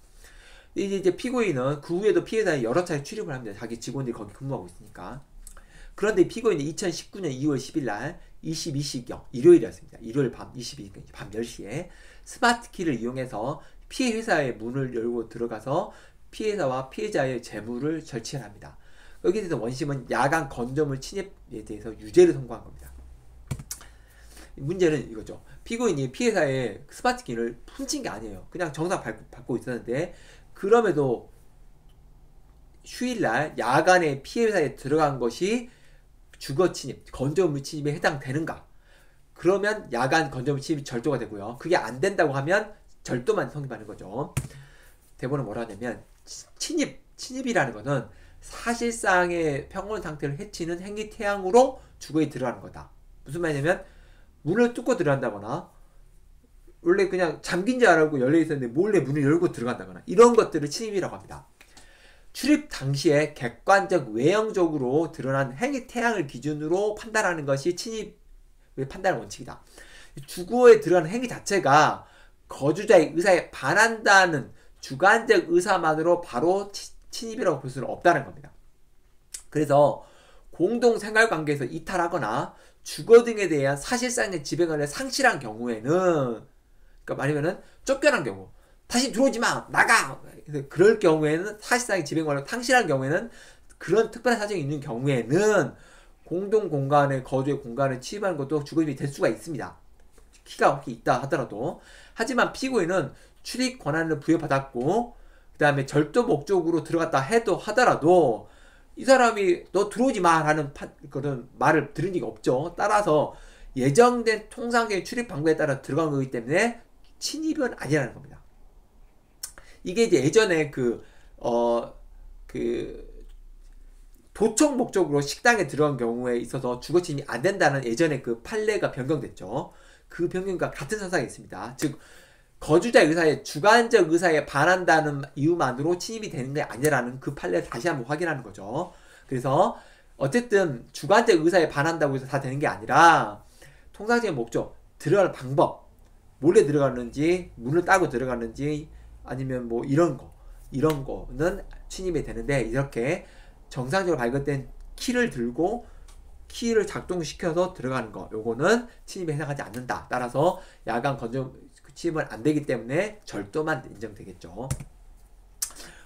이제, 이제 피고인은 그 후에도 피해자에 여러 차례 출입을 합니다. 자기 직원들이 거기 근무하고 있으니까. 그런데 피고인은 2019년 2월 10일 날 22시경 일요일이었습니다. 일요일 밤 22시경 그러니까 밤 10시에 스마트키를 이용해서 피해 회사의 문을 열고 들어가서 피해자와 피해자의 재물을 절취합니다. 여기에 서 원심은 야간 건조물 침입에 대해서 유죄를 선고한 겁니다. 문제는 이거죠. 피고인이 피해자의 스마트키를 훔친 게 아니에요. 그냥 정상 받고 있었는데 그럼에도 휴일날 야간에 피해 회사에 들어간 것이 주거 침입, 건조물 침입에 해당되는가? 그러면 야간 건조물 침입이 절도가 되고요. 그게 안 된다고 하면 절도만 성립하는 거죠. 대본은 뭐라 하냐면 침입, 침입이라는 것은 사실상의 평온 상태를 해치는 행위 태양으로 주거에 들어가는 거다. 무슨 말이냐면 문을 뚫고 들어간다거나 원래 그냥 잠긴 줄 알고 열려 있었는데 몰래 문을 열고 들어간다거나 이런 것들을 침입이라고 합니다. 출입 당시에 객관적 외형적으로 드러난 행위 태양을 기준으로 판단하는 것이 침입의 판단 원칙이다. 주거에 드러난 행위 자체가 거주자의 의사에 반한다는 주관적 의사만으로 바로 침입이라고 볼 수는 없다는 겁니다. 그래서 공동 생활 관계에서 이탈하거나 주거 등에 대한 사실상의 지배권을 상실한 경우에는 그러니까 아니면은 쫓겨난 경우 다시 들어오지 마 나가 그럴 경우에는 사실상 집행권을 상실한 경우에는 그런 특별한 사정이 있는 경우에는 공동 공간의 거주의 공간을 침입하는 것도 주거지입이될 수가 있습니다. 키가 혹시 있다 하더라도 하지만 피고인은 출입 권한을 부여받았고 그 다음에 절도 목적으로 들어갔다 해도 하더라도 이 사람이 너 들어오지 마라는 파, 그런 말을 들은 적이 없죠. 따라서 예정된 통상적인 출입 방법에 따라 들어간 거기 때문에 친일은 아니라는 겁니다. 이게 이제 예전에 그, 어, 그, 도청 목적으로 식당에 들어간 경우에 있어서 주거침이안 된다는 예전에 그 판례가 변경됐죠. 그 변경과 같은 선상에 있습니다. 즉, 거주자 의사에 주관적 의사에 반한다는 이유만으로 침입이 되는 게 아니라는 그 판례를 다시 한번 확인하는 거죠. 그래서 어쨌든 주관적 의사에 반한다고 해서 다 되는 게 아니라 통상적인 목적, 들어갈 방법, 몰래 들어갔는지 문을 따고 들어갔는지 아니면 뭐 이런 거 이런 거는 침입이 되는데 이렇게 정상적으로 발견된 키를 들고 키를 작동시켜서 들어가는 거 요거는 침입에 해당하지 않는다. 따라서 야간 건조 그 침입은 안 되기 때문에 절도만 인정되겠죠.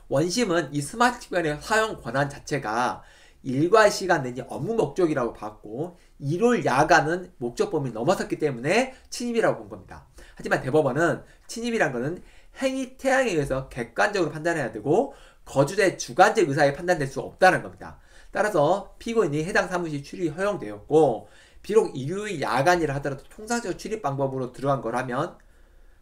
원심은 이 스마트 기관의 사용 권한 자체가 일과 시간 내지 업무 목적이라고 봤고 일요 야간은 목적 범위를 넘어섰기 때문에 침입이라고 본 겁니다. 하지만 대법원은 친입이란 것은 행위 태양에 의해서 객관적으로 판단해야 되고 거주자의 주관적 의사에 판단될 수 없다는 겁니다. 따라서 피고인이 해당 사무실 출입이 허용되었고 비록 일요일 야간이라 하더라도 통상적 출입 방법으로 들어간 거라면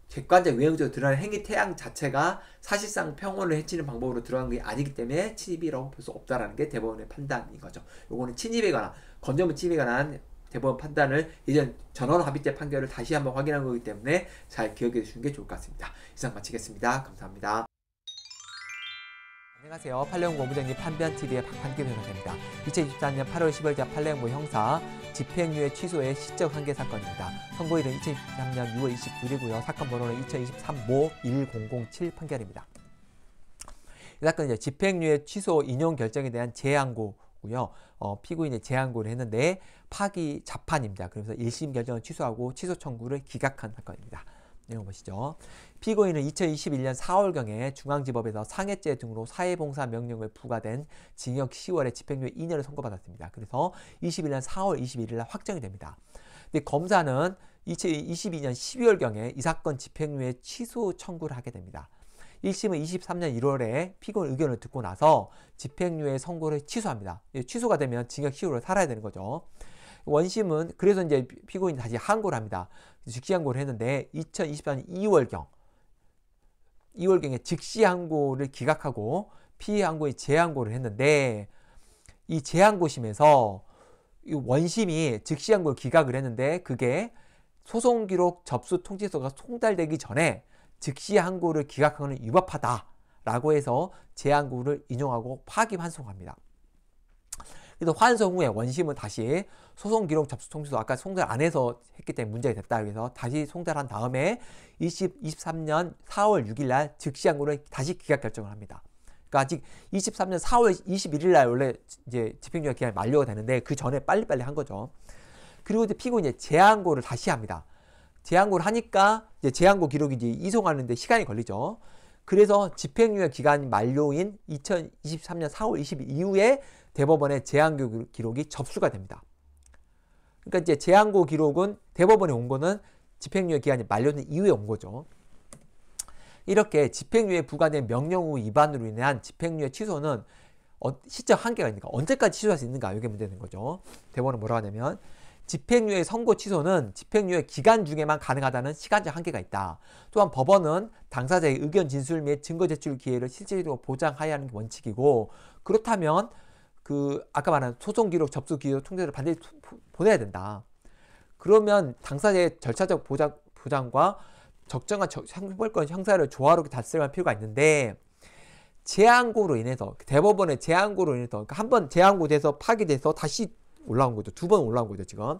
객관적 외형적으로 드러난 행위 태양 자체가 사실상 평온을 해치는 방법으로 들어간 게 아니기 때문에 침입이라고 볼 수 없다라는 게 대법원의 판단인 거죠. 요거는 침입에 관한 건전물 침입에 관한 대법원 판단을 이전 전원 합의제 판결을 다시 한번 확인한 거기 때문에 잘 기억해 주시는 게 좋을 것 같습니다. 이상 마치겠습니다. 감사합니다. 안녕하세요. 판례연구 부장님 판변TV의 박판규 변호사입니다. 2024년 8월 10일자 판례연구 형사 집행유예 취소의 시적 한계 사건입니다. 선고일은 2023년 6월 29일이고요. 사건 번호는 2023모 1007 판결입니다. 이 사건은 이제 집행유예 취소 인용 결정에 대한 재항고 했고요. 어, 피고인의 재항고를 했는데 파기 자판입니다. 그래서 1심 결정을 취소하고 취소 청구를 기각한 사건입니다. 내용 보시죠. 피고인은 2021년 4월경에 중앙지법에서 상해죄 등으로 사회봉사 명령을 부과된 징역 10월에 집행유예 2년을 선고받았습니다. 그래서 21년 4월 21일 날 확정이 됩니다. 근데 검사는 2022년 12월경에 이 사건 집행유예 취소 청구를 하게 됩니다. 1심은 23년 1월에 피고인 의견을 듣고 나서 집행유예 선고를 취소합니다. 예, 취소가 되면 징역 1 0월 살아야 되는 거죠. 원심은 그래서 이제 피고인이 다시 항고를 합니다. 즉시 항고를 했는데 2024년 2월경 2월경에 즉시 항고를 기각하고 피해 항고에 재항고를 했는데 이 재항고심에서 원심이 즉시 항고를 기각을 했는데 그게 소송기록 접수 통지서가 송달되기 전에 즉시 항고를 기각하는 위법하다라고 해서 제항고를 인용하고 파기환송합니다. 그래서 환송 후에 원심은 다시 소송 기록 접수 통지도 아까 송달 안 해서 했기 때문에 문제가 됐다. 그래서 다시 송달한 다음에 20, 23년 4월 6일 날 즉시 항고를 다시 기각 결정을 합니다. 그러니까 아직 23년 4월 21일 날 원래 이제 집행유예 기간이 만료가 되는데 그 전에 빨리빨리 한 거죠. 그리고 이제 피고인이 재항고를 다시 합니다. 재항고를 하니까 이제 재항고 기록이 이제 이송하는데 시간이 걸리죠. 그래서 집행유예 기간 만료인 2023년 4월 20일 이후에 대법원의 재항고 기록이 접수가 됩니다. 그러니까 이제 재항고 기록은 대법원에 온 거는 집행유예 기간이 만료된 이후에 온 거죠. 이렇게 집행유예 부과된 명령후 위반으로 인한 집행유예 취소는 어, 시적 한계가 있니까 언제까지 취소할 수 있는가 이게 문제는 거죠. 대법원은 뭐라고 하냐면 집행유예 선고 취소는 집행유예 기간 중에만 가능하다는 시간적 한계가 있다. 또한 법원은 당사자의 의견 진술 및 증거 제출 기회를 실질적으로 보장하야 하는 원칙이고 그렇다면 그 아까 말한 소송 기록 접수 기록 통제를 반드시 보내야 된다. 그러면 당사자의 절차적 보장, 보장과 적정한 형벌권 형사를 조화롭게 다스할 필요가 있는데 재항고로 인해서 대법원의 재항고로 인해서 그러니까 한번 재항고돼서 파기돼서 다시 올라온 거죠. 두 번 올라온 거죠, 지금.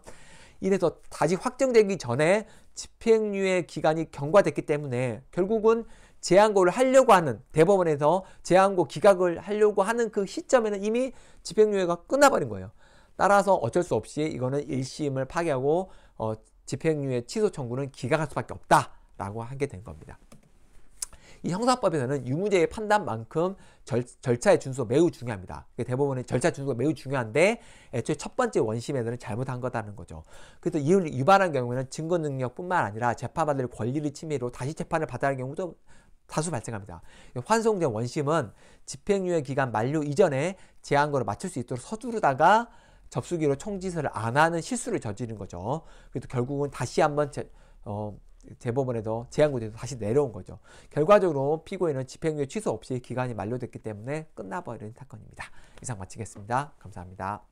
이래서 다시 확정되기 전에 집행유예 기간이 경과됐기 때문에 결국은 재항고를 하려고 하는 대법원에서 재항고 기각을 하려고 하는 그 시점에는 이미 집행유예가 끝나버린 거예요. 따라서 어쩔 수 없이 이거는 1심을 파기하고 어, 집행유예 취소 청구는 기각할 수밖에 없다라고 하게 된 겁니다. 이 형사법에서는 유무죄의 판단만큼 절, 절차의 준수가 매우 중요합니다. 대법원의 절차 준수가 매우 중요한데 애초에 첫 번째 원심에서는 잘못한 거다는 거죠. 그래서 이를 위반한 경우에는 증거 능력뿐만 아니라 재판받을 권리를 침해로 다시 재판을 받아는 경우도 다수 발생합니다. 환송된 원심은 집행유예 기간 만료 이전에 제한거를 맞출 수 있도록 서두르다가 접수기로 총지서를 안 하는 실수를 저지른 거죠. 그래도 결국은 다시 한번 제, 어, 대법원에서 제한구제도 다시 내려온 거죠. 결과적으로 피고인은 집행유예 취소 없이 기간이 만료됐기 때문에 끝나버린 사건입니다. 이상 마치겠습니다. 감사합니다.